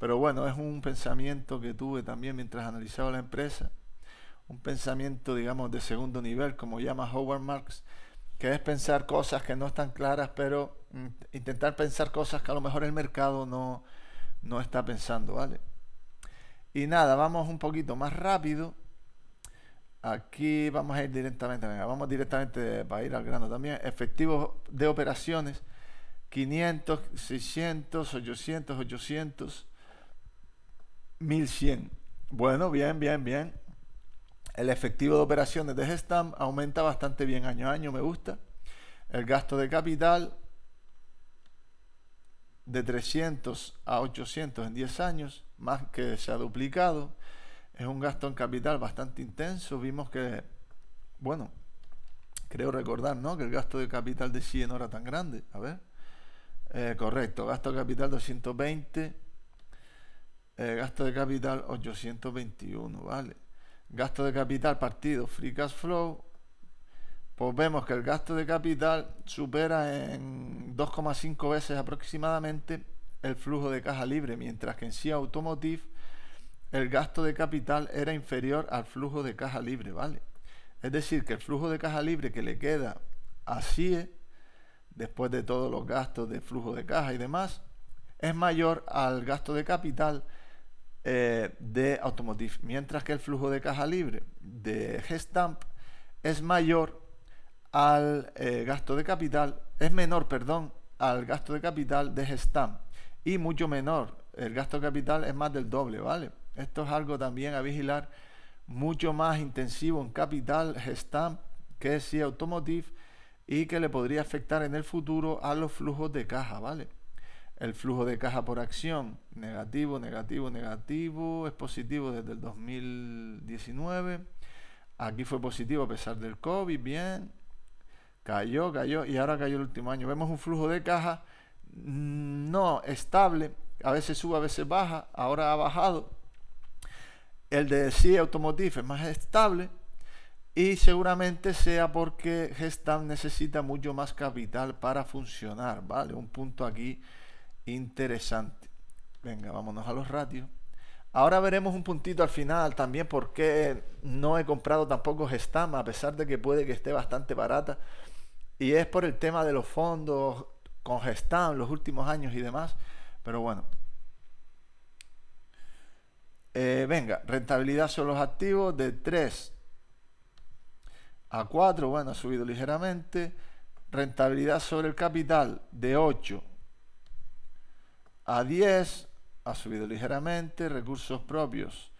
Pero bueno, es un pensamiento que tuve también mientras analizaba la empresa. Un pensamiento, digamos, de segundo nivel, como llama Howard Marks, que es pensar cosas que no están claras, pero mm, intentar pensar cosas que a lo mejor el mercado no, no está pensando, ¿vale? Y nada, vamos un poquito más rápido Aquí vamos a ir directamente, vamos directamente para ir al grano también. Efectivo de operaciones, 500, 600, 800, 800, 1100. Bueno, bien, bien, bien. El efectivo de operaciones de gestam aumenta bastante bien año a año, me gusta. El gasto de capital de 300 a 800 en 10 años, más que se ha duplicado es un gasto en capital bastante intenso. Vimos que, bueno, creo recordar, ¿no? Que el gasto de capital de sí no era tan grande. A ver. Eh, correcto, gasto de capital 220. Eh, gasto de capital 821, ¿vale? Gasto de capital partido free cash flow. Pues vemos que el gasto de capital supera en 2,5 veces aproximadamente el flujo de caja libre, mientras que en sí Automotive el gasto de capital era inferior al flujo de caja libre, ¿vale? Es decir, que el flujo de caja libre que le queda a CIE, después de todos los gastos de flujo de caja y demás, es mayor al gasto de capital eh, de Automotive, mientras que el flujo de caja libre de Gestamp es mayor al eh, gasto de capital, es menor, perdón, al gasto de capital de Gestamp y mucho menor. El gasto de capital es más del doble, ¿vale? Esto es algo también a vigilar mucho más intensivo en capital, stamp, que si automotive y que le podría afectar en el futuro a los flujos de caja, ¿vale? El flujo de caja por acción, negativo, negativo, negativo, es positivo desde el 2019. Aquí fue positivo a pesar del COVID, bien. Cayó, cayó y ahora cayó el último año. Vemos un flujo de caja mm, no estable, a veces sube, a veces baja, ahora ha bajado, el de si Automotive es más estable y seguramente sea porque Gestam necesita mucho más capital para funcionar, ¿vale? Un punto aquí interesante. Venga, vámonos a los ratios. Ahora veremos un puntito al final también porque no he comprado tampoco Gestam, a pesar de que puede que esté bastante barata. Y es por el tema de los fondos con Gestam, los últimos años y demás. Pero bueno, eh, venga, rentabilidad sobre los activos de 3 a 4, bueno, ha subido ligeramente. Rentabilidad sobre el capital de 8 a 10, ha subido ligeramente. Recursos propios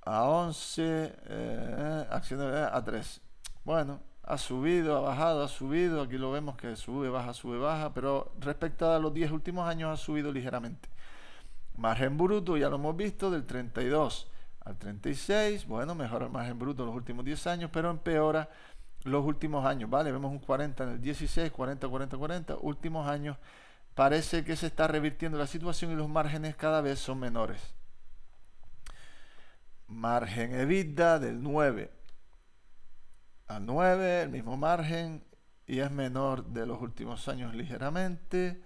a 11, eh, eh, acciones a 3. Bueno, ha subido, ha bajado, ha subido. Aquí lo vemos que sube, baja, sube, baja. Pero respecto a los 10 últimos años ha subido ligeramente. Margen bruto, ya lo hemos visto, del 32 al 36. Bueno, mejora el margen bruto los últimos 10 años, pero empeora los últimos años, ¿vale? Vemos un 40 en el 16, 40, 40, 40. Últimos años parece que se está revirtiendo la situación y los márgenes cada vez son menores. Margen EBITDA del 9 al 9, el mismo margen, y es menor de los últimos años ligeramente.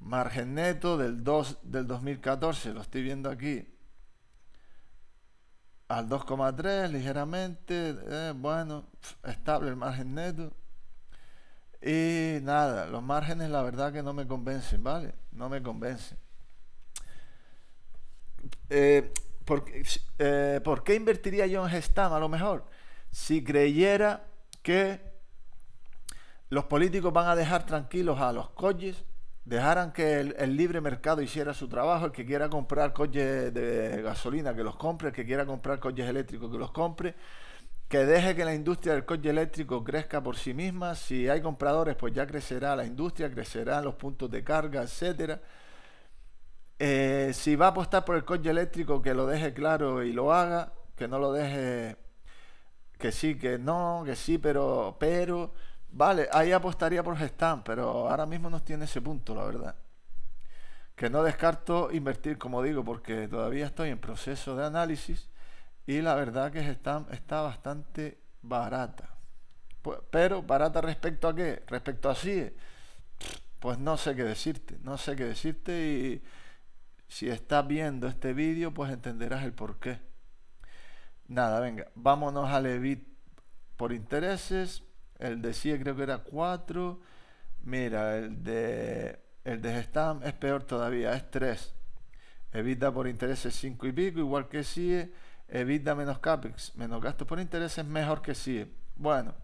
Margen neto del 2 del 2014, lo estoy viendo aquí. Al 2,3 ligeramente, eh, bueno, estable el margen neto. Y nada, los márgenes la verdad que no me convencen, ¿vale? No me convencen. Eh, ¿por, eh, ¿por, qué invertiría yo en Gestam a lo mejor? Si creyera que los políticos van a dejar tranquilos a los coches dejaran que el, libre mercado hiciera su trabajo, el que quiera comprar coches de gasolina que los compre, el que quiera comprar coches eléctricos que los compre, que deje que la industria del coche eléctrico crezca por sí misma, si hay compradores pues ya crecerá la industria, crecerán los puntos de carga, etcétera. Eh, si va a apostar por el coche eléctrico, que lo deje claro y lo haga, que no lo deje que sí, que no, que sí, pero, pero, Vale, ahí apostaría por gestam pero ahora mismo no tiene ese punto, la verdad. Que no descarto invertir, como digo, porque todavía estoy en proceso de análisis y la verdad que gestam está bastante barata. Pero barata respecto a qué? Respecto a CIE? Pues no sé qué decirte, no sé qué decirte y si estás viendo este vídeo pues entenderás el por qué. Nada, venga, vámonos a Levit por intereses el de CIE creo que era 4. Mira, el de, el de Gestam es peor todavía, es 3. Evita por intereses 5 y pico, igual que CIE. Evita menos CAPEX, menos gastos por intereses, mejor que CIE. Bueno,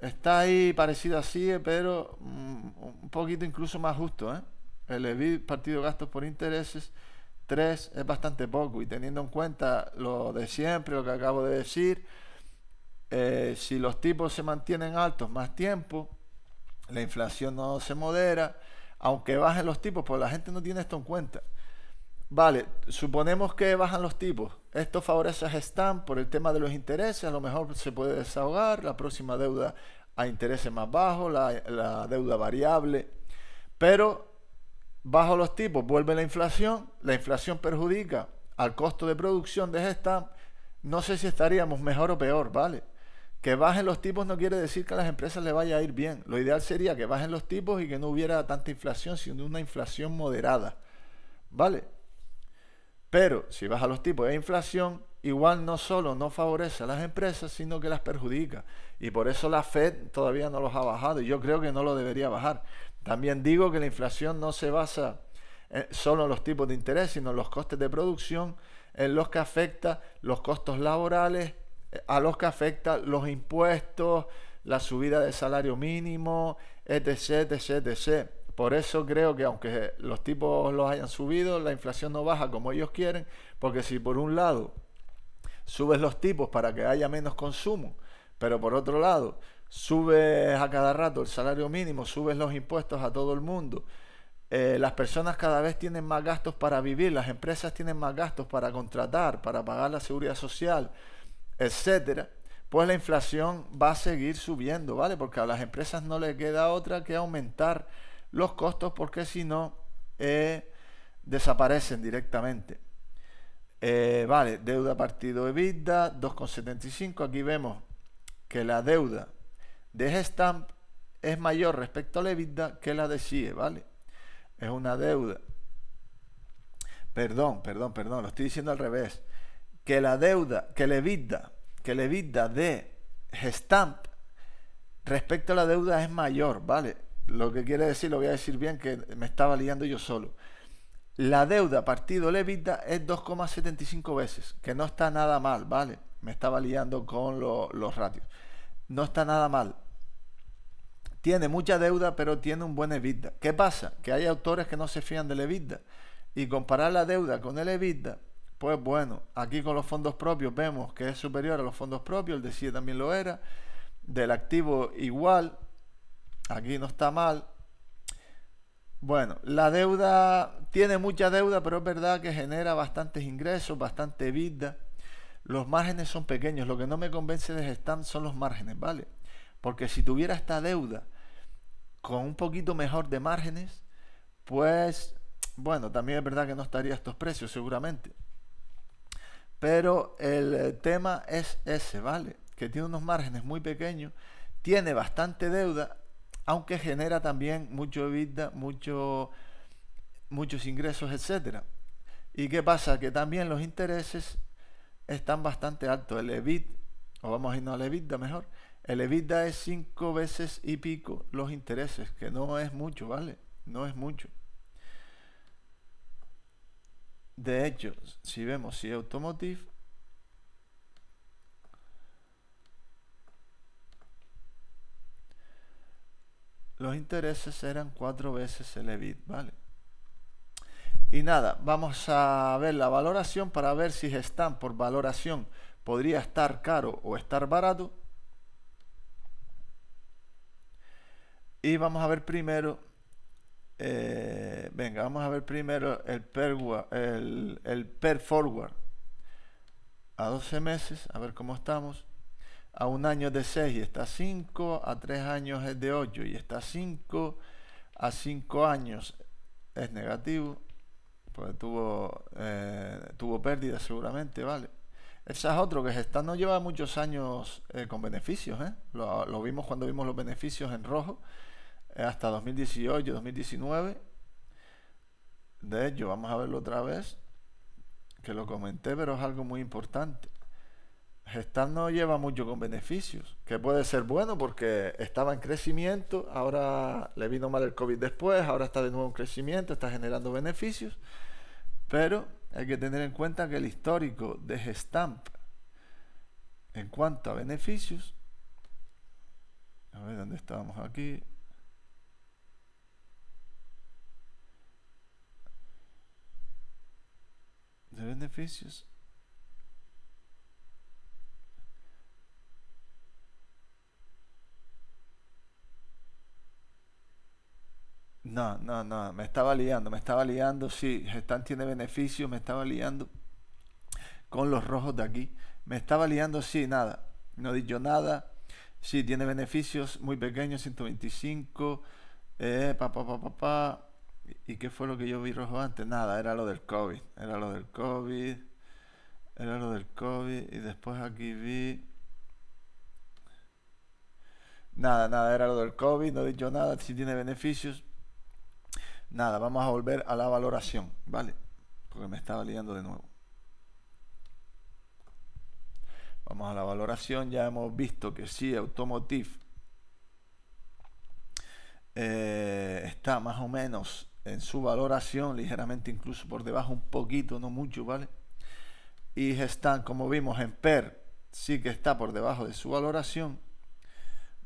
está ahí parecido a CIE, pero mm, un poquito incluso más justo. ¿eh? El EBIT partido gastos por intereses 3 es bastante poco y teniendo en cuenta lo de siempre, lo que acabo de decir eh, si los tipos se mantienen altos más tiempo, la inflación no se modera, aunque bajen los tipos, pues la gente no tiene esto en cuenta. Vale, suponemos que bajan los tipos. Esto favorece a Gestamp por el tema de los intereses. A lo mejor se puede desahogar la próxima deuda a intereses más bajos, la, deuda variable. Pero bajo los tipos vuelve la inflación. La inflación perjudica al costo de producción de Gestamp, No sé si estaríamos mejor o peor, ¿vale? Que bajen los tipos no quiere decir que a las empresas les vaya a ir bien. Lo ideal sería que bajen los tipos y que no hubiera tanta inflación, sino una inflación moderada. ¿Vale? Pero si baja los tipos de inflación, igual no solo no favorece a las empresas, sino que las perjudica. Y por eso la Fed todavía no los ha bajado y yo creo que no lo debería bajar. También digo que la inflación no se basa eh, solo en los tipos de interés, sino en los costes de producción, en los que afecta los costos laborales, a los que afecta los impuestos, la subida del salario mínimo, etc, etc, etc. Por eso creo que aunque los tipos los hayan subido, la inflación no baja como ellos quieren, porque si por un lado subes los tipos para que haya menos consumo, pero por otro lado subes a cada rato el salario mínimo, subes los impuestos a todo el mundo, eh, las personas cada vez tienen más gastos para vivir, las empresas tienen más gastos para contratar, para pagar la seguridad social, etcétera, pues la inflación va a seguir subiendo, ¿vale? Porque a las empresas no le queda otra que aumentar los costos porque si no eh, desaparecen directamente. Eh, vale, deuda partido EBITDA 2,75. Aquí vemos que la deuda de stamp es mayor respecto a la EBITDA que la de CIE, ¿vale? Es una deuda. Perdón, perdón, perdón, lo estoy diciendo al revés que la deuda, que Levita, EBITDA, que Levita EBITDA de Gestamp respecto a la deuda es mayor, ¿vale? Lo que quiere decir, lo voy a decir bien, que me estaba liando yo solo. La deuda partido Levita es 2,75 veces, que no está nada mal, ¿vale? Me estaba liando con los ratios. No está nada mal. Tiene mucha deuda, pero tiene un buen EBITDA. ¿Qué pasa? Que hay autores que no se fían del EBITDA. Y comparar la deuda con el EBITDA pues bueno, aquí con los fondos propios vemos que es superior a los fondos propios, el de CIE también lo era, del activo igual, aquí no está mal. Bueno, la deuda tiene mucha deuda, pero es verdad que genera bastantes ingresos, bastante vida. Los márgenes son pequeños, lo que no me convence de Gestam son los márgenes, ¿vale? Porque si tuviera esta deuda con un poquito mejor de márgenes, pues bueno, también es verdad que no estaría a estos precios seguramente. Pero el eh, tema es ese, ¿vale? Que tiene unos márgenes muy pequeños, tiene bastante deuda, aunque genera también mucho EBITDA, muchos ingresos, etcétera. ¿Y qué pasa? Que también los intereses están bastante altos. El EBIT, o vamos a irnos al EBITDA mejor, el EBITDA es cinco veces y pico los intereses, que no es mucho, ¿vale? No es mucho. De hecho, si vemos si Automotive los intereses eran cuatro veces el EBIT, ¿vale? Y nada, vamos a ver la valoración para ver si están por valoración podría estar caro o estar barato. Y vamos a ver primero eh, venga, vamos a ver primero el per, el, per forward a 12 meses, a ver cómo estamos. A un año de 6 y está 5, a 3 años es de 8 y está 5, a 5 años es negativo, pues tuvo, eh, tuvo pérdida seguramente, ¿vale? Esa es otro, que está no lleva muchos años eh, con beneficios, ¿eh? Lo, lo, vimos cuando vimos los beneficios en rojo, hasta 2018, 2019. De hecho, vamos a verlo otra vez, que lo comenté, pero es algo muy importante. Gestamp no lleva mucho con beneficios, que puede ser bueno porque estaba en crecimiento, ahora le vino mal el COVID después, ahora está de nuevo en crecimiento, está generando beneficios, pero hay que tener en cuenta que el histórico de Gestamp en cuanto a beneficios, a ver dónde estábamos aquí, de beneficios. No, no, no, me estaba liando, me estaba liando, sí, están tiene beneficios, me estaba liando con los rojos de aquí. Me estaba liando, sí, nada, no he dicho nada. Sí, tiene beneficios muy pequeños, 125, eh, pa, pa, pa, pa, pa. ¿Y qué fue lo que yo vi rojo antes? Nada, era lo del COVID. Era lo del COVID. Era lo del COVID. Y después aquí vi... Nada, nada, era lo del COVID. No he dicho nada. Si tiene beneficios. Nada, vamos a volver a la valoración. ¿Vale? Porque me estaba liando de nuevo. Vamos a la valoración. Ya hemos visto que sí, Automotive eh, está más o menos en su valoración, ligeramente incluso por debajo, un poquito, no mucho, ¿vale? Y están, como vimos en PER, sí que está por debajo de su valoración.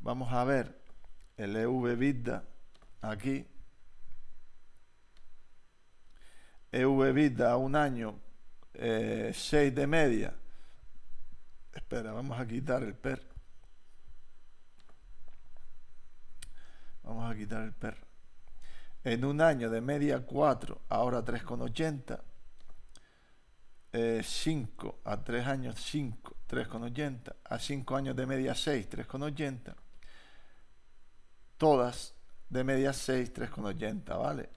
Vamos a ver el EV aquí. EV a un año, 6 eh, de media. Espera, vamos a quitar el PER. Vamos a quitar el PER en un año de media 4, ahora 3,80. 5 eh, a 3 años 5, 3,80. A 5 años de media 6, 3,80. Todas de media 6, 3,80, ¿vale?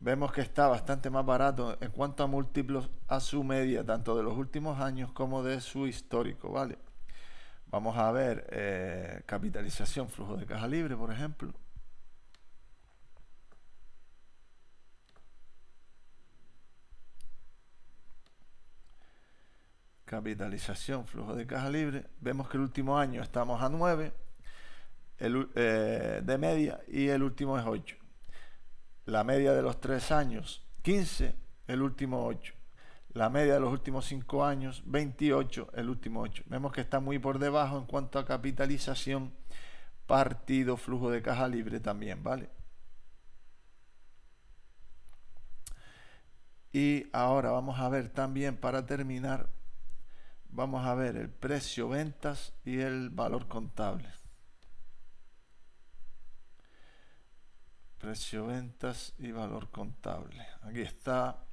Vemos que está bastante más barato en cuanto a múltiplos a su media, tanto de los últimos años como de su histórico, ¿vale? Vamos a ver eh, capitalización, flujo de caja libre, por ejemplo. capitalización, flujo de caja libre, vemos que el último año estamos a 9 eh, de media y el último es 8. La media de los 3 años, 15, el último 8. La media de los últimos 5 años, 28, el último 8. Vemos que está muy por debajo en cuanto a capitalización, partido, flujo de caja libre también, ¿vale? Y ahora vamos a ver también para terminar vamos a ver el precio ventas y el valor contable. Precio ventas y valor contable. Aquí está.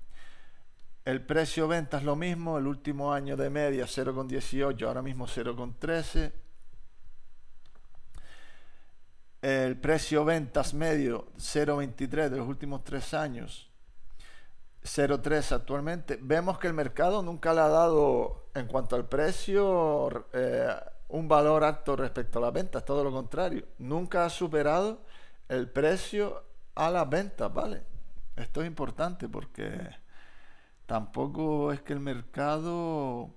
El precio ventas lo mismo, el último año de media 0,18, ahora mismo 0,13. El precio ventas medio 0,23 de los últimos tres años 0.3 actualmente. Vemos que el mercado nunca le ha dado, en cuanto al precio, eh, un valor alto respecto a las ventas, todo lo contrario. Nunca ha superado el precio a las ventas, ¿vale? Esto es importante porque tampoco es que el mercado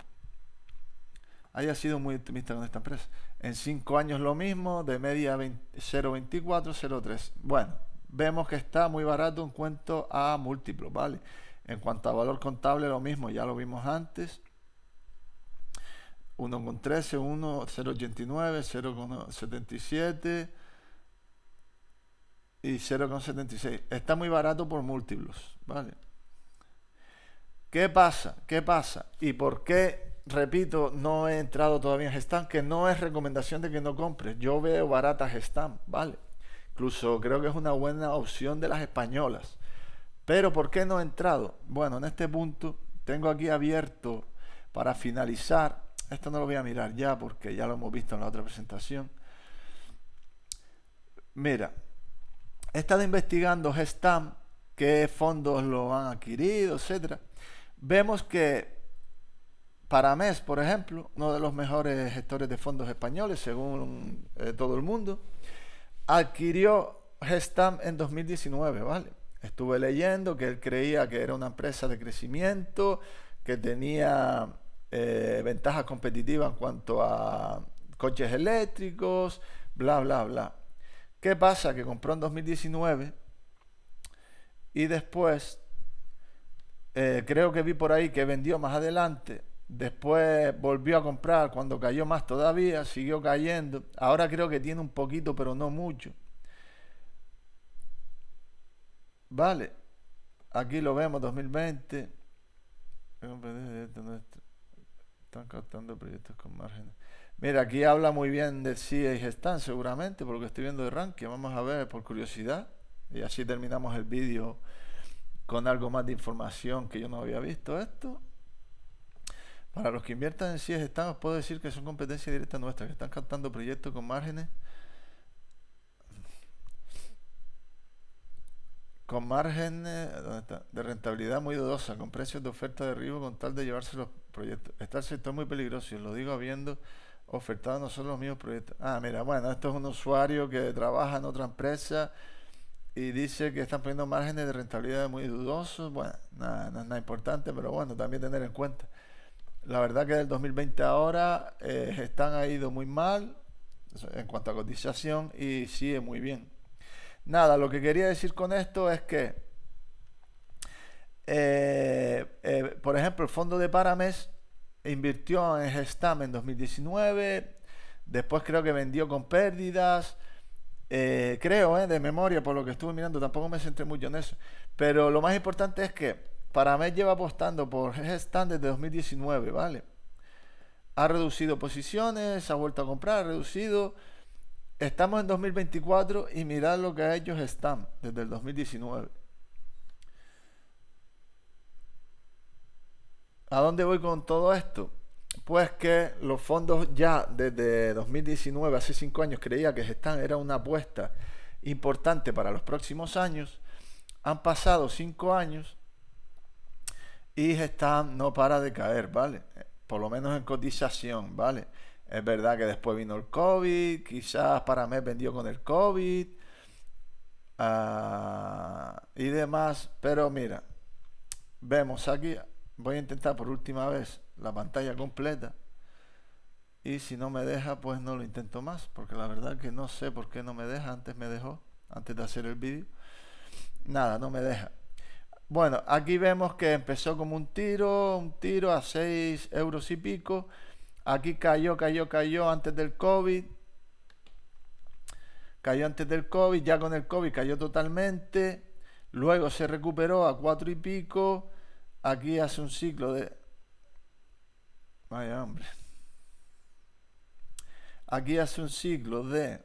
haya sido muy optimista con esta empresa. En 5 años lo mismo, de media 0.24, 0.3. Bueno vemos que está muy barato en cuanto a múltiplos, ¿vale? En cuanto a valor contable, lo mismo, ya lo vimos antes. 1,13, 1, 0,89, 0,77 y 0,76. Está muy barato por múltiplos, ¿vale? ¿Qué pasa? ¿Qué pasa? ¿Y por qué, repito, no he entrado todavía en Gestam? Que no es recomendación de que no compre Yo veo baratas Gestam, ¿vale? Incluso creo que es una buena opción de las españolas. Pero ¿por qué no he entrado? Bueno, en este punto tengo aquí abierto para finalizar. Esto no lo voy a mirar ya porque ya lo hemos visto en la otra presentación. Mira, he estado investigando Gestam, qué fondos lo han adquirido, etcétera. Vemos que para mes por ejemplo, uno de los mejores gestores de fondos españoles, según eh, todo el mundo, adquirió Gestam en 2019, ¿vale? Estuve leyendo que él creía que era una empresa de crecimiento, que tenía eh, ventajas competitivas en cuanto a coches eléctricos, bla, bla, bla. ¿Qué pasa? Que compró en 2019 y después eh, creo que vi por ahí que vendió más adelante Después volvió a comprar cuando cayó más todavía, siguió cayendo. Ahora creo que tiene un poquito, pero no mucho. Vale, aquí lo vemos 2020. Están captando proyectos con márgenes. Mira, aquí habla muy bien de si y Gestan, seguramente, por lo que estoy viendo de ranking. Vamos a ver por curiosidad. Y así terminamos el vídeo con algo más de información que yo no había visto esto. Para los que inviertan en CIES estados, puedo decir que son competencia directa nuestra, que están captando proyectos con márgenes con márgenes de rentabilidad muy dudosa, con precios de oferta de arribo con tal de llevarse los proyectos. Está el sector muy peligroso, y lo digo habiendo ofertado nosotros los mismos proyectos. Ah, mira, bueno, esto es un usuario que trabaja en otra empresa y dice que están poniendo márgenes de rentabilidad muy dudosos. Bueno, nada, nada importante, pero bueno, también tener en cuenta. La verdad que del 2020 ahora eh, están ha ido muy mal en cuanto a cotización y sigue muy bien. Nada, lo que quería decir con esto es que, eh, eh, por ejemplo, el fondo de Parames invirtió en Gestam en 2019, después creo que vendió con pérdidas, creo, de memoria, por lo que estuve mirando, tampoco me centré mucho en eso, pero lo más importante es que Paramed lleva apostando por stand desde 2019, ¿vale? Ha reducido posiciones, ha vuelto a comprar, ha reducido. Estamos en 2024 y mirad lo que ha hecho están desde el 2019. ¿A dónde voy con todo esto? Pues que los fondos ya desde 2019, hace 5 años, creía que Gestam era una apuesta importante para los próximos años. Han pasado 5 años y Gestam no para de caer, ¿vale? Eh, por lo menos en cotización, ¿vale? Es verdad que después vino el COVID, quizás para mí vendió con el COVID ah, y demás, pero mira, vemos aquí, voy a intentar por última vez la pantalla completa y si no me deja pues no lo intento más, porque la verdad que no sé por qué no me deja, antes me dejó, antes de hacer el vídeo, nada, no me deja. Bueno, aquí vemos que empezó como un tiro, un tiro a 6 euros y pico. Aquí cayó, cayó, cayó antes del COVID. Cayó antes del COVID, ya con el COVID cayó totalmente. Luego se recuperó a 4 y pico. Aquí hace un ciclo de... Vaya hombre. Aquí hace un ciclo de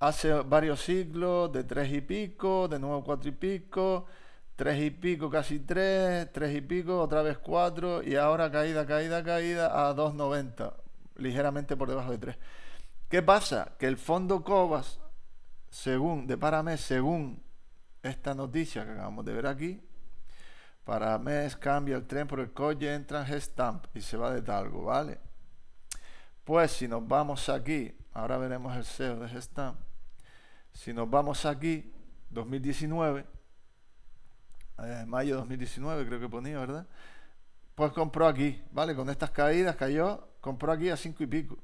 hace varios siglos, de tres y pico, de nuevo cuatro y pico, tres y pico, casi tres, tres y pico, otra vez cuatro, y ahora caída, caída, caída a 2,90, ligeramente por debajo de 3. ¿Qué pasa? Que el fondo Cobas, según, de Paramés, según esta noticia que acabamos de ver aquí, para mes cambia el tren por el coche, entra en Gestamp y se va de Talgo, ¿vale? Pues si nos vamos aquí, ahora veremos el SEO de Gestamp. Si nos vamos aquí, 2019, eh, mayo 2019 creo que ponía, ¿verdad? Pues compró aquí, ¿vale? Con estas caídas cayó, compró aquí a cinco y pico.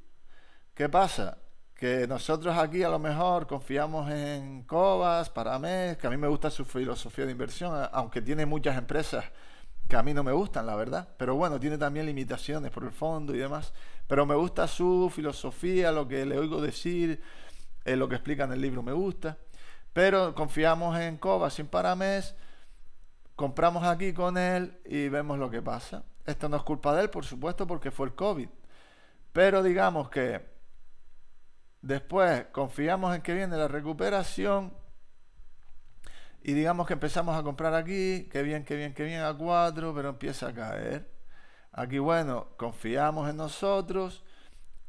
¿Qué pasa? Que nosotros aquí a lo mejor confiamos en Cobas, Parames, que a mí me gusta su filosofía de inversión, aunque tiene muchas empresas que a mí no me gustan, la verdad. Pero bueno, tiene también limitaciones por el fondo y demás. Pero me gusta su filosofía, lo que le oigo decir, es lo que explica en el libro me gusta. Pero confiamos en Cova sin parames, compramos aquí con él y vemos lo que pasa. Esto no es culpa de él, por supuesto, porque fue el COVID. Pero digamos que después confiamos en que viene la recuperación y digamos que empezamos a comprar aquí, que bien, que bien, que bien a cuatro, pero empieza a caer. Aquí, bueno, confiamos en nosotros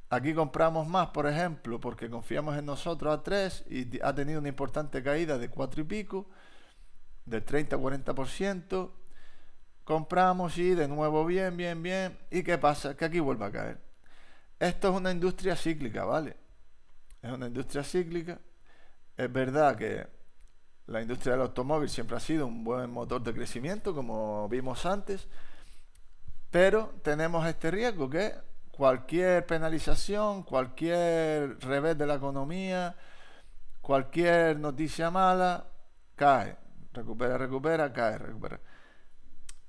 Aquí compramos más, por ejemplo, porque confiamos en nosotros a 3 y ha tenido una importante caída de 4 y pico, del 30-40%. Compramos y de nuevo bien, bien, bien. ¿Y qué pasa? Que aquí vuelve a caer. Esto es una industria cíclica, ¿vale? Es una industria cíclica. Es verdad que la industria del automóvil siempre ha sido un buen motor de crecimiento, como vimos antes. Pero tenemos este riesgo que cualquier penalización, cualquier revés de la economía, cualquier noticia mala, cae, recupera, recupera, cae, recupera.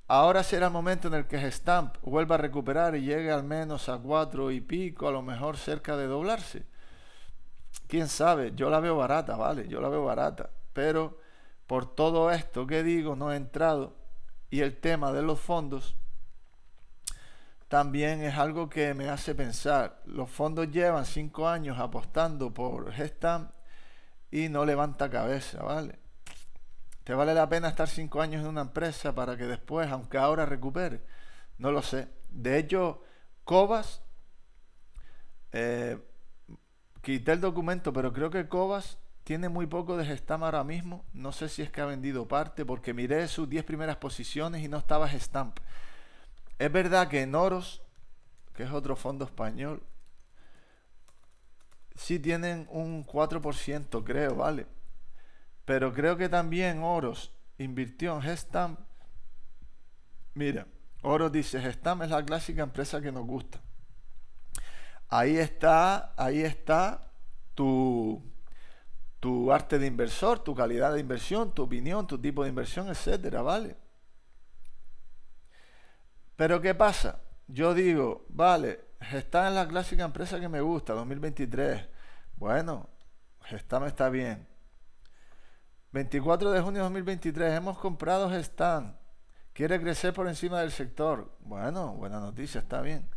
Ahora será el momento en el que Stamp vuelva a recuperar y llegue al menos a cuatro y pico, a lo mejor cerca de doblarse. Quién sabe, yo la veo barata, vale, yo la veo barata, pero por todo esto que digo no he entrado y el tema de los fondos también es algo que me hace pensar. Los fondos llevan cinco años apostando por Gestamp y no levanta cabeza, ¿vale? ¿Te vale la pena estar cinco años en una empresa para que después, aunque ahora recupere? No lo sé. De hecho, Cobas, eh, quité el documento, pero creo que Cobas tiene muy poco de Gestamp ahora mismo. No sé si es que ha vendido parte, porque miré sus 10 primeras posiciones y no estaba Gestamp. Es verdad que en Oros, que es otro fondo español, sí tienen un 4%, creo, ¿vale? Pero creo que también Oros invirtió en Gestamp. Mira, Oros dice, Gestamp es la clásica empresa que nos gusta. Ahí está, ahí está tu, tu arte de inversor, tu calidad de inversión, tu opinión, tu tipo de inversión, etcétera, ¿vale? Pero ¿qué pasa? Yo digo, vale, Gestam es la clásica empresa que me gusta, 2023. Bueno, Gestam está bien. 24 de junio de 2023, hemos comprado Gestam. Quiere crecer por encima del sector. Bueno, buena noticia, está bien.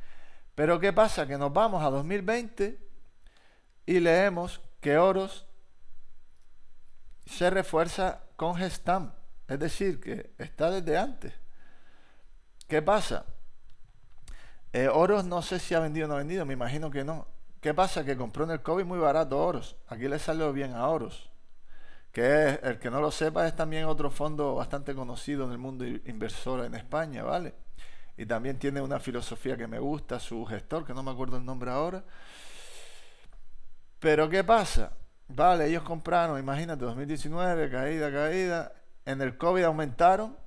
Pero ¿qué pasa? Que nos vamos a 2020 y leemos que Oros se refuerza con Gestam. Es decir, que está desde antes. ¿Qué pasa? Eh, oros no sé si ha vendido o no ha vendido, me imagino que no. ¿Qué pasa? Que compró en el COVID muy barato Oros. Aquí le salió bien a Oros. Que el que no lo sepa es también otro fondo bastante conocido en el mundo inversor en España, ¿vale? Y también tiene una filosofía que me gusta, su gestor, que no me acuerdo el nombre ahora. Pero ¿qué pasa? Vale, ellos compraron, imagínate, 2019, caída, caída. En el COVID aumentaron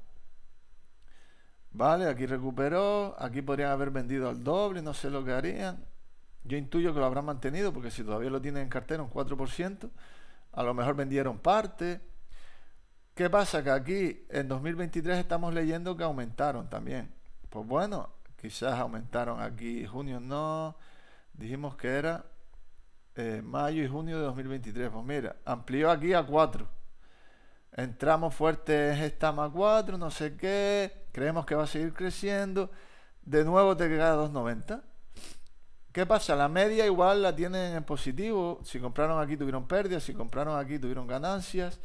Vale, aquí recuperó, aquí podrían haber vendido al doble, no sé lo que harían. Yo intuyo que lo habrán mantenido, porque si todavía lo tienen en cartera un 4%, a lo mejor vendieron parte. ¿Qué pasa? Que aquí en 2023 estamos leyendo que aumentaron también. Pues bueno, quizás aumentaron aquí junio, no. Dijimos que era eh, mayo y junio de 2023. Pues mira, amplió aquí a 4. Entramos fuerte en esta 4, no sé qué Creemos que va a seguir creciendo. De nuevo te queda 2,90. ¿Qué pasa? La media igual la tienen en positivo. Si compraron aquí tuvieron pérdidas, si compraron aquí tuvieron ganancias,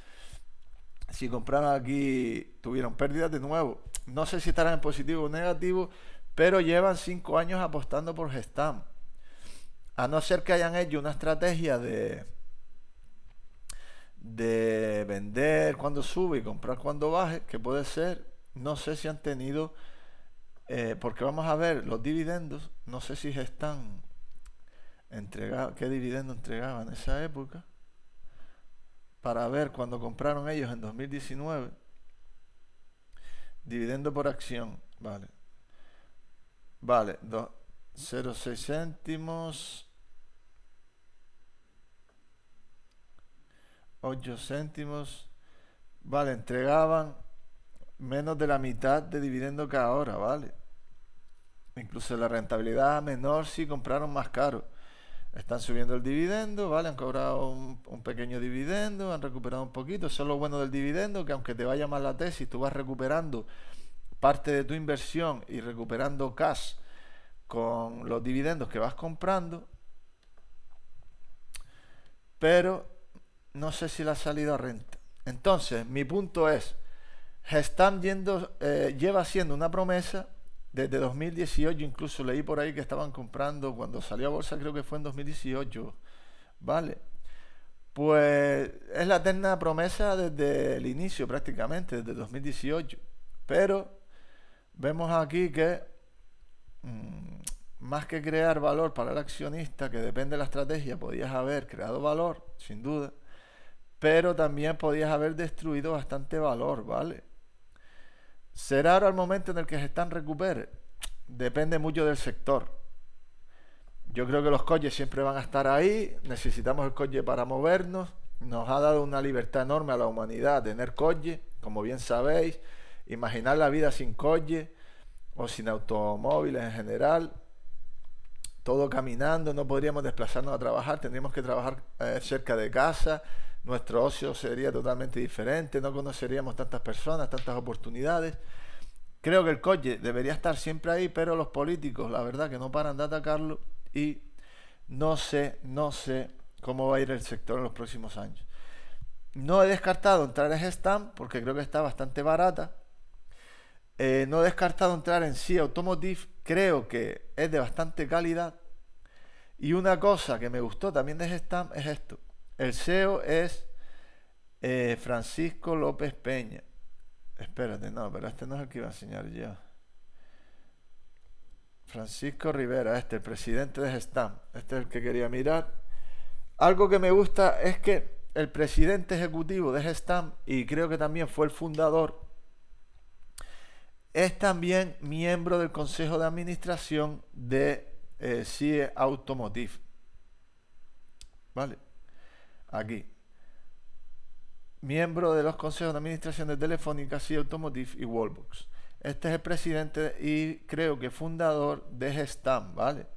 si compraron aquí tuvieron pérdidas de nuevo. No sé si estarán en positivo o negativo, pero llevan 5 años apostando por Gestam. A no ser que hayan hecho una estrategia de, de vender cuando sube y comprar cuando baje, que puede ser, no sé si han tenido, eh, porque vamos a ver, los dividendos, no sé si están entregados, qué dividendo entregaban en esa época, para ver cuando compraron ellos en 2019, dividendo por acción, vale, vale, 0,6 céntimos. 8 céntimos. Vale, entregaban menos de la mitad de dividendo que ahora, ¿vale? Incluso la rentabilidad menor si compraron más caro. Están subiendo el dividendo, ¿vale? Han cobrado un, pequeño dividendo, han recuperado un poquito. Eso es lo bueno del dividendo, que aunque te vaya mal la tesis, tú vas recuperando parte de tu inversión y recuperando cash con los dividendos que vas comprando. Pero no sé si la salida renta. Entonces, mi punto es... Están yendo, eh, lleva siendo una promesa desde 2018, incluso leí por ahí que estaban comprando cuando salió a bolsa, creo que fue en 2018, ¿vale? Pues es la eterna promesa desde el inicio prácticamente, desde 2018. Pero vemos aquí que mm, más que crear valor para el accionista, que depende de la estrategia, podías haber creado valor, sin duda, pero también podías haber destruido bastante valor, ¿vale? ¿Será ahora el momento en el que se están recupere? Depende mucho del sector. Yo creo que los coches siempre van a estar ahí, necesitamos el coche para movernos, nos ha dado una libertad enorme a la humanidad tener coche, como bien sabéis, imaginar la vida sin coche o sin automóviles en general, todo caminando, no podríamos desplazarnos a trabajar, tendríamos que trabajar eh, cerca de casa, nuestro ocio sería totalmente diferente, no conoceríamos tantas personas, tantas oportunidades. Creo que el coche debería estar siempre ahí, pero los políticos, la verdad, que no paran de atacarlo y no sé, no sé cómo va a ir el sector en los próximos años. No he descartado entrar en Gestamp porque creo que está bastante barata. Eh, no he descartado entrar en Cia Automotive, creo que es de bastante calidad. Y una cosa que me gustó también de Gestamp es esto el CEO es eh, Francisco López Peña. Espérate, no, pero este no es el que iba a enseñar yo. Francisco Rivera, este, el presidente de Gestam. Este es el que quería mirar. Algo que me gusta es que el presidente ejecutivo de Gestam, y creo que también fue el fundador, es también miembro del Consejo de Administración de eh, CIE Automotive. ¿Vale? aquí. Miembro de los consejos de administración de Telefónica, C Automotive y Wallbox. Este es el presidente y creo que fundador de Gestam, ¿vale?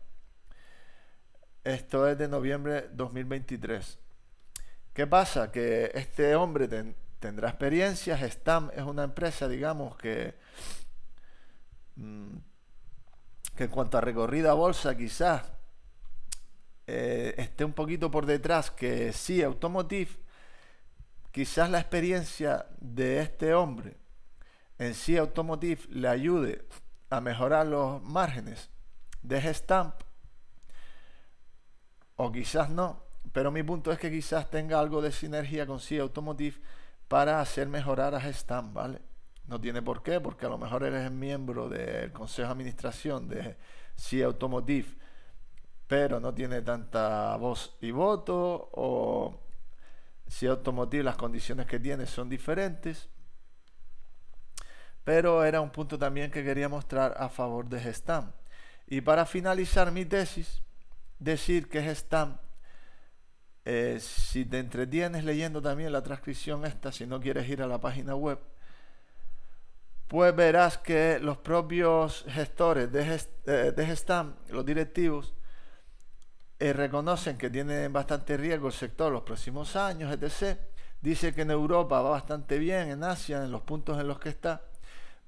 Esto es de noviembre 2023. ¿Qué pasa? Que este hombre tendrá experiencia. Gestam es una empresa, digamos, que, mm, que en cuanto a recorrida bolsa, quizás eh, esté un poquito por detrás que si Automotive, quizás la experiencia de este hombre en sí Automotive le ayude a mejorar los márgenes de Gestamp o quizás no, pero mi punto es que quizás tenga algo de sinergia con si Automotive para hacer mejorar a Gestamp ¿vale? No tiene por qué, porque a lo mejor eres miembro del consejo de administración de si Automotive pero no tiene tanta voz y voto, o si automotive las condiciones que tiene son diferentes. Pero era un punto también que quería mostrar a favor de Gestamp Y para finalizar mi tesis, decir que Gestam, eh, si te entretienes leyendo también la transcripción esta, si no quieres ir a la página web, pues verás que los propios gestores de, eh, Gestamp, los directivos, eh, reconocen que tienen bastante riesgo el sector los próximos años, etc. Dice que en Europa va bastante bien, en Asia, en los puntos en los que está,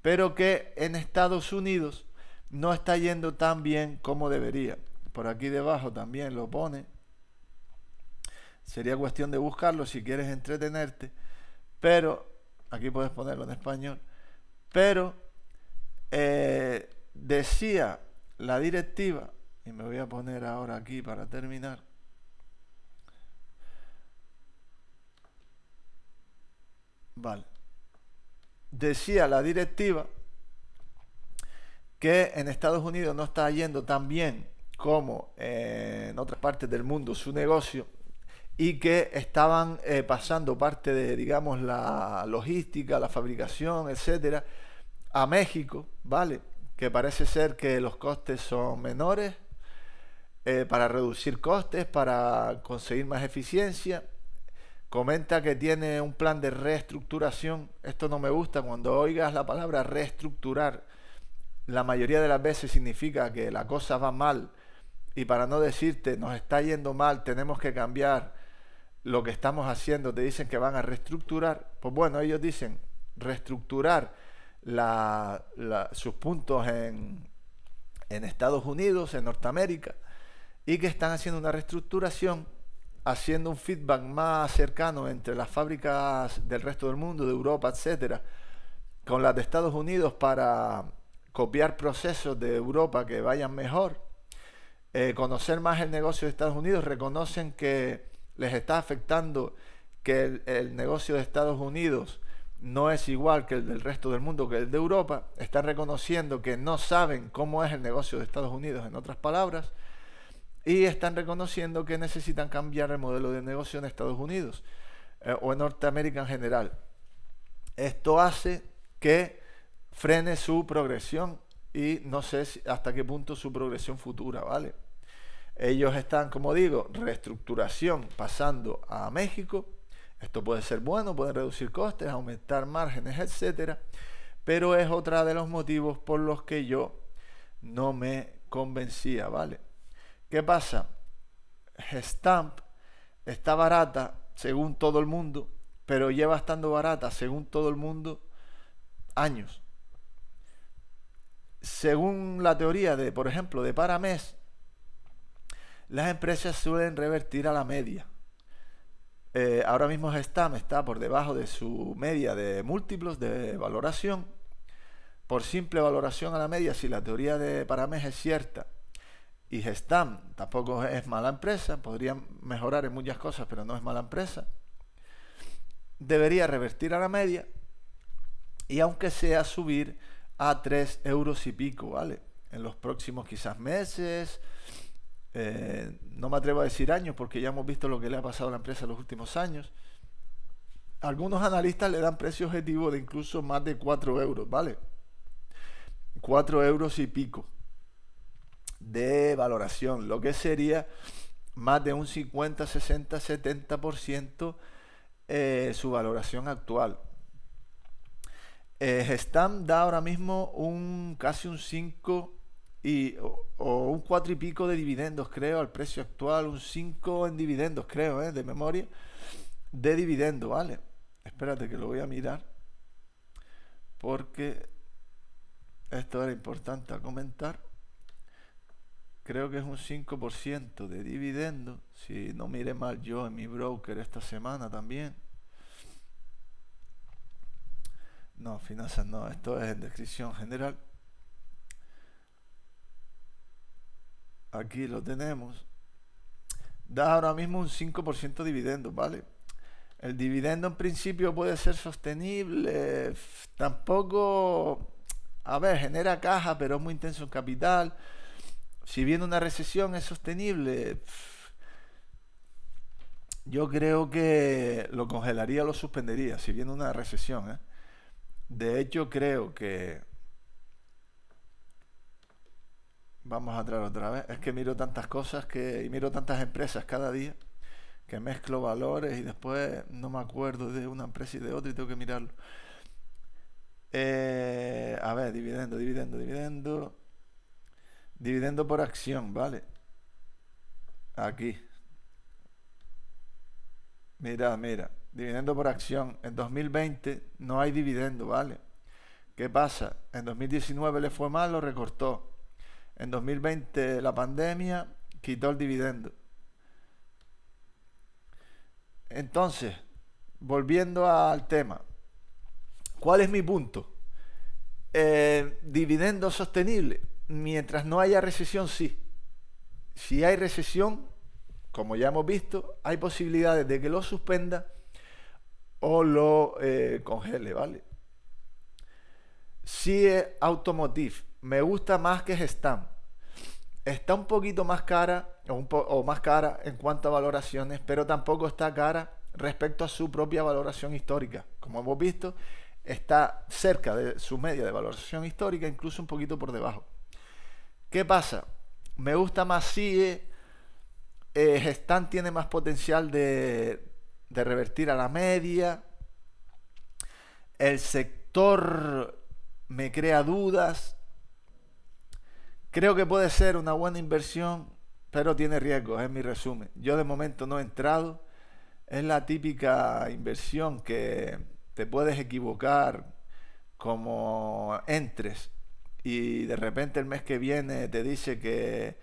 pero que en Estados Unidos no está yendo tan bien como debería. Por aquí debajo también lo pone. Sería cuestión de buscarlo si quieres entretenerte, pero aquí puedes ponerlo en español. Pero eh, decía la directiva y me voy a poner ahora aquí para terminar vale decía la directiva que en Estados Unidos no está yendo tan bien como en otras partes del mundo su negocio y que estaban eh, pasando parte de, digamos, la logística, la fabricación, etcétera, a México, ¿vale? Que parece ser que los costes son menores eh, para reducir costes, para conseguir más eficiencia. Comenta que tiene un plan de reestructuración. Esto no me gusta. Cuando oigas la palabra reestructurar, la mayoría de las veces significa que la cosa va mal. Y para no decirte, nos está yendo mal, tenemos que cambiar lo que estamos haciendo, te dicen que van a reestructurar. Pues bueno, ellos dicen reestructurar sus puntos en Estados Unidos, en Norteamérica, y que están haciendo una reestructuración, haciendo un feedback más cercano entre las fábricas del resto del mundo, de Europa, etcétera, con las de Estados Unidos para copiar procesos de Europa que vayan mejor, eh, conocer más el negocio de Estados Unidos, reconocen que les está afectando que el negocio de Estados Unidos no es igual que el del resto del mundo, que el de Europa, están reconociendo que no saben cómo es el negocio de Estados Unidos, en otras palabras, y están reconociendo que necesitan cambiar el modelo de negocio en Estados Unidos eh, o en Norteamérica en general. Esto hace que frene su progresión y no sé hasta qué punto su progresión futura, ¿vale? Ellos están, como digo, reestructuración pasando a México. Esto puede ser bueno, puede reducir costes, aumentar márgenes, etcétera, pero es otra de los motivos por los que yo no me convencía, ¿vale? ¿Qué pasa? Stamp está barata según todo el mundo, pero lleva estando barata según todo el mundo años. Según la teoría de, por ejemplo, de Paramés, las empresas suelen revertir a la media. Eh, ahora mismo Gestamp está por debajo de su media de múltiplos de valoración. Por simple valoración a la media, si la teoría de Paramés es cierta, y Gestam tampoco es mala empresa, podrían mejorar en muchas cosas, pero no es mala empresa, debería revertir a la media y aunque sea subir a 3 euros y pico, ¿vale? En los próximos quizás meses, eh, no me atrevo a decir años porque ya hemos visto lo que le ha pasado a la empresa en los últimos años. Algunos analistas le dan precio objetivo de incluso más de 4 euros, ¿vale? 4 euros y pico de valoración, lo que sería más de un 50, 60, 70% su valoración actual. Eh, Gestam da ahora mismo un casi un 5 y, o, un 4 y pico de dividendos, creo, al precio actual, un 5 en dividendos, creo, eh, de memoria, de dividendo, ¿vale? Espérate que lo voy a mirar porque esto era importante a comentar creo que es un 5% de dividendo, si no mire mal yo en mi broker esta semana también. No, finanzas no, esto es en descripción general. Aquí lo tenemos. Da ahora mismo un 5% de dividendo, ¿vale? El dividendo en principio puede ser sostenible, tampoco, a ver, genera caja, pero es muy intenso en capital si bien una recesión es sostenible, yo creo que lo congelaría o lo suspendería, si viene una recesión. ¿eh? De hecho, creo que... Vamos a entrar otra vez. Es que miro tantas cosas que, y miro tantas empresas cada día que mezclo valores y después no me acuerdo de una empresa y de otra y tengo que mirarlo. Eh, a ver, dividendo, dividendo, dividendo. Dividendo por acción, ¿vale? Aquí. Mira, mira. Dividendo por acción. En 2020 no hay dividendo, ¿vale? ¿Qué pasa? En 2019 le fue mal, lo recortó. En 2020 la pandemia quitó el dividendo. Entonces, volviendo al tema, ¿cuál es mi punto? Eh, dividendo sostenible mientras no haya recesión, sí. Si hay recesión, como ya hemos visto, hay posibilidades de que lo suspenda o lo eh, congele, ¿vale? Si es eh, Automotive, me gusta más que stamp. Está un poquito más cara, o más cara en cuanto a valoraciones, pero tampoco está cara respecto a su propia valoración histórica. Como hemos visto, está cerca de su media de valoración histórica, incluso un poquito por debajo. ¿Qué pasa? Me gusta más CIE, Eh, tiene más potencial de revertir a la media. El sector me crea dudas. Creo que puede ser una buena inversión, pero tiene riesgos, es mi resumen. Yo de momento no he entrado. Es la típica inversión que te puedes equivocar como entres y de repente el mes que viene te dice que,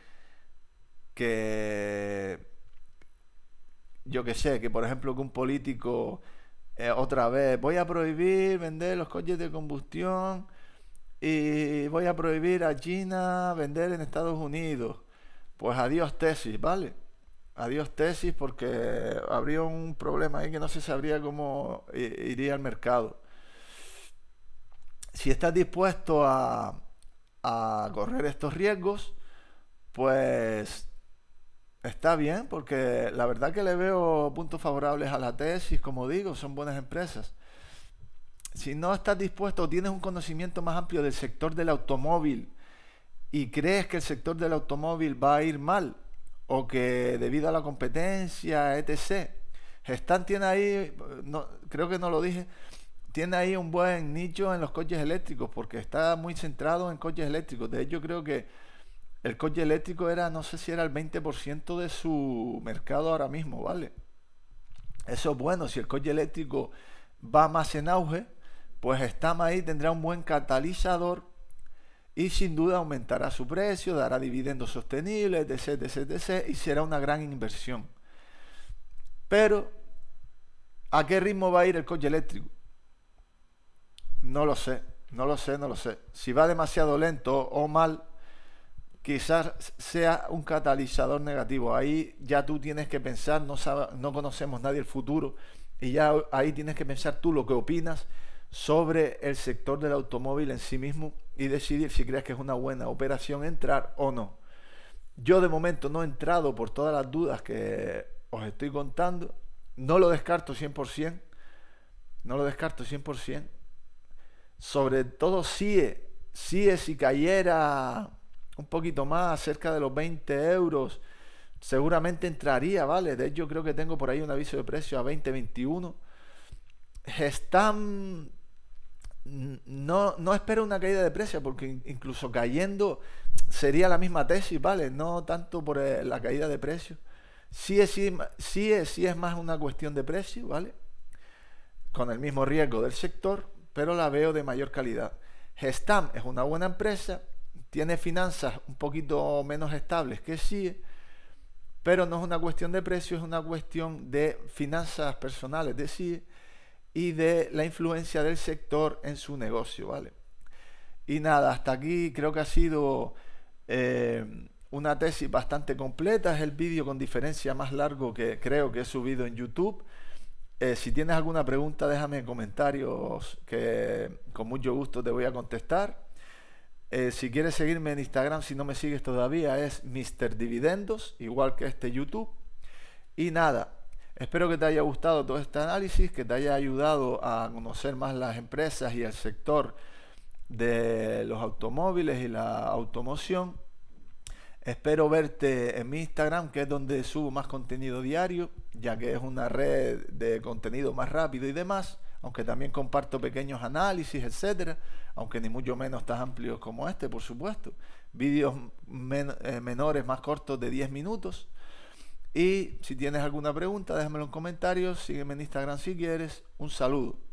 que yo que sé, que por ejemplo que un político eh, otra vez, voy a prohibir vender los coches de combustión y voy a prohibir a China vender en Estados Unidos. Pues adiós tesis, ¿vale? Adiós tesis porque habría un problema ahí que no se sabría cómo iría al mercado. Si estás dispuesto a, a correr estos riesgos, pues está bien, porque la verdad que le veo puntos favorables a la tesis, como digo, son buenas empresas. Si no estás dispuesto o tienes un conocimiento más amplio del sector del automóvil y crees que el sector del automóvil va a ir mal o que debido a la competencia, etc., Están tiene ahí, no, creo que no lo dije, tiene ahí un buen nicho en los coches eléctricos porque está muy centrado en coches eléctricos. De hecho, creo que el coche eléctrico era, no sé si era el 20% de su mercado ahora mismo, ¿vale? Eso es bueno, si el coche eléctrico va más en auge, pues está ahí tendrá un buen catalizador y sin duda aumentará su precio, dará dividendos sostenibles, etc, etc, etc, y será una gran inversión. Pero, ¿a qué ritmo va a ir el coche eléctrico? No lo sé, no lo sé, no lo sé. Si va demasiado lento o mal, quizás sea un catalizador negativo. Ahí ya tú tienes que pensar, no, no conocemos nadie el futuro, y ya ahí tienes que pensar tú lo que opinas sobre el sector del automóvil en sí mismo y decidir si crees que es una buena operación entrar o no. Yo de momento no he entrado por todas las dudas que os estoy contando. No lo descarto 100%. No lo descarto 100% sobre todo si si cayera un poquito más, cerca de los 20 euros, seguramente entraría, ¿vale? De hecho, creo que tengo por ahí un aviso de precio a 20.21. Están... No, no espero una caída de precio porque incluso cayendo sería la misma tesis, ¿vale? No tanto por eh, la caída de precio. Si es, es más una cuestión de precio, ¿vale? Con el mismo riesgo del sector, pero la veo de mayor calidad. Gestam es una buena empresa, tiene finanzas un poquito menos estables que sí, pero no es una cuestión de precio, es una cuestión de finanzas personales de CIE. y de la influencia del sector en su negocio, ¿vale? Y nada, hasta aquí creo que ha sido eh, una tesis bastante completa, es el vídeo con diferencia más largo que creo que he subido en YouTube eh, si tienes alguna pregunta, déjame en comentarios que con mucho gusto te voy a contestar. Eh, si quieres seguirme en Instagram, si no me sigues todavía, es MrDividendos, Dividendos, igual que este YouTube. Y nada, espero que te haya gustado todo este análisis, que te haya ayudado a conocer más las empresas y el sector de los automóviles y la automoción. Espero verte en mi Instagram, que es donde subo más contenido diario, ya que es una red de contenido más rápido y demás, aunque también comparto pequeños análisis, etcétera, aunque ni mucho menos tan amplios como este, por supuesto. Vídeos eh, menores, más cortos de 10 minutos. Y si tienes alguna pregunta, déjamelo en comentarios, sígueme en Instagram si quieres. Un saludo.